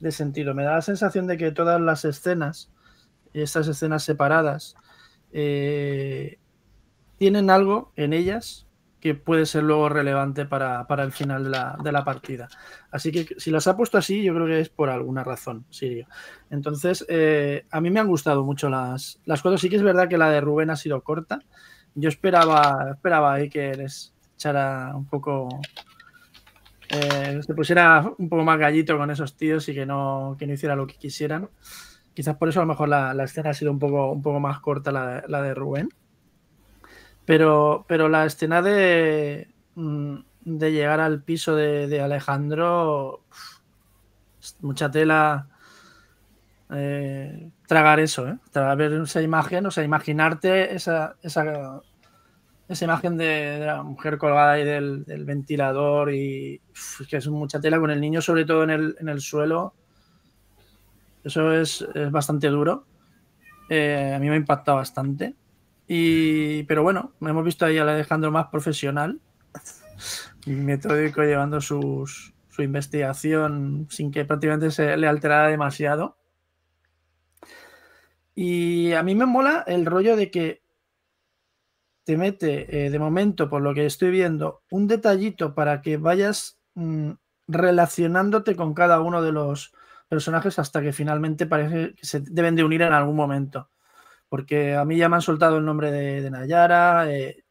de sentido. Me da la sensación de que todas las escenas, estas escenas separadas, eh, tienen algo en ellas que puede ser luego relevante para, el final de la, de la, partida. Así que si las ha puesto así, yo creo que es por alguna razón, Sirio. Entonces, eh, a mí me han gustado mucho las, las cuatro. Sí que es verdad que la de Rubén ha sido corta. Yo esperaba, esperaba ahí que les echara un poco eh, se pusiera un poco más gallito con esos tíos y que no, que no hiciera lo que quisieran. Quizás por eso a lo mejor la, escena ha sido un poco, un poco más corta la de Rubén. Pero, pero la escena de, mm, llegar al piso de, Alejandro, mucha tela. Eh, tragar eso, ¿eh? tragar ver esa imagen, o sea, imaginarte esa, esa, esa imagen de, la mujer colgada ahí del, ventilador y que es mucha tela con el niño sobre todo en el, en el suelo. Eso es, bastante duro. Eh, a mí me ha impactado bastante. Y, pero bueno, hemos visto ahí al Alejandro más profesional metódico llevando su investigación sin que prácticamente se le alterara demasiado. Y a mí me mola el rollo de que te mete, eh, de momento, por lo que estoy viendo, un detallito para que vayas mm, relacionándote con cada uno de los personajes hasta que finalmente parece que se deben de unir en algún momento porque a mí ya me han soltado el nombre de, Nayara, eh,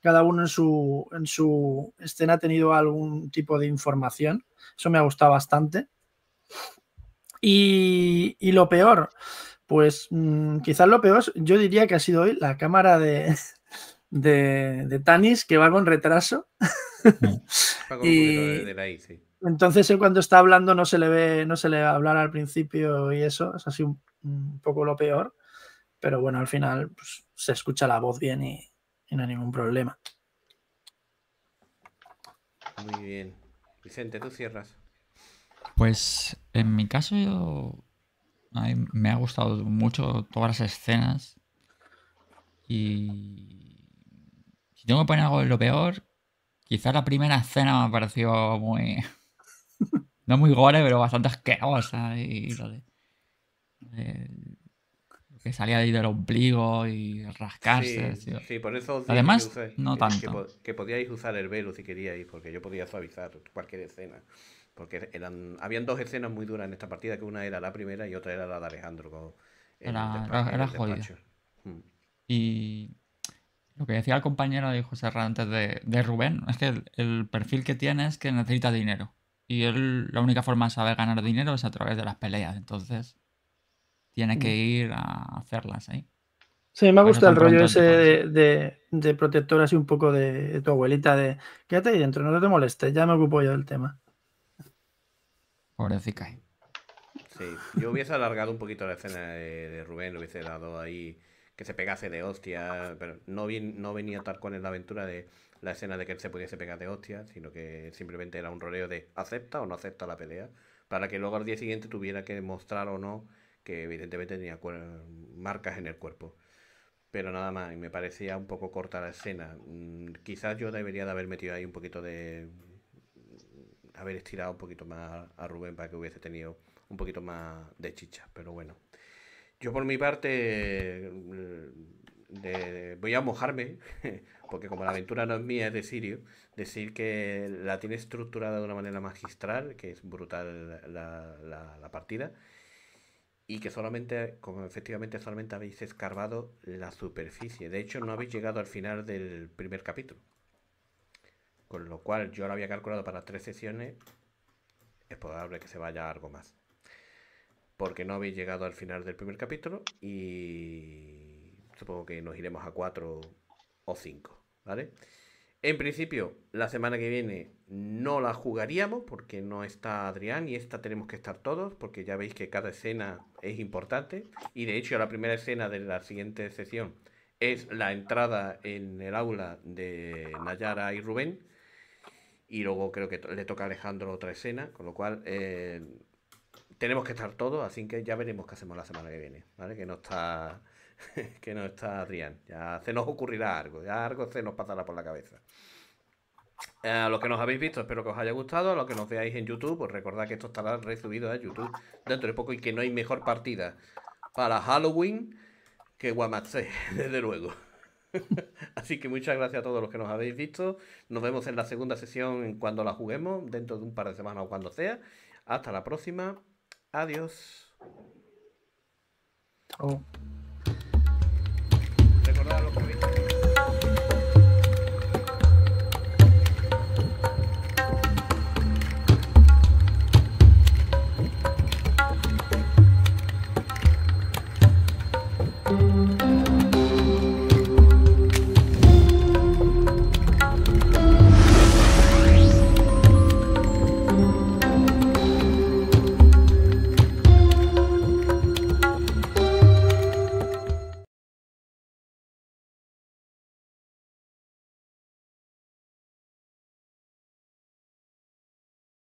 cada uno en su, en su escena ha tenido algún tipo de información, eso me ha gustado bastante. Y, lo peor, pues mm, quizás lo peor, yo diría que ha sido hoy la cámara de, de, Tanis que va con retraso. Mm. Entonces él cuando está hablando no se le ve, no se le hablar al principio y eso, es así un poco lo peor. Pero bueno, al final pues, se escucha la voz bien y, no hay ningún problema. Muy bien. Vicente, tú cierras. Pues en mi caso yo... me ha gustado mucho todas las escenas. Y... Si tengo que poner algo de lo peor, quizás la primera escena me ha parecido muy... no muy gore, pero bastante asquerosa. Y que salía de ahí del ombligo y rascarse. Sí, por eso. Además, no tanto. Que, podíais usar el velo si queríais, porque yo podía suavizar cualquier escena. Porque eran, habían dos escenas muy duras en esta partida, que una era la primera y otra era la de Alejandro. era, era, jodida. Mm. Y lo que decía el compañero de José Rara antes de, Rubén es que el, el, perfil que tiene es que necesita dinero. Y él, la única forma de saber ganar dinero es a través de las peleas. Entonces, tiene que ir a hacerlas ahí. ¿eh? Sí, me ha gustado el rollo ese de, de, de, protector así un poco de, tu abuelita, de quédate ahí dentro, no te molestes, ya me ocupo yo del tema. Pobrecita. ¿eh? Sí, yo hubiese alargado un poquito la escena de, Rubén, hubiese dado ahí que se pegase de hostia, pero no, no venía tal cual en la aventura de la escena de que él se pudiese pegar de hostia, sino que simplemente era un roleo de acepta o no acepta la pelea, para que luego al día siguiente tuviera que mostrar o no que evidentemente tenía marcas en el cuerpo. Pero nada más, y me parecía un poco corta la escena. Mm, quizás yo debería de haber metido ahí un poquito de... haber estirado un poquito más a Rubén para que hubiese tenido un poquito más de chicha, pero bueno. Yo por mi parte mm, voy a mojarme, porque como la aventura no es mía, es de Sirio, decir que la tiene estructurada de una manera magistral, que es brutal la, la partida y que solamente, como efectivamente solamente habéis escarbado la superficie. De hecho, no habéis llegado al final del primer capítulo. Con lo cual, yo lo había calculado para tres sesiones. Es probable que se vaya algo más. Porque no habéis llegado al final del primer capítulo y supongo que nos iremos a cuatro o cinco, ¿vale? En principio, la semana que viene no la jugaríamos porque no está Adrián y esta tenemos que estar todos porque ya veis que cada escena es importante y de hecho la primera escena de la siguiente sesión es la entrada en el aula de Nayara y Rubén y luego creo que le toca a Alejandro otra escena, con lo cual eh, tenemos que estar todos, así que ya veremos qué hacemos la semana que viene, ¿vale? Que no está que no está Adrián. Ya se nos ocurrirá algo, ya algo se nos pasará por la cabeza. Eh, a los que nos habéis visto, espero que os haya gustado. A los que nos veáis en YouTube, pues recordad que esto estará resubido a YouTube dentro de poco y que no hay mejor partida para Halloween que Guamatse. desde luego. Así que muchas gracias a todos los que nos habéis visto. Nos vemos en la segunda sesión cuando la juguemos, dentro de un par de semanas o cuando sea. Hasta la próxima. Adiós. Oh.